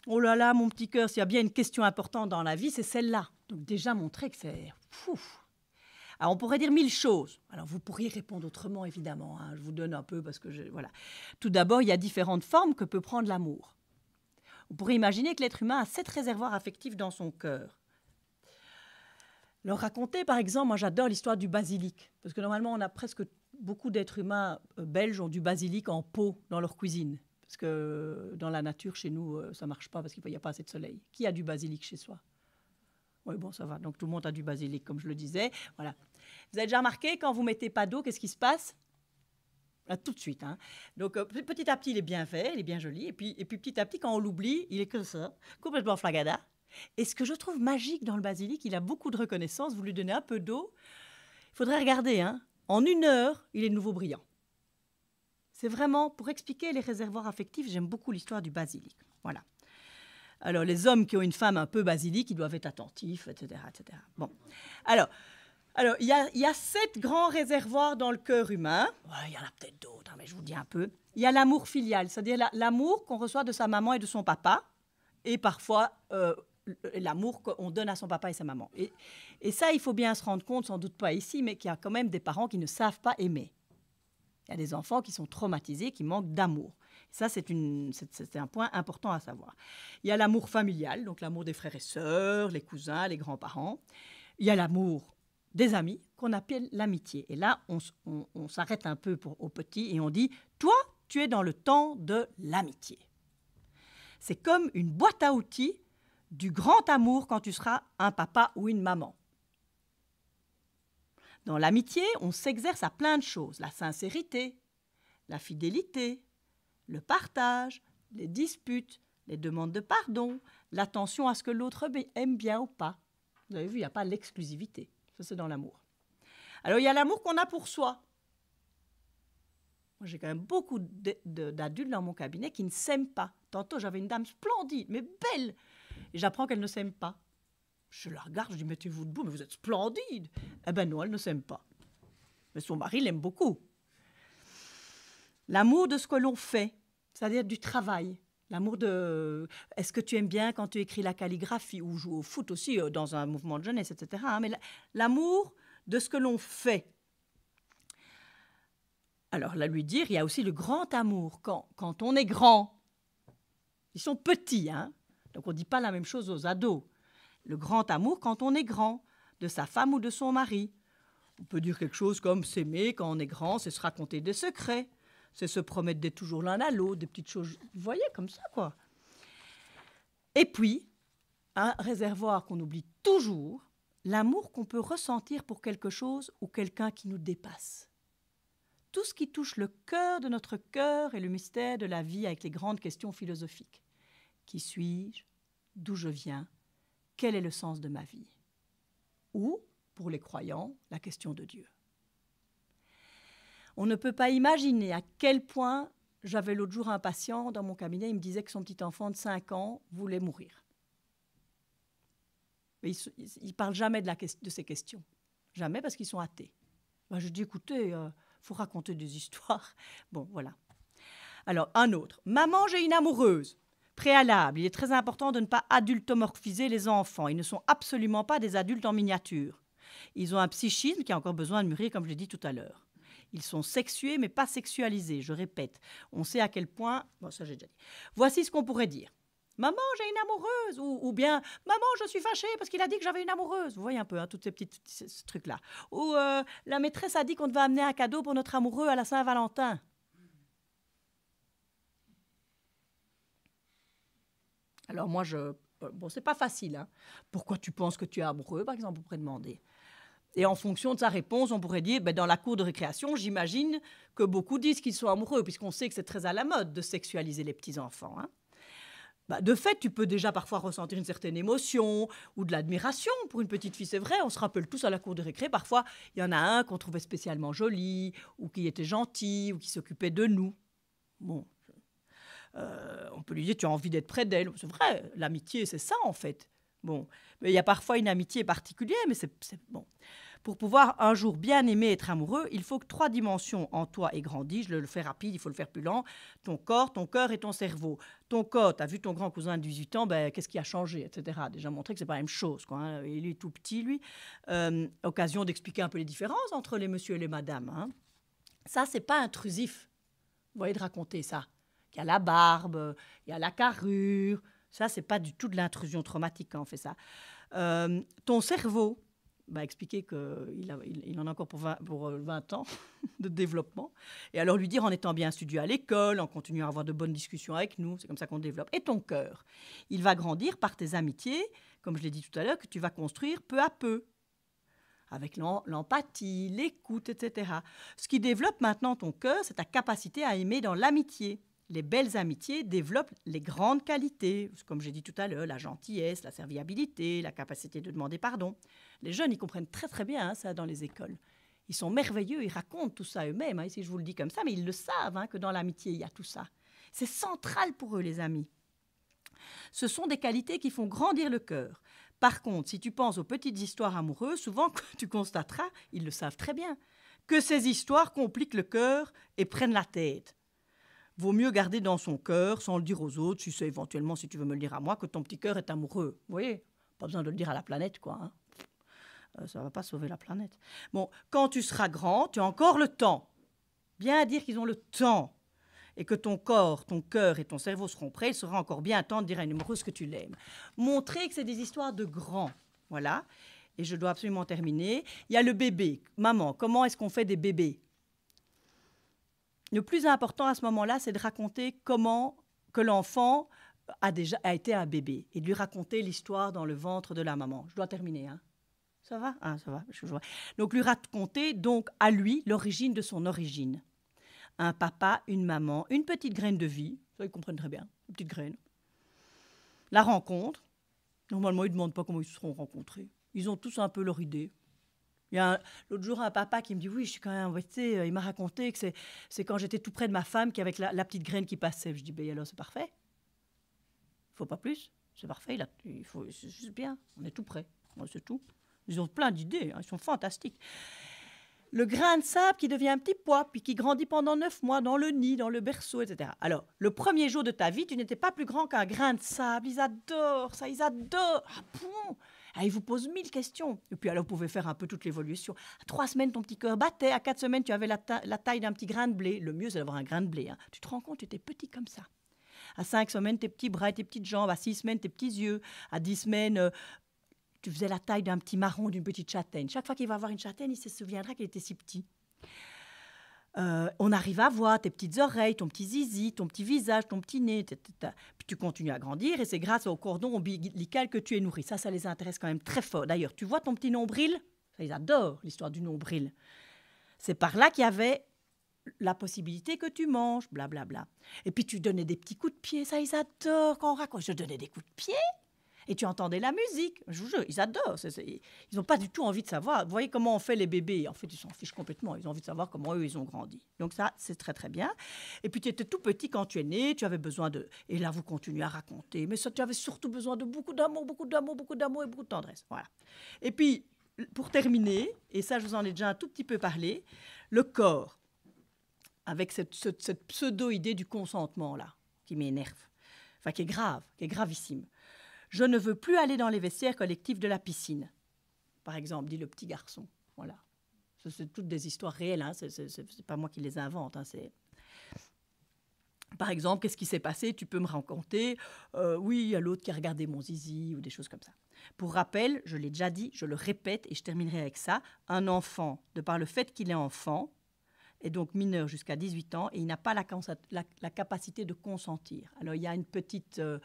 oh là là, mon petit cœur, s'il y a bien une question importante dans la vie, c'est celle-là. Donc déjà montrer que c'est... Alors on pourrait dire mille choses. Alors vous pourriez répondre autrement, évidemment. Hein. Je vous donne un peu parce que... voilà. Tout d'abord, il y a différentes formes que peut prendre l'amour. On pourrait imaginer que l'être humain a sept réservoirs affectifs dans son cœur. Leur raconter, par exemple, moi j'adore l'histoire du basilic, parce que normalement on a presque beaucoup d'êtres humains euh, belges ont du basilic en pot dans leur cuisine. Parce que euh, dans la nature, chez nous, euh, ça marche pas parce qu'il n'y a pas assez de soleil. Qui a du basilic chez soi Oui, bon, ça va. Donc tout le monde a du basilic, comme je le disais. Voilà. Vous avez déjà remarqué, quand vous mettez pas d'eau, qu'est-ce qui se passe ah, tout de suite. Hein. Donc euh, petit à petit, il est bien fait, il est bien joli. Et puis, petit à petit, quand on l'oublie, il est que ça, complètement flagada. Et ce que je trouve magique dans le basilic, il a beaucoup de reconnaissance. Vous lui donnez un peu d'eau. Il faudrait regarder. Hein. En une heure, il est nouveau brillant. C'est vraiment pour expliquer les réservoirs affectifs. J'aime beaucoup l'histoire du basilic. Voilà. Alors, les hommes qui ont une femme un peu basilique, ils doivent être attentifs, etc. etc. Bon. Alors, alors il, y a, sept grands réservoirs dans le cœur humain. il y en a peut-être d'autres, hein, mais je vous dis un peu. Il y a l'amour filial, c'est-à-dire l'amour qu'on reçoit de sa maman et de son papa, et parfois euh, l'amour qu'on donne à son papa et sa maman. Et, et ça, il faut bien se rendre compte, sans doute pas ici, mais qu'il y a quand même des parents qui ne savent pas aimer. Il y a des enfants qui sont traumatisés, qui manquent d'amour. Ça, c'est, un point important à savoir. Il y a l'amour familial, donc l'amour des frères et sœurs, les cousins, les grands-parents. Il y a l'amour des amis, qu'on appelle l'amitié. Et là, on, s'arrête un peu pour, aux petits et on dit, toi, tu es dans le temps de l'amitié. C'est comme une boîte à outils du grand amour quand tu seras un papa ou une maman. Dans l'amitié, on s'exerce à plein de choses. La sincérité, la fidélité, le partage, les disputes, les demandes de pardon, l'attention à ce que l'autre aime bien ou pas. Vous avez vu, il n'y a pas l'exclusivité. Ça, c'est dans l'amour. Alors, il y a l'amour qu'on a pour soi. J'ai quand même beaucoup d'adultes dans mon cabinet qui ne s'aiment pas. Tantôt, j'avais une dame splendide, mais belle. Et j'apprends qu'elle ne s'aime pas. Je la regarde, je dis Mettez-vous debout, mais vous êtes splendide. Eh ben non, elle ne s'aime pas. Mais son mari l'aime beaucoup. L'amour de ce que l'on fait, c'est-à-dire du travail. L'amour de. Est-ce que tu aimes bien quand tu écris la calligraphie ou joues au foot aussi euh, dans un mouvement de jeunesse, etc. Hein, mais l'amour de ce que l'on fait. Alors là, lui dire, il y a aussi le grand amour quand, quand on est grand. Ils sont petits, hein. Donc on ne dit pas la même chose aux ados le grand amour quand on est grand, de sa femme ou de son mari. On peut dire quelque chose comme s'aimer quand on est grand, c'est se raconter des secrets, c'est se promettre d'être toujours l'un à l'autre, des petites choses, vous voyez, comme ça, quoi. Et puis, un réservoir qu'on oublie toujours, l'amour qu'on peut ressentir pour quelque chose ou quelqu'un qui nous dépasse. Tout ce qui touche le cœur de notre cœur et le mystère de la vie avec les grandes questions philosophiques. Qui suis-je D'où je viens quel est le sens de ma vie Ou, pour les croyants, la question de Dieu. On ne peut pas imaginer à quel point j'avais l'autre jour un patient dans mon cabinet, il me disait que son petit enfant de 5 ans voulait mourir. Mais il ne parle jamais de, ces questions. Jamais parce qu'ils sont athées. je dis, écoutez, il euh, faut raconter des histoires. [LAUGHS] Bon, voilà. Alors, un autre. Maman, j'ai une amoureuse préalable. Il est très important de ne pas adultomorphiser les enfants. Ils ne sont absolument pas des adultes en miniature. Ils ont un psychisme qui a encore besoin de mûrir, comme je l'ai dit tout à l'heure. Ils sont sexués, mais pas sexualisés, je répète. On sait à quel point... Bon, ça j'ai déjà dit. Voici ce qu'on pourrait dire. Maman, j'ai une amoureuse. Ou, bien, maman, je suis fâchée parce qu'il a dit que j'avais une amoureuse. Vous voyez un peu hein, tous ces petits ce, trucs-là. Ou euh, la maîtresse a dit qu'on devait amener un cadeau pour notre amoureux à la Saint-Valentin. Alors moi, je, euh, bon, c'est pas facile. Hein. Pourquoi tu penses que tu es amoureux, par exemple, on pourrait demander. Et en fonction de sa réponse, on pourrait dire, ben, dans la cour de récréation, j'imagine que beaucoup disent qu'ils sont amoureux, puisqu'on sait que c'est très à la mode de sexualiser les petits-enfants. Hein. Bah, de fait, tu peux déjà parfois ressentir une certaine émotion ou de l'admiration pour une petite fille, c'est vrai. On se rappelle tous à la cour de récré, parfois, il y en a un qu'on trouvait spécialement joli, ou qui était gentil, ou qui s'occupait de nous. Bon, euh, on peut lui dire tu as envie d'être près d'elle. C'est vrai, l'amitié, c'est ça en fait. Bon, mais il y a parfois une amitié particulière, mais c'est bon. Pour pouvoir un jour bien aimer être amoureux, il faut que trois dimensions en toi aient grandi. Je le, fais rapide, il faut le faire plus lent. Ton corps, ton cœur et ton cerveau. Ton corps, tu as vu ton grand cousin de 18 ans, ben, qu'est-ce qui a changé, etc. Déjà montré que c'est pas la même chose. Quoi, hein. Il est tout petit, lui. Euh, occasion d'expliquer un peu les différences entre les monsieur et les madames. Hein. Ça, c'est pas intrusif. Vous voyez, de raconter ça. Il y a la barbe, il y a la carrure. Ça, c'est pas du tout de l'intrusion traumatique quand on fait ça. Euh, ton cerveau m'a expliquer qu'il il, en a encore pour 20, euh, ans [LAUGHS] de développement. Et alors lui dire en étant bien studieux à l'école, en continuant à avoir de bonnes discussions avec nous, c'est comme ça qu'on développe. Et ton cœur, il va grandir par tes amitiés, comme je l'ai dit tout à l'heure, que tu vas construire peu à peu avec l'empathie, l'écoute, etc. Ce qui développe maintenant ton cœur, c'est ta capacité à aimer dans l'amitié les belles amitiés développent les grandes qualités, comme j'ai dit tout à l'heure, la gentillesse, la serviabilité, la capacité de demander pardon. Les jeunes, y comprennent très très bien hein, ça dans les écoles. Ils sont merveilleux, ils racontent tout ça eux-mêmes, Ici hein, si je vous le dis comme ça, mais ils le savent hein, que dans l'amitié, il y a tout ça. C'est central pour eux, les amis. Ce sont des qualités qui font grandir le cœur. Par contre, si tu penses aux petites histoires amoureuses, souvent [LAUGHS] tu constateras, ils le savent très bien, que ces histoires compliquent le cœur et prennent la tête vaut mieux garder dans son cœur, sans le dire aux autres, Tu sais éventuellement, si tu veux me le dire à moi, que ton petit cœur est amoureux. Vous voyez Pas besoin de le dire à la planète, quoi. Hein. Euh, ça ne va pas sauver la planète. Bon, quand tu seras grand, tu as encore le temps. Bien à dire qu'ils ont le temps. Et que ton corps, ton cœur et ton cerveau seront prêts, il sera encore bien temps de dire à une amoureuse que tu l'aimes. Montrer que c'est des histoires de grands. Voilà. Et je dois absolument terminer. Il y a le bébé. Maman, comment est-ce qu'on fait des bébés le plus important à ce moment-là, c'est de raconter comment que l'enfant a déjà a été un bébé et de lui raconter l'histoire dans le ventre de la maman. Je dois terminer, hein Ça va Ah, ça va. donc lui raconter donc à lui l'origine de son origine. Un papa, une maman, une petite graine de vie. Ça, ils comprennent très bien. Une petite graine. La rencontre. Normalement, ils ne demandent pas comment ils se seront rencontrés. Ils ont tous un peu leur idée. Il y a l'autre jour un papa qui me dit oui, je suis quand même embêté. Euh, il m'a raconté que c'est quand j'étais tout près de ma femme qu'avec la, la petite graine qui passait. Je dis ben alors c'est parfait. Faut pas plus, c'est parfait. Il, il faut c'est juste bien. On est tout près. c'est tout. Ils ont plein d'idées. Hein. ils sont fantastiques. Le grain de sable qui devient un petit pois, puis qui grandit pendant neuf mois dans le nid, dans le berceau, etc. Alors, le premier jour de ta vie, tu n'étais pas plus grand qu'un grain de sable. Ils adorent ça, ils adorent. Ah bon ah, il vous pose mille questions. Et puis alors, vous pouvez faire un peu toute l'évolution. À trois semaines, ton petit cœur battait. À quatre semaines, tu avais la, taille d'un petit grain de blé. Le mieux, c'est d'avoir un grain de blé. Hein. Tu te rends compte, tu étais petit comme ça. À cinq semaines, tes petits bras et tes petites jambes. À six semaines, tes petits yeux. À dix semaines, euh, tu faisais la taille d'un petit marron, d'une petite châtaigne. Chaque fois qu'il va avoir une châtaigne, il se souviendra qu'il était si petit. Euh, on arrive à voir tes petites oreilles, ton petit zizi, ton petit visage, ton petit nez. Puis tu continues à grandir et c'est grâce au cordon ombilical que tu es nourri. Ça, ça les intéresse quand même très fort. D'ailleurs, tu vois ton petit nombril ça, Ils adorent l'histoire du nombril. C'est par là qu'il y avait la possibilité que tu manges, blablabla. Bla, bla. Et puis tu donnais des petits coups de pied, ça ils adorent quand on raconte. Je donnais des coups de pied et tu entendais la musique. Je vous jure, ils adorent. ils n'ont pas du tout envie de savoir. Vous voyez comment on fait les bébés. En fait, ils s'en fichent complètement. Ils ont envie de savoir comment eux, ils ont grandi. Donc ça, c'est très, très bien. Et puis, tu étais tout petit quand tu es né. Tu avais besoin de... Et là, vous continuez à raconter. Mais ça, tu avais surtout besoin de beaucoup d'amour, beaucoup d'amour, beaucoup d'amour et beaucoup de tendresse. Voilà. Et puis, pour terminer, et ça, je vous en ai déjà un tout petit peu parlé, le corps, avec cette, cette pseudo-idée du consentement-là, qui m'énerve, enfin, qui est grave, qui est gravissime. Je ne veux plus aller dans les vestiaires collectifs de la piscine, par exemple, dit le petit garçon. Voilà. C'est toutes des histoires réelles, hein. ce n'est pas moi qui les invente. Hein. par exemple, qu'est-ce qui s'est passé Tu peux me raconter euh, Oui, il y a l'autre qui a regardé mon zizi ou des choses comme ça. Pour rappel, je l'ai déjà dit, je le répète et je terminerai avec ça. Un enfant, de par le fait qu'il est enfant, est donc mineur jusqu'à 18 ans et il n'a pas la, capacité de consentir. Alors il y a une petite... Euh,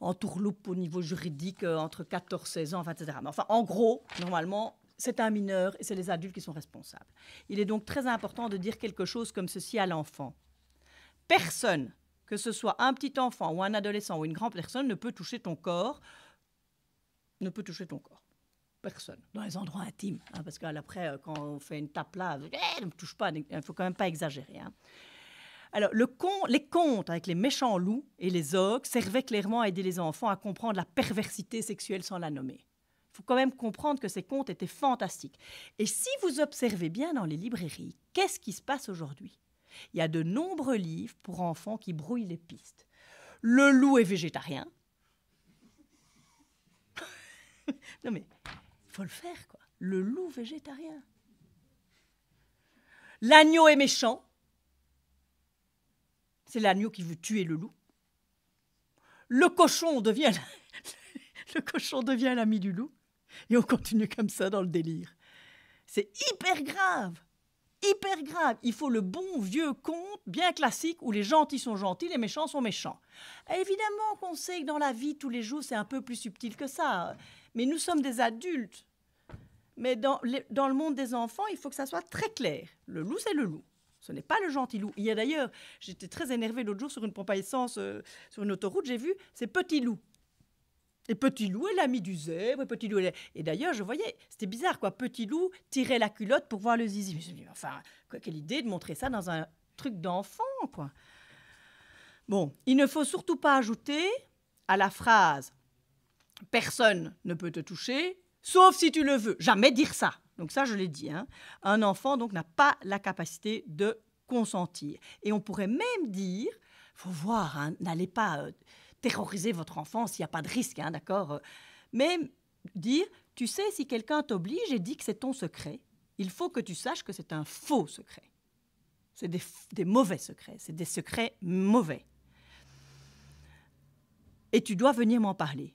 en tourloupe au niveau juridique euh, entre 14 16 ans, enfin, etc. Mais enfin, en gros, normalement, c'est un mineur et c'est les adultes qui sont responsables. Il est donc très important de dire quelque chose comme ceci à l'enfant. Personne, que ce soit un petit enfant ou un adolescent ou une grande personne, ne peut toucher ton corps. Ne peut toucher ton corps. Personne. Dans les endroits intimes. Hein, parce qu'après, euh, quand on fait une tape là, eh, ne me touche pas, il ne faut quand même pas exagérer. Hein. Alors, le con, les contes avec les méchants loups et les ogres servaient clairement à aider les enfants à comprendre la perversité sexuelle sans la nommer. Il faut quand même comprendre que ces contes étaient fantastiques. Et si vous observez bien dans les librairies, qu'est-ce qui se passe aujourd'hui Il y a de nombreux livres pour enfants qui brouillent les pistes. Le loup est végétarien. [LAUGHS] non mais, il faut le faire, quoi. Le loup végétarien. L'agneau est méchant c'est l'agneau qui veut tuer le loup. Le cochon devient, [LAUGHS] le cochon devient l'ami du loup. Et on continue comme ça dans le délire. C'est hyper grave. Hyper grave. Il faut le bon vieux conte bien classique où les gentils sont gentils, les méchants sont méchants. Évidemment qu'on sait que dans la vie, tous les jours, c'est un peu plus subtil que ça. Mais nous sommes des adultes. Mais dans, dans le monde des enfants, il faut que ça soit très clair. Le loup, c'est le loup. Ce n'est pas le gentil loup. Il y a d'ailleurs, j'étais très énervée l'autre jour sur une pompe à essence, euh, sur une autoroute, j'ai vu, c'est Petit Loup. Et Petit Loup est l'ami du zèbre, et Petit Loup Et d'ailleurs, je voyais, c'était bizarre, quoi. Petit Loup tirait la culotte pour voir le zizi. je me enfin, quelle idée de montrer ça dans un truc d'enfant, quoi. Bon, il ne faut surtout pas ajouter à la phrase « personne ne peut te toucher », sauf si tu le veux. Jamais dire ça. Donc ça, je l'ai dit. Hein. Un enfant donc n'a pas la capacité de consentir. Et on pourrait même dire, faut voir, hein, n'allez pas euh, terroriser votre enfant s'il n'y a pas de risque, hein, d'accord euh. Mais dire, tu sais, si quelqu'un t'oblige et dit que c'est ton secret, il faut que tu saches que c'est un faux secret. C'est des mauvais secrets, c'est des secrets mauvais. Et tu dois venir m'en parler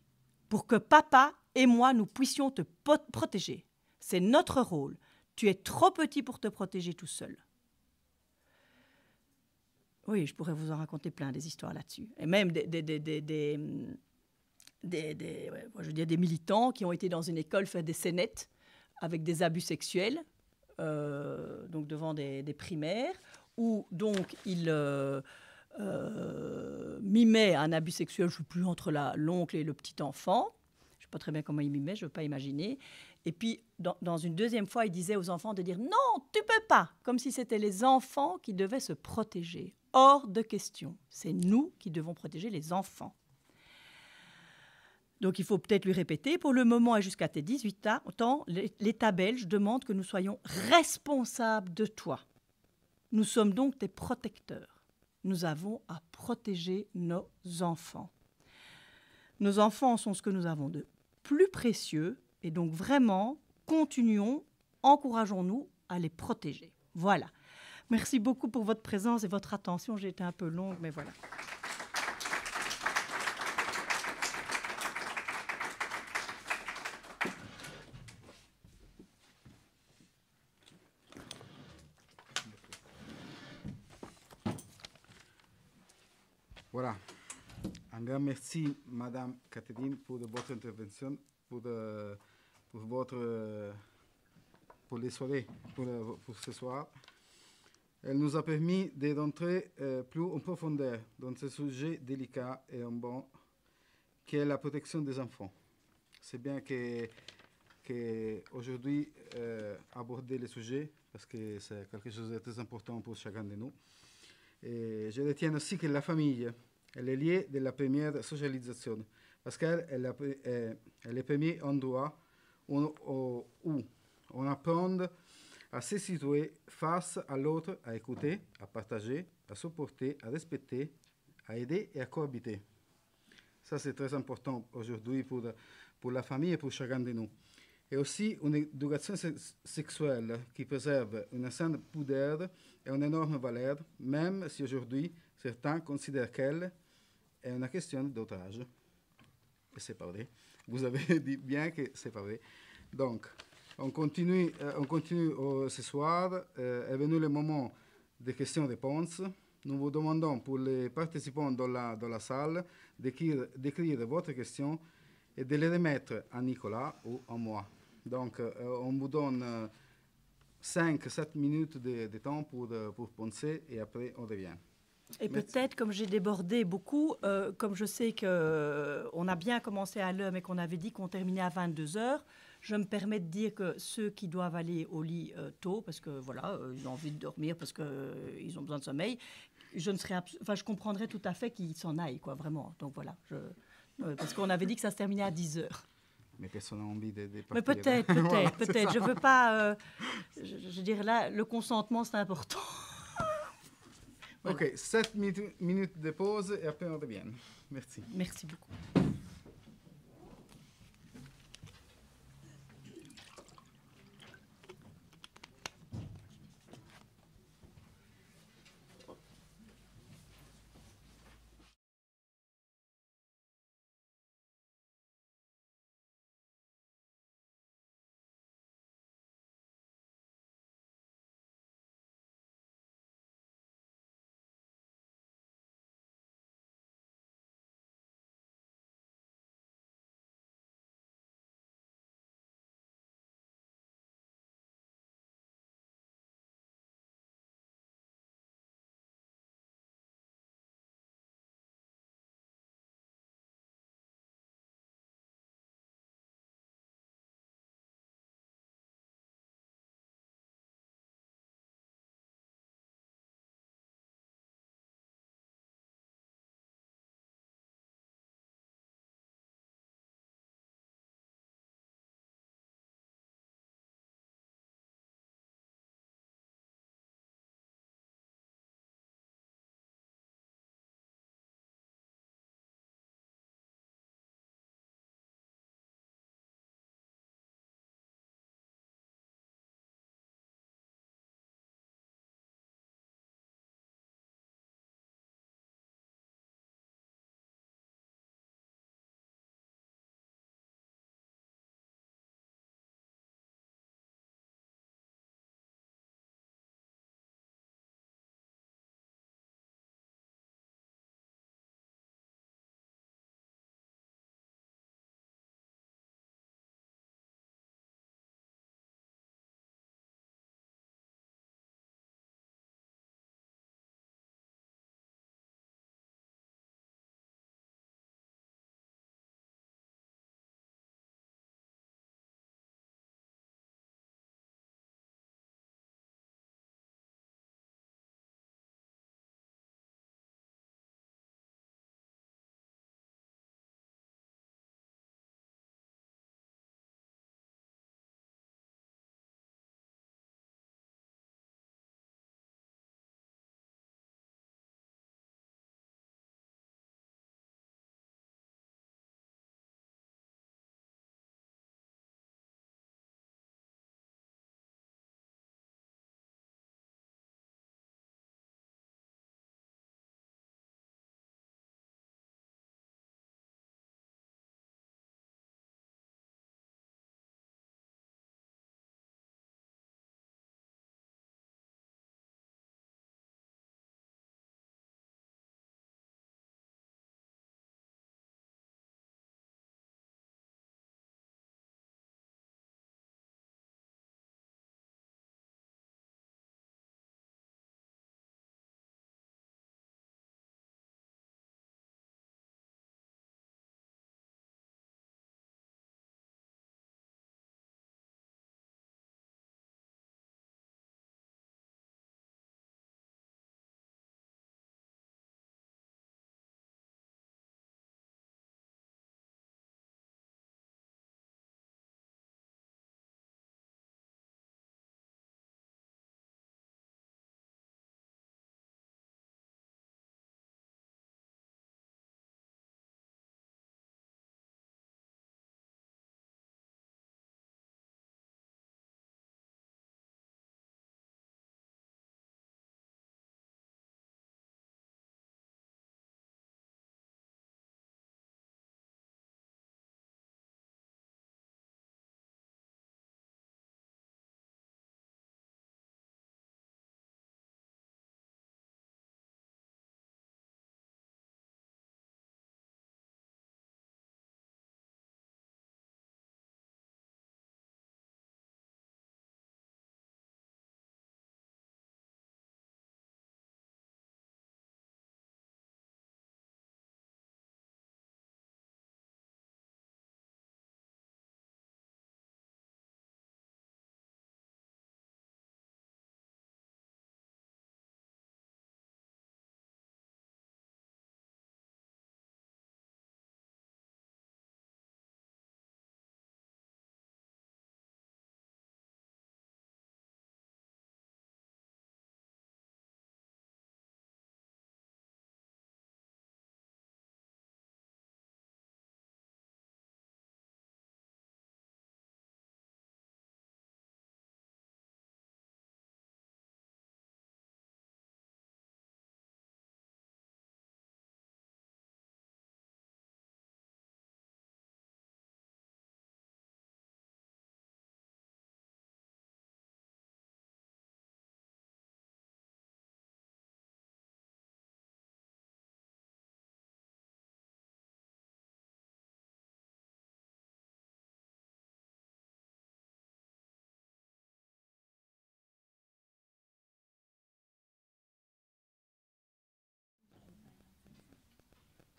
pour que papa et moi, nous puissions te protéger. C'est notre rôle. Tu es trop petit pour te protéger tout seul. Oui, je pourrais vous en raconter plein des histoires là-dessus. Et même des, des, des militants qui ont été dans une école faire des scénettes avec des abus sexuels, euh, donc devant des, primaires, où donc ils euh, euh, mimaient un abus sexuel, je ne sais plus, entre l'oncle et le petit enfant. Je ne sais pas très bien comment ils mimaient, je ne veux pas imaginer. Et puis, dans, une deuxième fois, il disait aux enfants de dire non, tu peux pas, comme si c'était les enfants qui devaient se protéger. Hors de question. C'est nous qui devons protéger les enfants. Donc il faut peut-être lui répéter, pour le moment et jusqu'à tes 18 ans, l'État belge demande que nous soyons responsables de toi. Nous sommes donc tes protecteurs. Nous avons à protéger nos enfants. Nos enfants sont ce que nous avons de plus précieux et donc vraiment, continuons, encourageons-nous à les protéger. Voilà. Merci beaucoup pour votre présence et votre attention. J'ai été un peu longue, mais voilà. Voilà. Un grand merci, Madame Catherine, pour votre intervention, pour de euh, pour votre pour les soirées pour, ce soir. Elle nous a permis d'entrer euh, plus en profondeur dans ce sujet délicat et en bon qui est la protection des enfants. C'est bien que, aujourd'hui euh, aborder le sujet parce que c'est quelque chose de très important pour chacun de nous. Et je retiens aussi que la famille, elle est liée de la première socialisation parce qu'elle est, le premier endroit on, où on apprend à se situer face à l'autre, à écouter, à partager, à supporter, à respecter, à aider et à cohabiter. Ça, c'est très important aujourd'hui pour, la famille et pour chacun de nous. Et aussi une éducation sexuelle qui préserve une saine pudeur et une énorme valeur, même si aujourd'hui certains considèrent qu'elle est une question d'otage. Et c'est vous avez [LAUGHS] dit bien que c'est pas vrai. Donc, on continue, euh, on continue euh, ce soir. Euh, est venu le moment des questions-réponses. Nous vous demandons pour les participants dans la, la salle d'écrire votre question et de les remettre à Nicolas ou à moi. Donc, on vous donne 5-7 minutes de, de, temps pour, pour penser et après on revient. Et peut-être, comme j'ai débordé beaucoup, euh, comme je sais qu'on euh, on a bien commencé à l'heure, mais qu'on avait dit qu'on terminait à 22 heures, je me permets de dire que ceux qui doivent aller au lit euh, tôt, parce que voilà, ils ont envie de dormir, parce qu'ils ont besoin de sommeil, je ne enfin, je comprendrais tout à fait qu'ils s'en aillent, quoi, vraiment. Donc voilà, parce qu'on avait dit que ça se terminait à 10 heures. Mais personne n'a envie de, Mais peut-être, [LAUGHS] peut-être, peut-être. Je veux pas. je, je veux dire, là, le consentement, c'est important. OK, 7 minutes de pause et après on revient. Merci. Merci beaucoup.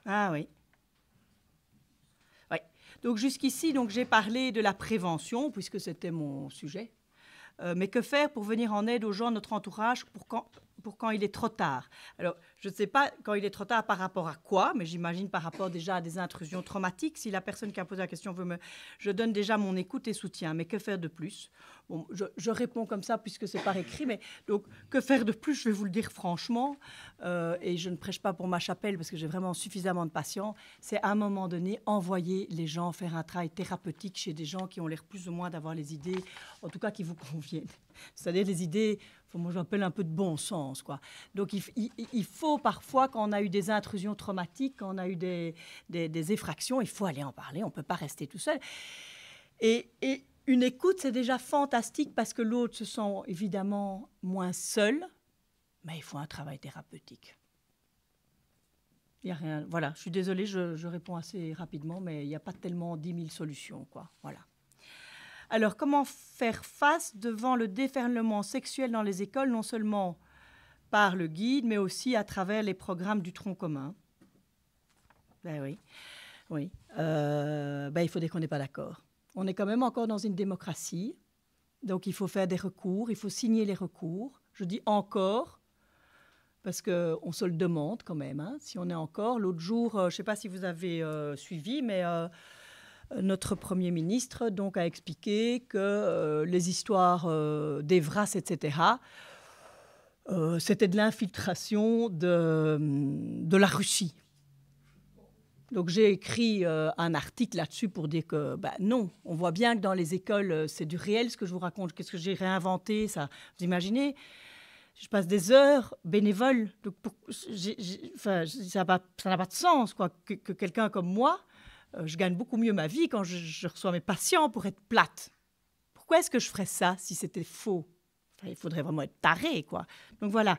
Ah oui. Oui. Donc jusqu'ici, donc j'ai parlé de la prévention puisque c'était mon sujet. Euh, mais que faire pour venir en aide aux gens, de notre entourage, pour, quand, pour quand il est trop tard. Alors, je ne sais pas quand il est trop tard par rapport à quoi, mais j'imagine par rapport déjà à des intrusions traumatiques. Si la personne qui a posé la question veut me... Je donne déjà mon écoute et soutien, mais que faire de plus bon, je, réponds comme ça puisque c'est par écrit, mais donc que faire de plus Je vais vous le dire franchement, euh, et je ne prêche pas pour ma chapelle parce que j'ai vraiment suffisamment de patients. C'est à un moment donné envoyer les gens faire un travail thérapeutique chez des gens qui ont l'air plus ou moins d'avoir les idées, en tout cas qui vous conviennent. C'est-à-dire les idées comment j'appelle, un peu de bon sens. Quoi. Donc il, faut parfois, quand on a eu des intrusions traumatiques, quand on a eu des, des, effractions, il faut aller en parler, on ne peut pas rester tout seul. Et, une écoute, c'est déjà fantastique parce que l'autre se sent évidemment moins seul, mais il faut un travail thérapeutique. Il y a rien. Voilà, je suis désolée, je, je réponds assez rapidement, mais il n'y a pas tellement 10 000 solutions. Quoi. Voilà. Alors, comment faire face devant le déferlement sexuel dans les écoles, non seulement par le guide, mais aussi à travers les programmes du tronc commun Ben oui, oui. Euh, ben, il faut dire qu'on n'est pas d'accord. On est quand même encore dans une démocratie, donc il faut faire des recours, il faut signer les recours. Je dis encore, parce qu'on se le demande quand même, hein. si on est encore. L'autre jour, euh, je ne sais pas si vous avez euh, suivi, mais notre Premier ministre donc, a expliqué que euh, les histoires euh, d'Evras, etc., euh, c'était de l'infiltration de, mm, de, la Russie. Donc j'ai écrit un article là-dessus pour dire que ben non, on voit bien que dans les écoles, c'est du réel ce que je vous raconte, qu'est-ce que j'ai réinventé, ça, vous imaginez je passe des heures bénévoles. ça n'a pas, de sens quoi, que quelqu'un comme moi euh, je gagne beaucoup mieux ma vie quand je, reçois mes patients pour être plate. Pourquoi est-ce que je ferais ça si c'était faux Il faudrait vraiment être taré, quoi. Donc voilà.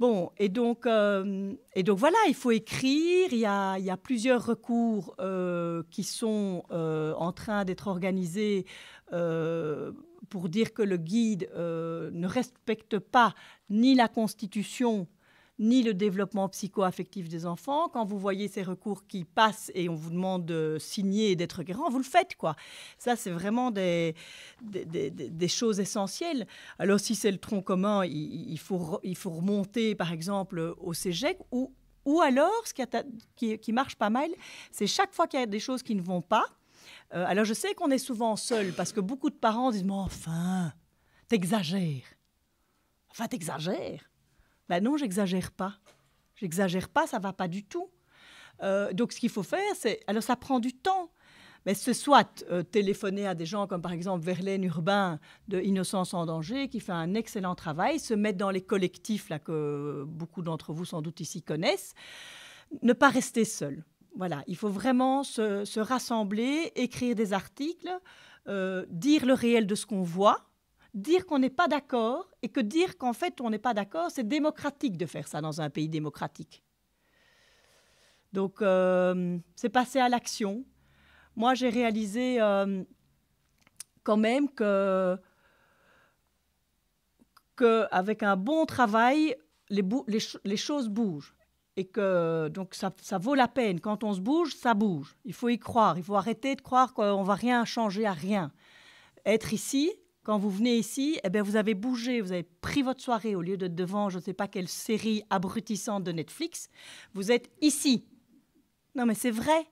Bon, et donc, euh, et donc voilà, il faut écrire, il y a, plusieurs recours euh, qui sont en train d'être organisés pour dire que le guide ne respecte pas ni la Constitution ni le développement psycho-affectif des enfants. Quand vous voyez ces recours qui passent et on vous demande de signer et d'être grand, vous le faites, quoi. Ça, c'est vraiment des choses essentielles. Alors, si c'est le tronc commun, il, faut, remonter, par exemple, au CEGEC ou, alors, ce qui, marche pas mal, c'est chaque fois qu'il y a des choses qui ne vont pas, euh, alors je sais qu'on est souvent seul parce que beaucoup de parents disent Mais enfin, t'exagères. Enfin, t'exagères. Ben non, j'exagère pas. J'exagère pas, ça va pas du tout. Euh, donc ce qu'il faut faire, c'est... Alors ça prend du temps. Mais ce soit euh, téléphoner à des gens comme par exemple Verlaine Urbain de Innocence en danger, qui fait un excellent travail, se mettre dans les collectifs là, que beaucoup d'entre vous sans doute ici connaissent, ne pas rester seul. Voilà, il faut vraiment se, rassembler, écrire des articles, euh, dire le réel de ce qu'on voit, dire qu'on n'est pas d'accord et que dire qu'en fait on n'est pas d'accord, c'est démocratique de faire ça dans un pays démocratique. Donc euh, c'est passé à l'action. Moi j'ai réalisé euh, quand même que avec un bon travail, les, les, choses bougent. Et que donc ça, ça, vaut la peine. Quand on se bouge, ça bouge. Il faut y croire. Il faut arrêter de croire qu'on va rien changer à rien. Être ici, quand vous venez ici, eh bien, vous avez bougé, vous avez pris votre soirée au lieu d'être devant je ne sais pas quelle série abrutissante de Netflix. Vous êtes ici. Non, mais c'est vrai.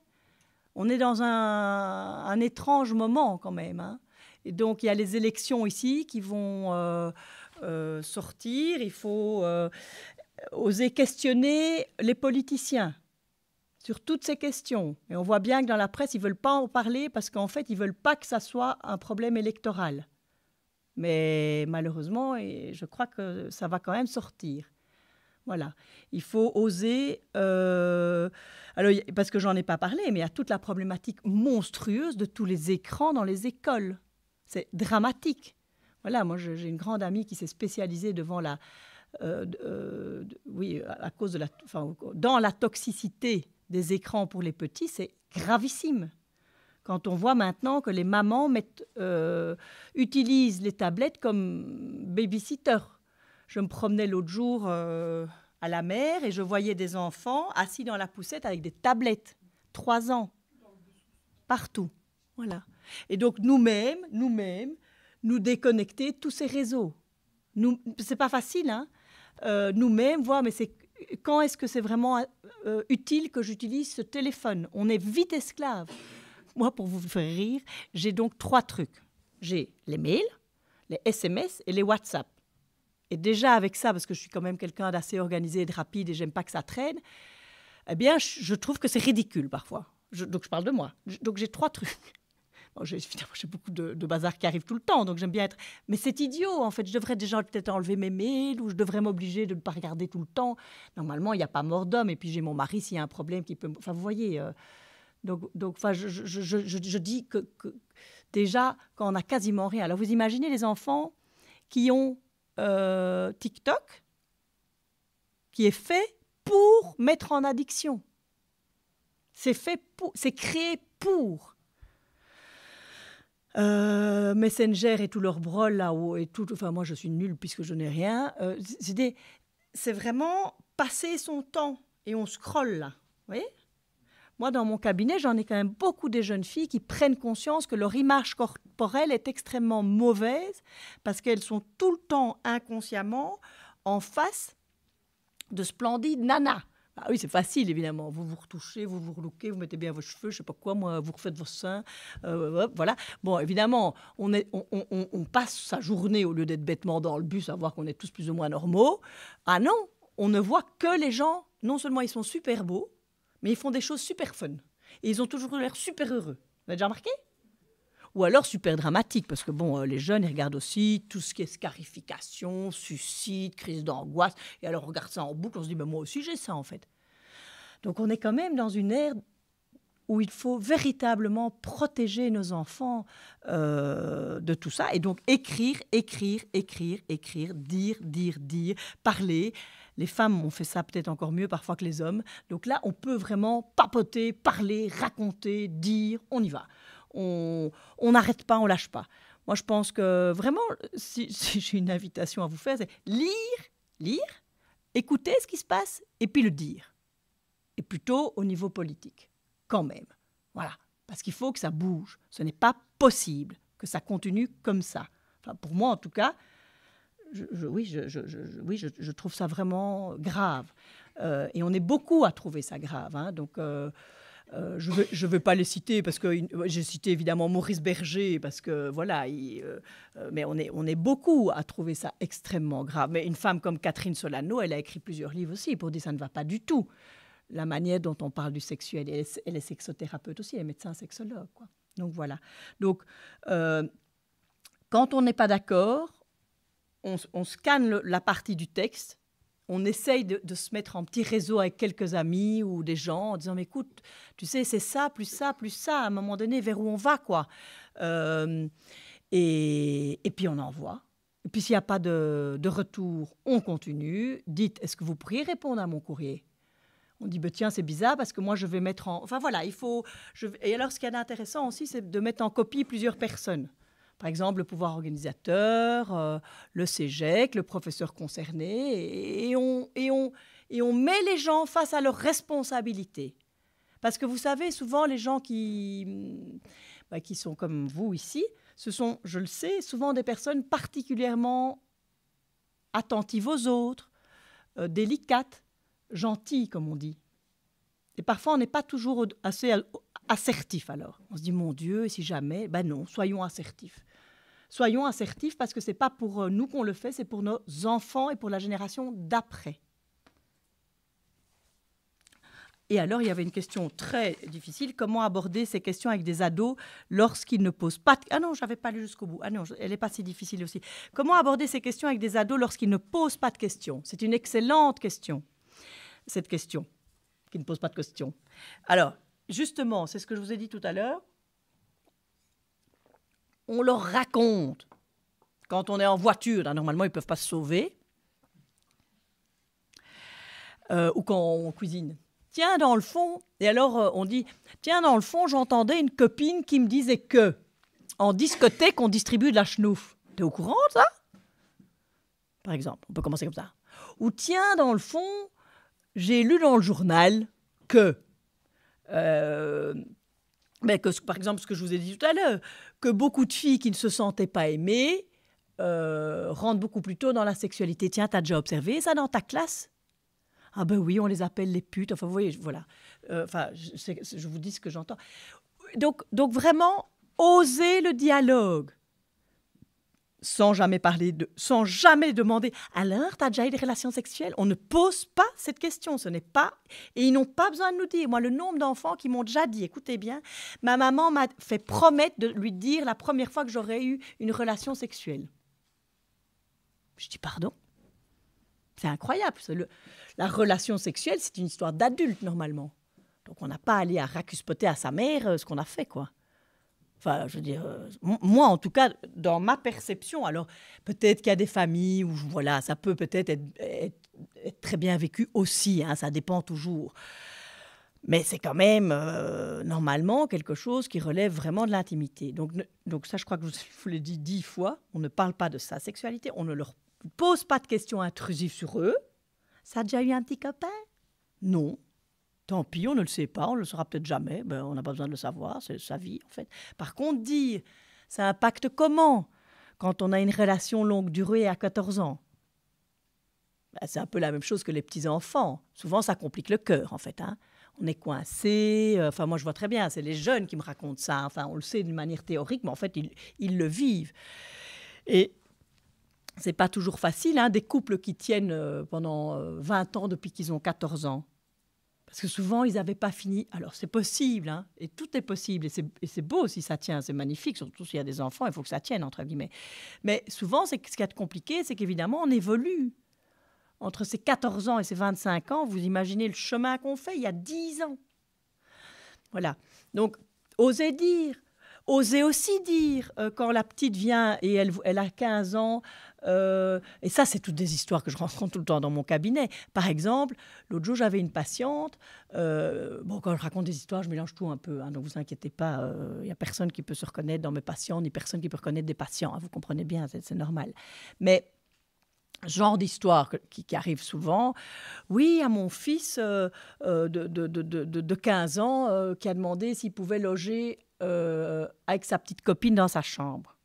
On est dans un, étrange moment quand même. Hein. Et donc, il y a les élections ici qui vont euh, euh, sortir. Il faut euh, oser questionner les politiciens sur toutes ces questions. Et on voit bien que dans la presse, ils ne veulent pas en parler parce qu'en fait, ils ne veulent pas que ça soit un problème électoral. Mais malheureusement, je crois que ça va quand même sortir. Voilà. Il faut oser. Euh, alors, parce que j'en ai pas parlé, mais il y a toute la problématique monstrueuse de tous les écrans dans les écoles. C'est dramatique. Voilà, moi j'ai une grande amie qui s'est spécialisée devant la. Euh, euh, oui, à cause de la. dans la toxicité des écrans pour les petits, c'est gravissime. Quand on voit maintenant que les mamans euh, utilisent les tablettes comme babysitter. Je me promenais l'autre jour euh, à la mer et je voyais des enfants assis dans la poussette avec des tablettes. Trois ans. Partout. Voilà. Et donc nous-mêmes, nous-mêmes, nous déconnecter tous ces réseaux. Ce c'est pas facile, hein. Euh, nous-mêmes, voir, mais c'est quand est-ce que c'est vraiment utile que j'utilise ce téléphone On est vite esclave moi, pour vous faire rire, j'ai donc trois trucs. J'ai les mails, les SMS et les WhatsApp. Et déjà avec ça, parce que je suis quand même quelqu'un d'assez organisé et de rapide et j'aime pas que ça traîne, eh bien, je trouve que c'est ridicule parfois. donc, je parle de moi. donc, j'ai trois trucs. [LAUGHS] j'ai, beaucoup de, bazar qui arrive tout le temps, donc j'aime bien être. Mais c'est idiot, en fait. Je devrais déjà peut-être enlever mes mails ou je devrais m'obliger de ne pas regarder tout le temps. Normalement, il n'y a pas mort d'homme. Et puis, j'ai mon mari s'il y a un problème qui peut. Enfin, vous voyez. Euh, donc, donc enfin, je, je, je, je, dis que, déjà, quand on a quasiment rien. Alors, vous imaginez les enfants qui ont euh, TikTok, qui est fait pour mettre en addiction. C'est fait c'est créé pour. Euh, Messenger et tout leur brol là-haut et tout. Enfin, moi, je suis nulle puisque je n'ai rien. Euh, c'est, des, c'est vraiment passer son temps et on scrolle là. Vous voyez moi, dans mon cabinet, j'en ai quand même beaucoup des jeunes filles qui prennent conscience que leur image corporelle est extrêmement mauvaise parce qu'elles sont tout le temps inconsciemment en face de splendides nanas. Bah oui, c'est facile, évidemment. Vous vous retouchez, vous vous relouquez, vous mettez bien vos cheveux, je sais pas quoi, moi, vous refaites vos seins. Euh, voilà. Bon, évidemment, on, on, on, passe sa journée, au lieu d'être bêtement dans le bus, à voir qu'on est tous plus ou moins normaux. Ah non, on ne voit que les gens, non seulement ils sont super beaux, mais ils font des choses super fun. Et ils ont toujours l'air super heureux. Vous avez déjà remarqué Ou alors super dramatique, parce que bon, euh, les jeunes, ils regardent aussi tout ce qui est scarification, suicide, crise d'angoisse. Et alors, on regarde ça en boucle, on se dit, ben, moi aussi, j'ai ça, en fait. Donc, on est quand même dans une ère où il faut véritablement protéger nos enfants euh, de tout ça. Et donc écrire, écrire, écrire, écrire, dire, dire, dire, parler, les femmes ont fait ça peut-être encore mieux parfois que les hommes. Donc là, on peut vraiment papoter, parler, raconter, dire, on y va. On n'arrête pas, on lâche pas. Moi, je pense que vraiment, [LAUGHS] si, j'ai une invitation à vous faire, c'est lire, lire, écouter ce qui se passe et puis le dire. Et plutôt au niveau politique, quand même. Voilà, parce qu'il faut que ça bouge. Ce n'est pas possible que ça continue comme ça. Enfin, pour moi, en tout cas, oui, je, trouve ça vraiment grave. Euh, et on est beaucoup à trouver ça grave. Hein. donc. Euh, euh, je ne vais, pas les citer parce que j'ai cité évidemment Maurice Berger parce que voilà, mais on est, on est beaucoup à trouver ça extrêmement grave. Mais une femme comme Catherine Solano, elle a écrit plusieurs livres aussi pour dire ça ne va pas du tout. La manière dont on parle du sexuel, elle est, sexothérapeute aussi, elle est médecin sexologue. Donc voilà. Donc quand on n'est pas d'accord, on, scanne la partie du texte, on essaye de, se mettre en petit réseau avec quelques amis ou des gens en disant mais écoute, tu sais, c'est ça, plus ça, plus ça, à un moment donné, vers où on va, quoi. Euh, et, puis on envoie. Et puis s'il n'y a pas de, retour, on continue. Dites, est-ce que vous pourriez répondre à mon courrier on dit, ben, tiens, c'est bizarre parce que moi, je vais mettre en... Enfin voilà, il faut... Et alors, ce qui est intéressant aussi, c'est de mettre en copie plusieurs personnes. Par exemple, le pouvoir organisateur, euh, le CEGEC, le professeur concerné, et, on, met les gens face à leurs responsabilités. Parce que vous savez, souvent, les gens qui, mm, bah, qui sont comme vous ici, ce sont, je le sais, souvent des personnes particulièrement attentives aux autres, euh, délicates, gentilles, comme on dit. Et parfois, on n'est pas toujours assez assertif alors. On se dit, mon Dieu, et si jamais, ben non, soyons assertifs soyons assertifs parce que ce n'est pas pour euh, nous qu'on le fait, c'est pour nos enfants et pour la génération d'après. Et alors, il y avait une question très difficile comment aborder ces questions avec des ados lorsqu'ils ne posent pas. De... Ah non, j'avais pas lu jusqu'au bout. Ah non, elle n'est pas si difficile aussi. Comment aborder ces questions avec des ados lorsqu'ils ne posent pas de questions C'est une excellente question, cette question, qui ne pose pas de questions. Alors, justement, c'est ce que je vous ai dit tout à l'heure on leur raconte. Quand on est en voiture, normalement, ils ne peuvent pas se sauver. Euh, ou quand on cuisine. Tiens, dans le fond, et alors euh, on dit, tiens, dans le fond, j'entendais une copine qui me disait que, en discothèque, on distribue de la chenouf. T'es au courant ça Par exemple, on peut commencer comme ça. Ou tiens, dans le fond, j'ai lu dans le journal que... mais euh, ben, que, par exemple, ce que je vous ai dit tout à l'heure, que beaucoup de filles qui ne se sentaient pas aimées euh, rentrent beaucoup plus tôt dans la sexualité. Tiens, t'as déjà observé ça dans ta classe Ah ben oui, on les appelle les putes. Enfin, vous voyez, voilà. Euh, enfin, je, je, vous dis ce que j'entends. Donc, donc vraiment, oser le dialogue sans jamais parler de, sans jamais demander alors t'as déjà eu des relations sexuelles On ne pose pas cette question, ce n'est pas et ils n'ont pas besoin de nous dire. Moi, le nombre d'enfants qui m'ont déjà dit, écoutez bien, ma maman m'a fait promettre de lui dire la première fois que j'aurais eu une relation sexuelle. Je dis pardon. C'est incroyable. la relation sexuelle, c'est une histoire d'adulte normalement. Donc on n'a pas allé à racuspoter à sa mère euh, ce qu'on a fait quoi. Enfin, je veux dire, euh, moi en tout cas, dans ma perception, alors peut-être qu'il y a des familles où voilà, ça peut peut-être être, très bien vécu aussi, hein, ça dépend toujours. Mais c'est quand même euh, normalement quelque chose qui relève vraiment de l'intimité. Donc, donc ça, je crois que je vous l'ai dit dix fois, on ne parle pas de sa sexualité, on ne leur pose pas de questions intrusives sur eux. Ça a déjà eu un petit copain Non. Tant pis, on ne le sait pas, on ne le saura peut-être jamais, ben, on n'a pas besoin de le savoir, c'est sa vie en fait. Par contre, dire, ça impacte comment quand on a une relation longue durée à 14 ans ben, C'est un peu la même chose que les petits-enfants. Souvent, ça complique le cœur en fait. Hein. on est coincé. Euh, enfin, moi, je vois très bien, c'est les jeunes qui me racontent ça. Enfin, on le sait d'une manière théorique, mais en fait, ils, le vivent. Et c'est pas toujours facile, hein, des couples qui tiennent euh, pendant 20 euh, ans depuis qu'ils ont 14 ans. Parce que souvent, ils n'avaient pas fini. Alors, c'est possible, hein, et tout est possible, et c'est beau si ça tient, c'est magnifique, surtout s'il y a des enfants, il faut que ça tienne, entre guillemets. Mais souvent, ce qui est a compliqué, c'est qu'évidemment, on évolue. Entre ces 14 ans et ces 25 ans, vous imaginez le chemin qu'on fait il y a 10 ans. Voilà. Donc, osez dire, Oser aussi dire, euh, quand la petite vient et elle, elle a 15 ans, euh, et ça, c'est toutes des histoires que je rencontre tout le temps dans mon cabinet. Par exemple, l'autre jour, j'avais une patiente. Euh, bon, quand je raconte des histoires, je mélange tout un peu. Ne hein, donc, vous inquiétez pas, il n'y a personne qui peut se reconnaître dans mes patients, ni personne qui peut reconnaître des patients. Hein, vous comprenez bien, c'est normal. Mais genre d'histoire qui, arrive souvent. Oui, à mon fils de, de, 15 ans qui a demandé s'il pouvait loger euh, avec sa petite copine dans sa chambre.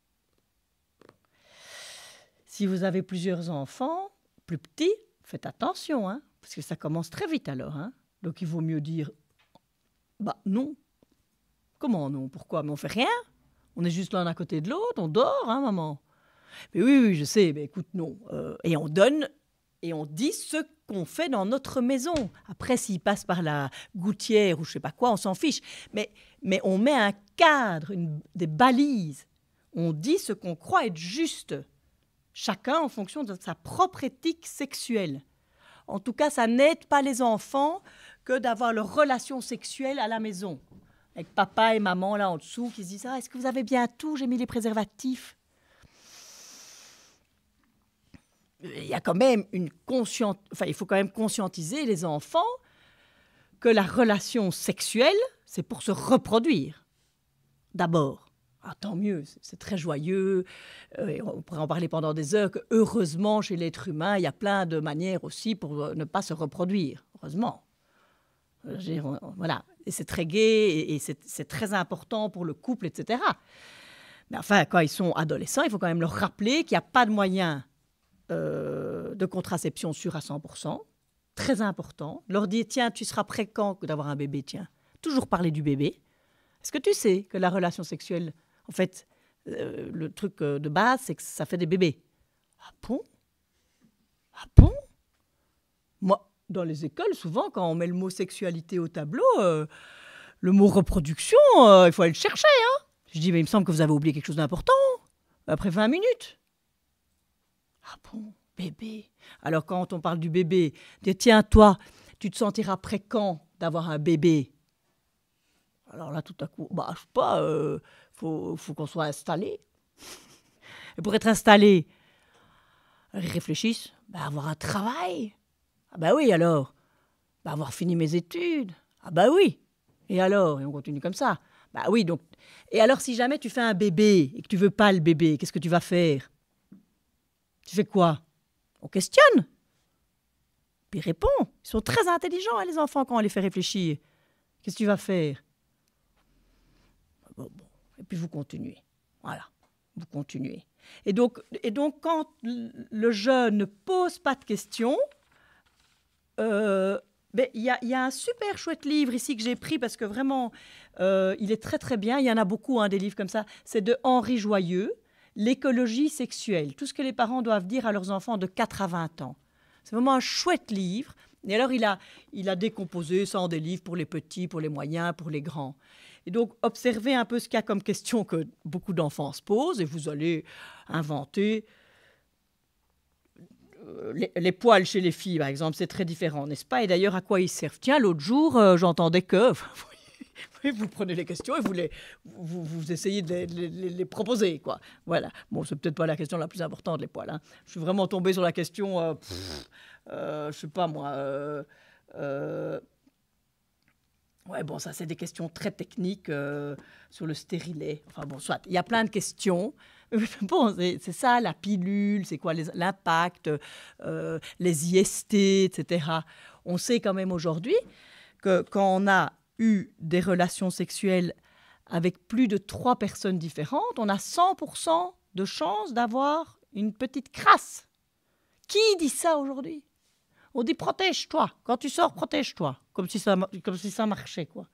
Si vous avez plusieurs enfants, plus petits, faites attention, hein, parce que ça commence très vite alors. Hein. Donc il vaut mieux dire, bah non. Comment non Pourquoi Mais on fait rien. On est juste l'un à côté de l'autre, on dort, hein, maman. Mais oui, oui, je sais, mais écoute, non. Euh, et on donne et on dit ce qu'on fait dans notre maison. Après, s'il passe par la gouttière ou je sais pas quoi, on s'en fiche. Mais, mais on met un cadre, des balises. On dit ce qu'on croit être juste, chacun en fonction de sa propre éthique sexuelle. En tout cas, ça n'aide pas les enfants que d'avoir leur relation sexuelle à la maison. Avec papa et maman là en dessous qui se disent ah, Est-ce que vous avez bien tout J'ai mis les préservatifs. il a quand même une il faut quand même conscientiser les enfants que la relation sexuelle, c'est pour se reproduire. D'abord. Ah, tant mieux, c'est très joyeux. Euh, on pourrait en parler pendant des heures. heureusement, chez l'être humain, il y a plein de manières aussi pour euh, ne pas se reproduire. Heureusement. Euh, voilà. Et c'est très gai et, c'est très important pour le couple, etc. Mais enfin, quand ils sont adolescents, il faut quand même leur rappeler qu'il n'y a pas de moyens... Euh, de contraception sûre à 100%, très important. Leur dit tiens, tu seras prêt quand d'avoir un bébé, tiens. Toujours parler du bébé. Est-ce que tu sais que la relation sexuelle, en fait, euh, le truc euh, de base, c'est que ça fait des bébés Ah bon Ah bon Moi, dans les écoles, souvent, quand on met le mot sexualité au tableau, le mot reproduction, il faut aller le chercher. Hein. je dis, mais il me semble que vous avez oublié quelque chose d'important. Après 20 minutes. Ah bon, bébé Alors quand on parle du bébé, tiens, toi, tu te sentiras prêt quand d'avoir un bébé Alors là, tout à coup, bah, ne sais pas, il euh, faut, faut qu'on soit installé. Et pour être installé, ils réfléchissent, bah, avoir un travail. Ah bah oui, alors. Bah, avoir fini mes études. Ah bah oui. Et alors Et on continue comme ça. Bah oui, donc. Et alors, si jamais tu fais un bébé et que tu veux pas le bébé, qu'est-ce que tu vas faire tu fais quoi On questionne. Puis répond. Ils sont très intelligents, hein, les enfants, quand on les fait réfléchir. Qu'est-ce que tu vas faire Et puis vous continuez. Voilà, vous continuez. Et donc, et donc quand le jeune ne pose pas de questions, euh, ben, il y, a un super chouette livre ici que j'ai pris parce que vraiment, euh, il est très très bien. Il y en a beaucoup, hein, des livres comme ça. C'est de Henri Joyeux l'écologie sexuelle, tout ce que les parents doivent dire à leurs enfants de 4 à 20 ans. C'est vraiment un chouette livre. Et alors, il a, il a décomposé ça en des livres pour les petits, pour les moyens, pour les grands. Et donc, observez un peu ce qu'il y a comme question que beaucoup d'enfants se posent et vous allez inventer. Euh, les, poils chez les filles, par exemple, c'est très différent, n'est-ce pas Et d'ailleurs, à quoi ils servent Tiens, l'autre jour, euh, j'entendais que, [LAUGHS] [LAUGHS] vous prenez les questions et vous, les, vous, vous essayez de les, proposer. Quoi. Voilà. Bon, c'est peut-être pas la question la plus importante, les poils. Hein. Je suis vraiment tombée sur la question, euh, ne euh, je sais pas moi. Euh, euh, ouais, bon, ça, c'est des questions très techniques euh, sur le stérilet. Enfin, bon, soit. Il y a plein de questions. [LAUGHS] Bon, c'est ça, la pilule, c'est quoi l'impact, les IST, etc. On sait quand même aujourd'hui que quand on a eu des relations sexuelles avec plus de trois personnes différentes, on a 100% de chance d'avoir une petite crasse. Qui dit ça aujourd'hui On dit protège-toi. Quand tu sors, protège-toi. Comme, si ça, comme si ça marchait, quoi.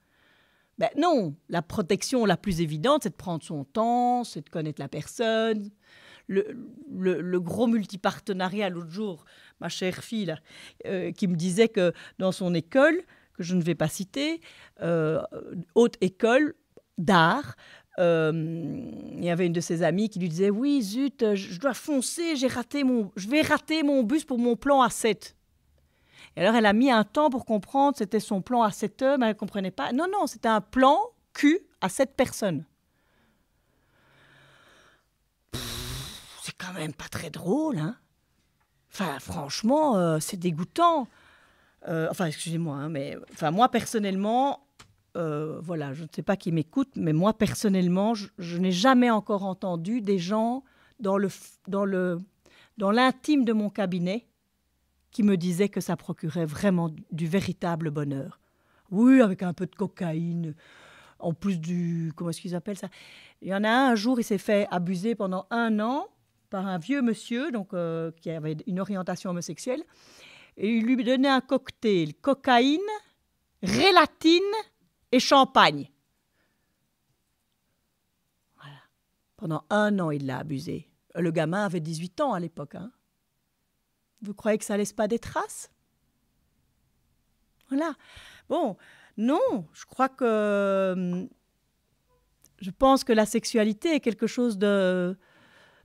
Ben non, la protection la plus évidente, c'est de prendre son temps, c'est de connaître la personne. Le, gros multipartenariat, l'autre jour, ma chère fille, euh, qui me disait que dans son école, que je ne vais pas citer, euh, haute école d'art. Euh, il y avait une de ses amies qui lui disait oui zut je dois foncer j'ai raté mon je vais rater mon bus pour mon plan à 7 et alors elle a mis un temps pour comprendre c'était son plan à 7 mais elle comprenait pas non non c'était un plan Q à 7 personnes c'est quand même pas très drôle hein Enfin, franchement, euh, c'est dégoûtant. Euh, enfin, excusez-moi, hein, mais enfin, moi personnellement, euh, voilà, je ne sais pas qui m'écoute, mais moi personnellement, je, n'ai jamais encore entendu des gens dans le dans le dans l'intime de mon cabinet qui me disaient que ça procurait vraiment du, véritable bonheur. Oui, avec un peu de cocaïne, en plus du comment est-ce qu'ils appellent ça. Il y en a un jour, il s'est fait abuser pendant un an par un vieux monsieur, donc euh, qui avait une orientation homosexuelle et il lui donnait un cocktail cocaïne, rélatine et champagne. Voilà. Pendant un an, il l'a abusé. Le gamin avait 18 ans à l'époque. Hein. Vous croyez que ça laisse pas des traces Voilà. Bon, non, je crois que. Je pense que la sexualité est quelque chose de,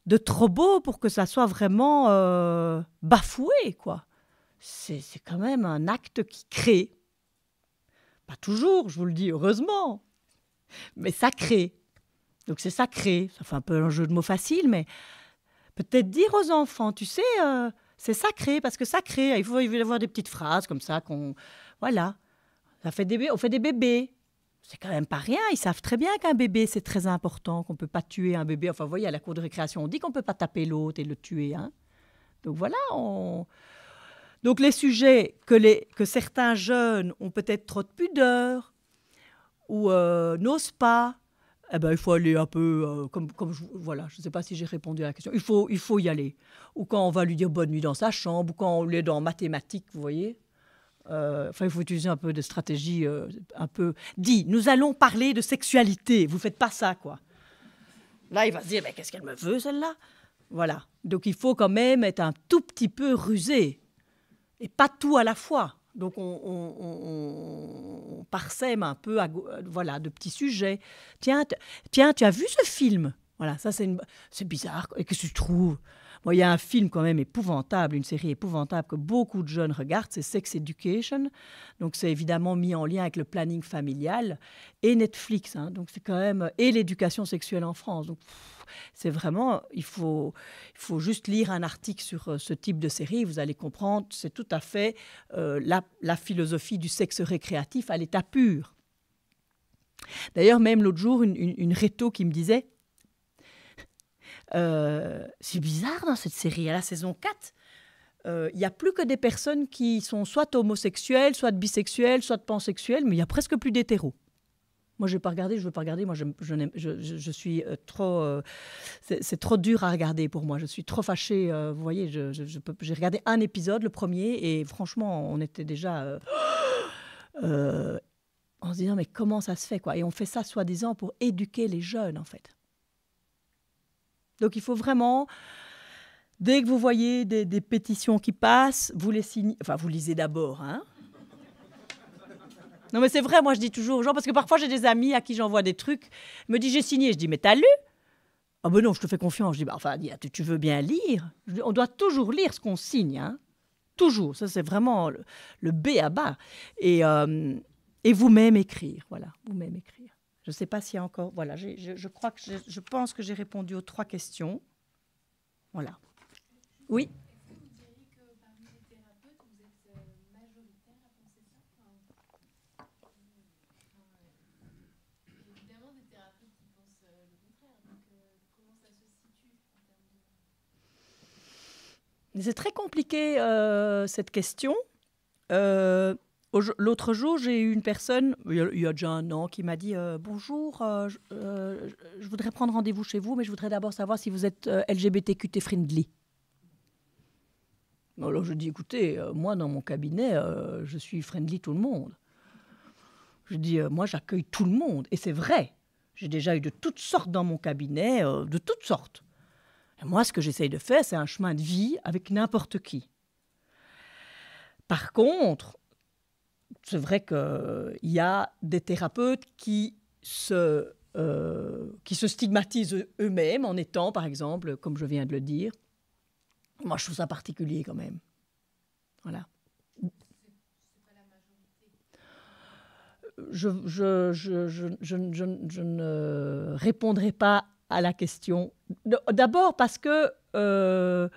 de trop beau pour que ça soit vraiment euh, bafoué, quoi c'est quand même un acte qui crée. Pas toujours, je vous le dis, heureusement, mais ça crée. Donc c'est sacré. Ça fait un peu un jeu de mots facile, mais peut-être dire aux enfants, tu sais, euh, c'est sacré parce que sacré. Il faut avoir des petites phrases comme ça qu'on, voilà, ça fait des, on fait des bébés. C'est quand même pas rien. Ils savent très bien qu'un bébé c'est très important, qu'on ne peut pas tuer un bébé. Enfin, vous voyez, à la cour de récréation, on dit qu'on ne peut pas taper l'autre et le tuer. Hein. Donc voilà, on donc les sujets que, les, que certains jeunes ont peut-être trop de pudeur ou euh, n'osent pas, eh ben, il faut aller un peu euh, comme, je, voilà, je ne sais pas si j'ai répondu à la question. Il faut, il faut y aller. Ou quand on va lui dire bonne nuit dans sa chambre, ou quand on est dans mathématiques, vous voyez. Euh, enfin, il faut utiliser un peu de stratégie un peu. Dit, nous allons parler de sexualité. Vous faites pas ça, quoi. Là, il va se dire, mais qu'est-ce qu'elle me veut, celle-là Voilà. Donc, il faut quand même être un tout petit peu rusé et pas tout à la fois. Donc on, parsème un peu à, euh, voilà, de petits sujets. Tiens, tiens, tu as vu ce film Voilà, ça c'est, c'est bizarre. Et que tu trouves il y a un film quand même épouvantable, une série épouvantable que beaucoup de jeunes regardent, c'est Sex Education. Donc c'est évidemment mis en lien avec le planning familial et Netflix. Hein. donc c'est quand même et l'éducation sexuelle en France. Donc c'est vraiment, il faut, il faut juste lire un article sur euh, ce type de série, vous allez comprendre, c'est tout à fait euh, la, philosophie du sexe récréatif à l'état pur. D'ailleurs, même l'autre jour, une, une réto qui me disait euh, c'est bizarre dans hein, cette série, à la saison 4. Il n'y a plus que des personnes qui sont soit homosexuelles, soit bisexuelles, soit pansexuelles, mais il y a presque plus d'hétéros. Moi, je vais pas regarder, je veux pas regarder. Moi, je, suis euh, trop. Euh, c'est trop dur à regarder pour moi. Je suis trop fâchée. vous voyez, j'ai regardé un épisode, le premier, et franchement, on était déjà. en se disant, mais comment ça se fait, quoi Et on fait ça, soi-disant, pour éduquer les jeunes, en fait. Donc il faut vraiment, dès que vous voyez des, pétitions qui passent, vous les signez, enfin vous lisez d'abord. Hein non mais c'est vrai, moi je dis toujours aux gens, parce que parfois j'ai des amis à qui j'envoie des trucs, me disent j'ai signé, je dis mais t'as lu Ah ben non, je te fais confiance, je dis bah, enfin tu veux bien lire On doit toujours lire ce qu'on signe, hein toujours, ça c'est vraiment le, B à bas. Et, euh, et vous-même écrire, voilà, vous-même écrire. Je ne sais pas s'il y a encore... Voilà, je pense que j'ai répondu aux trois questions. Voilà. Oui Est-ce que vous diriez que parmi les thérapeutes, vous êtes majoritaire à penser ça Il y a évidemment des thérapeutes qui pensent le contraire. Comment ça se situe C'est très compliqué, euh, cette question. Euh... L'autre jour, j'ai eu une personne, il y a déjà un an, qui m'a dit euh, Bonjour, euh, euh, je, voudrais prendre rendez-vous chez vous, mais je voudrais d'abord savoir si vous êtes LGBTQT friendly. Alors je dis Écoutez, moi dans mon cabinet, je suis friendly tout le monde. Je dis Moi j'accueille tout le monde. Et c'est vrai, j'ai déjà eu de toutes sortes dans mon cabinet, de toutes sortes. Et moi, ce que j'essaye de faire, c'est un chemin de vie avec n'importe qui. Par contre, c'est vrai qu'il y a des thérapeutes qui se, euh, qui se stigmatisent eux-mêmes en étant, par exemple, comme je viens de le dire. Moi, je trouve ça particulier quand même. Voilà. Je, je, je, je, ne répondrai pas à la question. D'abord parce que euh,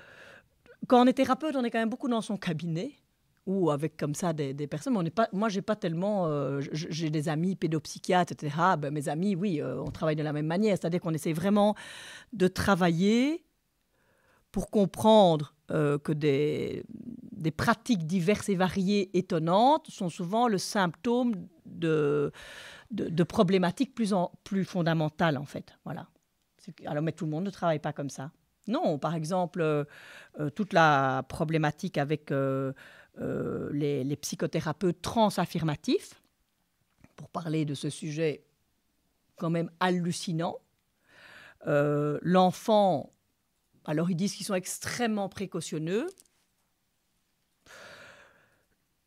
quand on est thérapeute, on est quand même beaucoup dans son cabinet ou avec comme ça des, personnes. Mais on n'est pas, moi, j'ai pas tellement. Euh, j'ai des amis pédopsychiatres, etc. Ben, mes amis, oui, euh, on travaille de la même manière. C'est-à-dire qu'on essaie vraiment de travailler pour comprendre euh, que des, pratiques diverses et variées étonnantes sont souvent le symptôme de, problématiques plus, plus fondamentales, en fait. Voilà. Alors, mais tout le monde ne travaille pas comme ça. Non, par exemple, toute la problématique avec euh, les, les, psychothérapeutes transaffirmatifs, pour parler de ce sujet quand même hallucinant. Euh, l'enfant, alors ils disent qu'ils sont extrêmement précautionneux.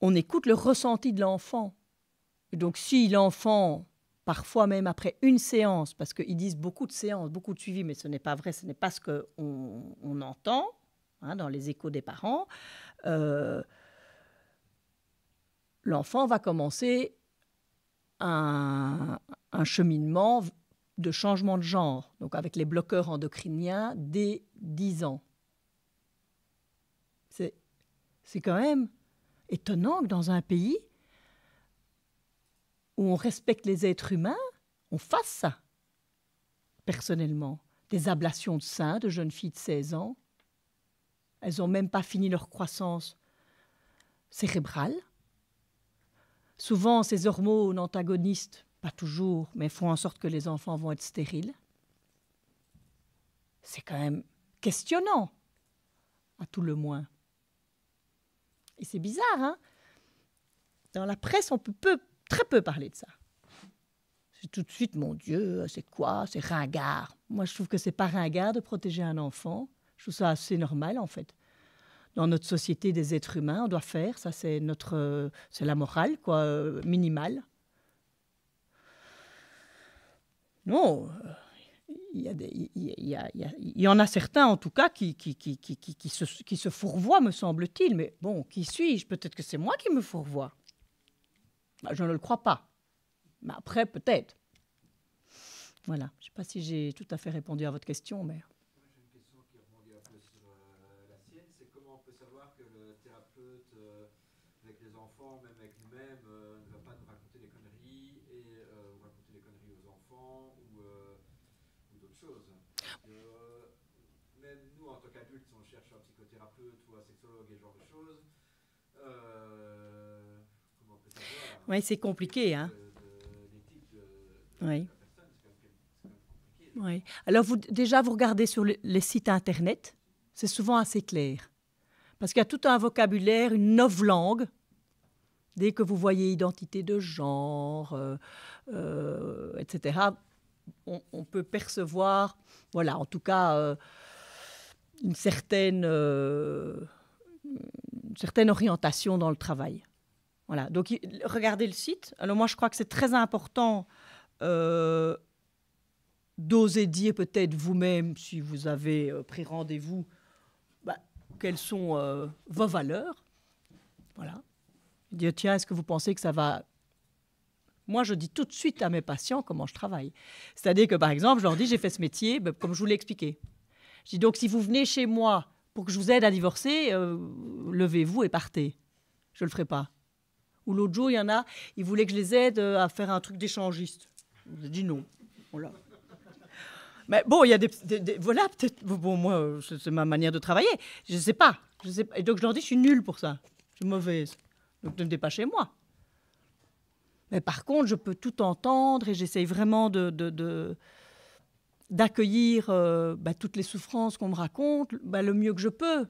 On écoute le ressenti de l'enfant. Donc si l'enfant parfois même après une séance, parce qu'ils disent beaucoup de séances, beaucoup de suivi, mais ce n'est pas vrai, ce n'est pas ce qu'on on entend hein, dans les échos des parents, euh, l'enfant va commencer un, cheminement de changement de genre, donc avec les bloqueurs endocriniens dès 10 ans. C'est, c'est quand même étonnant que dans un pays où on respecte les êtres humains, on fasse ça, personnellement. Des ablations de seins de jeunes filles de 16 ans. Elles n'ont même pas fini leur croissance cérébrale. Souvent, ces hormones antagonistes, pas toujours, mais font en sorte que les enfants vont être stériles. C'est quand même questionnant, à tout le moins. Et c'est bizarre, hein Dans la presse, on peut très peu parler de ça. C'est tout de suite, mon Dieu, c'est quoi C'est ringard. Moi, je trouve que c'est pas ringard de protéger un enfant. Je trouve ça assez normal, en fait dans notre société des êtres humains, on doit faire. Ça, c'est notre, c'est la morale, quoi, euh, minimale. Non, euh, il y, il, y en a certains, en tout cas, qui, qui, qui, qui se, se, fourvoient, me semble-t-il. Mais bon, qui suis-je Peut-être que c'est moi qui me fourvoie. Bah, je ne le crois pas. Mais après, peut-être. Voilà. Je ne sais pas si j'ai tout à fait répondu à votre question, mais... thérapeute ou sexologue et ce genre de choses. Euh, oui, c'est compliqué. Hein. oui. Oui. Hein. Alors, vous, déjà, vous regardez sur les sites Internet, c'est souvent assez clair. Parce qu'il y a tout un vocabulaire, une langue. Dès que vous voyez identité de genre, euh, euh, etc., on, on, peut percevoir, voilà, en tout cas, une certaine, euh, certaine orientation dans le travail. Voilà, donc regardez le site. Alors moi, je crois que c'est très important euh, d'oser dire peut-être vous-même, si vous avez euh, pris rendez-vous, bah, quelles sont vos valeurs. Voilà. Dire, tiens, est-ce que vous pensez que ça va... Moi, je dis tout de suite à mes patients comment je travaille. C'est-à-dire que, par exemple, je leur dis, j'ai fait ce métier, bah, comme je vous l'ai expliqué. Je dis donc si vous venez chez moi pour que je vous aide à divorcer, euh, levez-vous et partez. Je ne le ferai pas. Ou l'autre jour, il y en a, il voulaient que je les aide euh, à faire un truc d'échangiste. J'ai dit non. Voilà. Mais bon, il y a des, voilà peut-être. Bon, moi, c'est ma manière de travailler. Je ne sais pas. Je sais Et donc je leur dis, je suis nulle pour ça. Je suis mauvaise. Donc ne venez pas chez moi. Mais par contre, je peux tout entendre et j'essaye vraiment de d'accueillir euh, bah, toutes les souffrances qu'on me raconte bah, le mieux que je peux.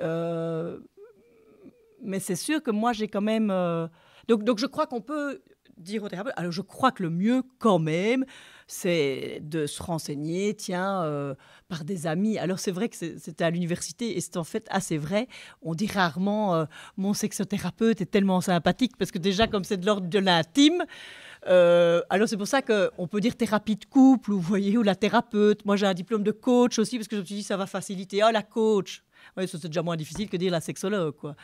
Euh, mais c'est sûr que moi, j'ai quand même... Euh, donc, donc je crois qu'on peut dire au thérapeute, alors je crois que le mieux quand même, c'est de se renseigner, tiens, par des amis. Alors c'est vrai que c'était à l'université et c'est en fait assez vrai. On dit rarement, mon sexothérapeute est tellement sympathique parce que déjà comme c'est de l'ordre de l'intime, euh, alors c'est pour ça qu'on peut dire thérapie de couple, ou vous voyez, ou la thérapeute. Moi j'ai un diplôme de coach aussi, parce que je me suis dit ça va faciliter. Ah, la coach c'est déjà moins difficile que dire la sexologue, quoi.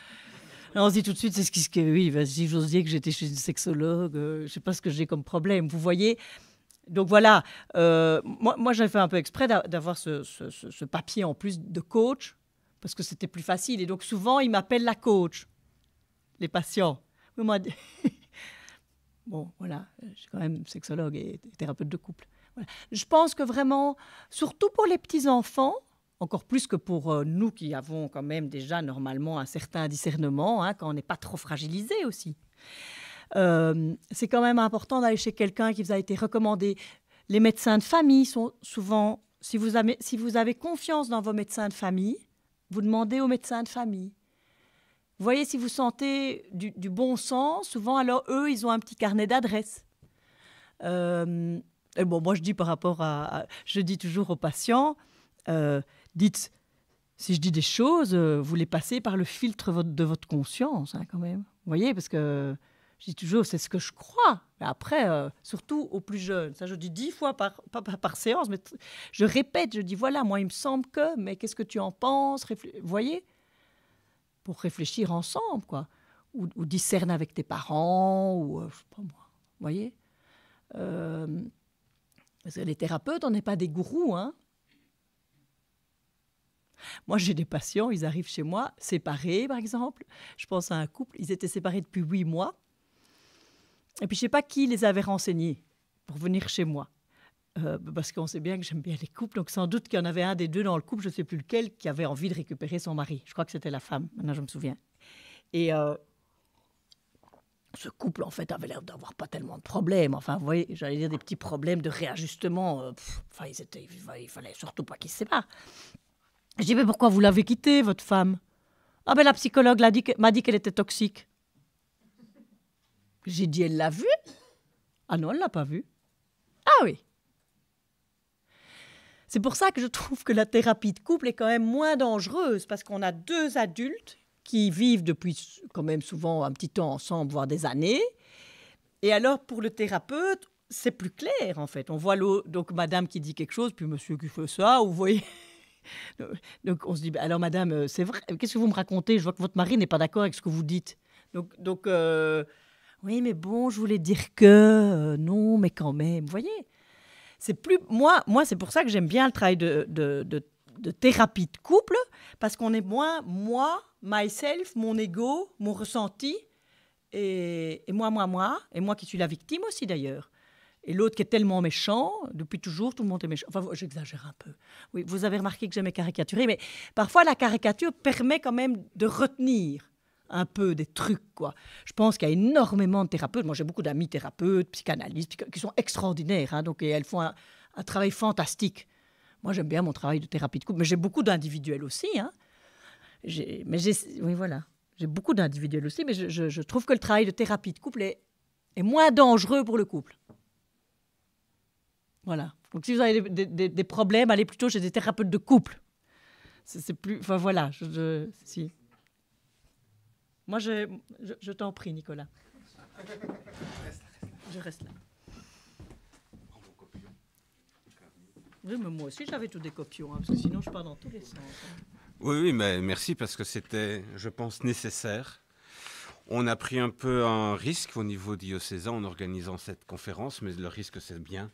on se dit tout de suite, c'est ce qui... Oui, vas-y, j'ose dire que j'étais chez une sexologue, euh, je ne sais pas ce que j'ai comme problème. Vous voyez, donc voilà, euh, moi, j'avais fait un peu exprès d'avoir ce, papier en plus de coach, parce que c'était plus facile. Et donc souvent, ils m'appellent la coach, les patients. Mais moi, Bon, voilà, euh, je suis quand même sexologue et thérapeute de couple. Je pense que vraiment, surtout pour les petits-enfants, encore plus que pour euh, nous qui avons quand même déjà normalement un certain discernement, hein, quand on n'est pas trop fragilisé aussi. Euh, c'est quand même important d'aller chez quelqu'un qui vous a été recommandé. Les médecins de famille sont souvent, si vous avez confiance dans vos médecins de famille, vous demandez aux médecins de famille. Vous voyez si vous sentez du, bon sens. Souvent, alors, eux, ils ont un petit carnet d'adresses. Euh, bon, moi, je dis par rapport à, je dis toujours aux patients, euh, dites, si je dis des choses, euh, vous les passez par le filtre de votre conscience, hein, quand même. Vous voyez, parce que je dis toujours, c'est ce que je crois. Mais après, surtout aux plus jeunes, ça je dis dix fois par, séance, mais je répète, je dis voilà, moi il me semble que, mais qu'est-ce que tu en penses Vous voyez pour réfléchir ensemble, quoi. Ou, discerner avec tes parents, ou euh, je sais pas moi. Vous voyez euh, les thérapeutes, on n'est pas des gourous, hein. Moi, j'ai des patients, ils arrivent chez moi, séparés par exemple. Je pense à un couple, ils étaient séparés depuis huit mois. Et puis, je ne sais pas qui les avait renseignés pour venir chez moi. Euh, parce qu'on sait bien que j'aime bien les couples, donc sans doute qu'il y en avait un des deux dans le couple, je ne sais plus lequel, qui avait envie de récupérer son mari. Je crois que c'était la femme, maintenant je me souviens. Et euh, ce couple, en fait, avait l'air d'avoir pas tellement de problèmes. Enfin, vous voyez, j'allais dire des petits problèmes de réajustement. Euh, enfin, il fallait surtout pas qu'ils se séparent. Je dis, mais pourquoi vous l'avez quittée, votre femme Ah ben la psychologue m'a dit qu'elle était toxique. J'ai dit, elle l'a vue Ah non, elle l'a pas vue. Ah oui c'est pour ça que je trouve que la thérapie de couple est quand même moins dangereuse, parce qu'on a deux adultes qui vivent depuis quand même souvent un petit temps ensemble, voire des années. Et alors, pour le thérapeute, c'est plus clair, en fait. On voit donc madame qui dit quelque chose, puis monsieur qui fait ça, vous voyez. [LAUGHS] Donc on se dit, bah, alors madame, euh, c'est vrai, qu'est-ce que vous me racontez Je vois que votre mari n'est pas d'accord avec ce que vous dites. Donc, euh, oui, mais bon, je voulais dire que, euh, non, mais quand même, vous voyez. C'est plus moi, moi c'est pour ça que j'aime bien le travail de, de, thérapie de couple parce qu'on est moins moi, myself, mon ego, mon ressenti et, moi, moi, moi et moi qui suis la victime aussi d'ailleurs. Et l'autre qui est tellement méchant, depuis toujours, tout le monde est méchant. Enfin, j'exagère un peu. Oui, vous avez remarqué que j'aimais caricaturer, mais parfois la caricature permet quand même de retenir un peu des trucs, quoi. Je pense qu'il y a énormément de thérapeutes. Moi, j'ai beaucoup d'amis thérapeutes, psychanalystes, qui sont extraordinaires. Hein. donc, elles font un, travail fantastique. Moi, j'aime bien mon travail de thérapie de couple, mais j'ai beaucoup d'individuels aussi. Hein. Mais j'ai, oui, voilà. J'ai beaucoup d'individuels aussi, mais je, trouve que le travail de thérapie de couple est, moins dangereux pour le couple. Voilà. Donc, si vous avez des, problèmes, allez plutôt chez des thérapeutes de couple. C'est plus. Enfin, voilà. si. Moi, je, je, t'en prie, Nicolas. Je reste là. Oui, mais moi aussi, j'avais tous des copions, hein, parce que sinon, je pars dans tous les sens. Hein. Oui, oui, mais merci, parce que c'était, je pense, nécessaire. On a pris un peu un risque au niveau diocésain en organisant cette conférence, mais le risque, c'est bien.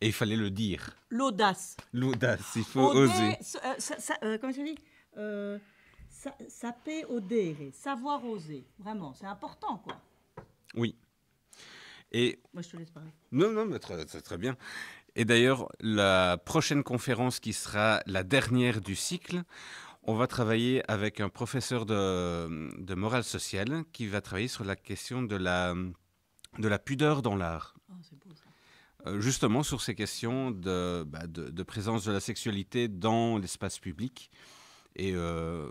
Et il fallait le dire. L'audace. L'audace, il faut oser. Euh, ça, euh, euh, saper, odere, savoir oser. Vraiment, c'est important, quoi. Oui. Et Moi, je te laisse parler. Non, non, mais très, très bien. Et d'ailleurs, la prochaine conférence qui sera la dernière du cycle, on va travailler avec un professeur de, morale sociale qui va travailler sur la question de la, pudeur dans l'art. Ah, euh, justement sur ces questions bah, de, présence de la sexualité dans l'espace public. Et euh,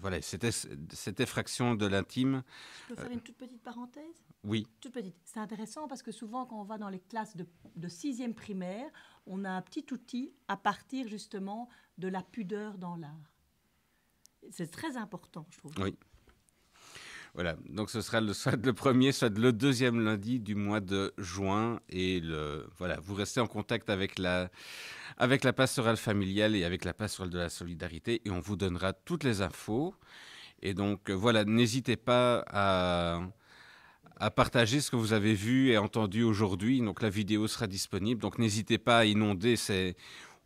voilà, c'était cette effraction de l'intime. Je peux faire euh, une toute petite parenthèse Oui. Toute petite. C'est intéressant parce que souvent, quand on va dans les classes de, de sixième primaire, on a un petit outil à partir justement de la pudeur dans l'art. C'est très important, je trouve. Oui. Voilà, donc ce sera le, soit le premier, soit le deuxième lundi du mois de juin. Et voilà, vous restez en contact avec la, avec la pastorale familiale et avec la pastorale de la solidarité et on vous donnera toutes les infos. Et donc voilà, n'hésitez pas à, partager ce que vous avez vu et entendu aujourd'hui. Donc la vidéo sera disponible. Donc n'hésitez pas à inonder.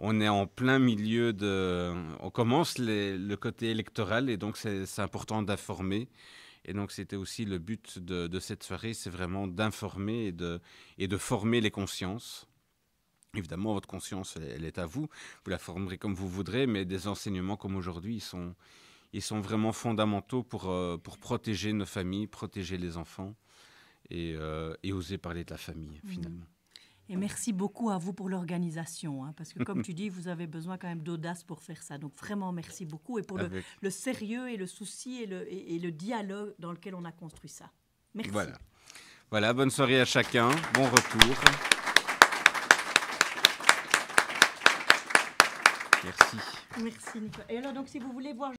on est en plein milieu de, on commence le côté électoral et donc c'est, important d'informer. Et donc, c'était aussi le but de, cette soirée, c'est vraiment d'informer et de, et de former les consciences. Évidemment, votre conscience, elle, est à vous. Vous la formerez comme vous voudrez, mais des enseignements comme aujourd'hui, ils sont, ils sont vraiment fondamentaux pour, euh, pour protéger nos familles, protéger les enfants et, euh, oser parler de la famille, mhm. finalement. Et merci beaucoup à vous pour l'organisation, hein, parce que comme [LAUGHS] tu dis, vous avez besoin quand même d'audace pour faire ça. Donc vraiment, merci beaucoup et pour le, sérieux et le souci et le, et, le, dialogue dans lequel on a construit ça. Merci. Voilà, voilà bonne soirée à chacun, bon retour. Merci. Merci Nicolas. Et alors donc si vous voulez voir...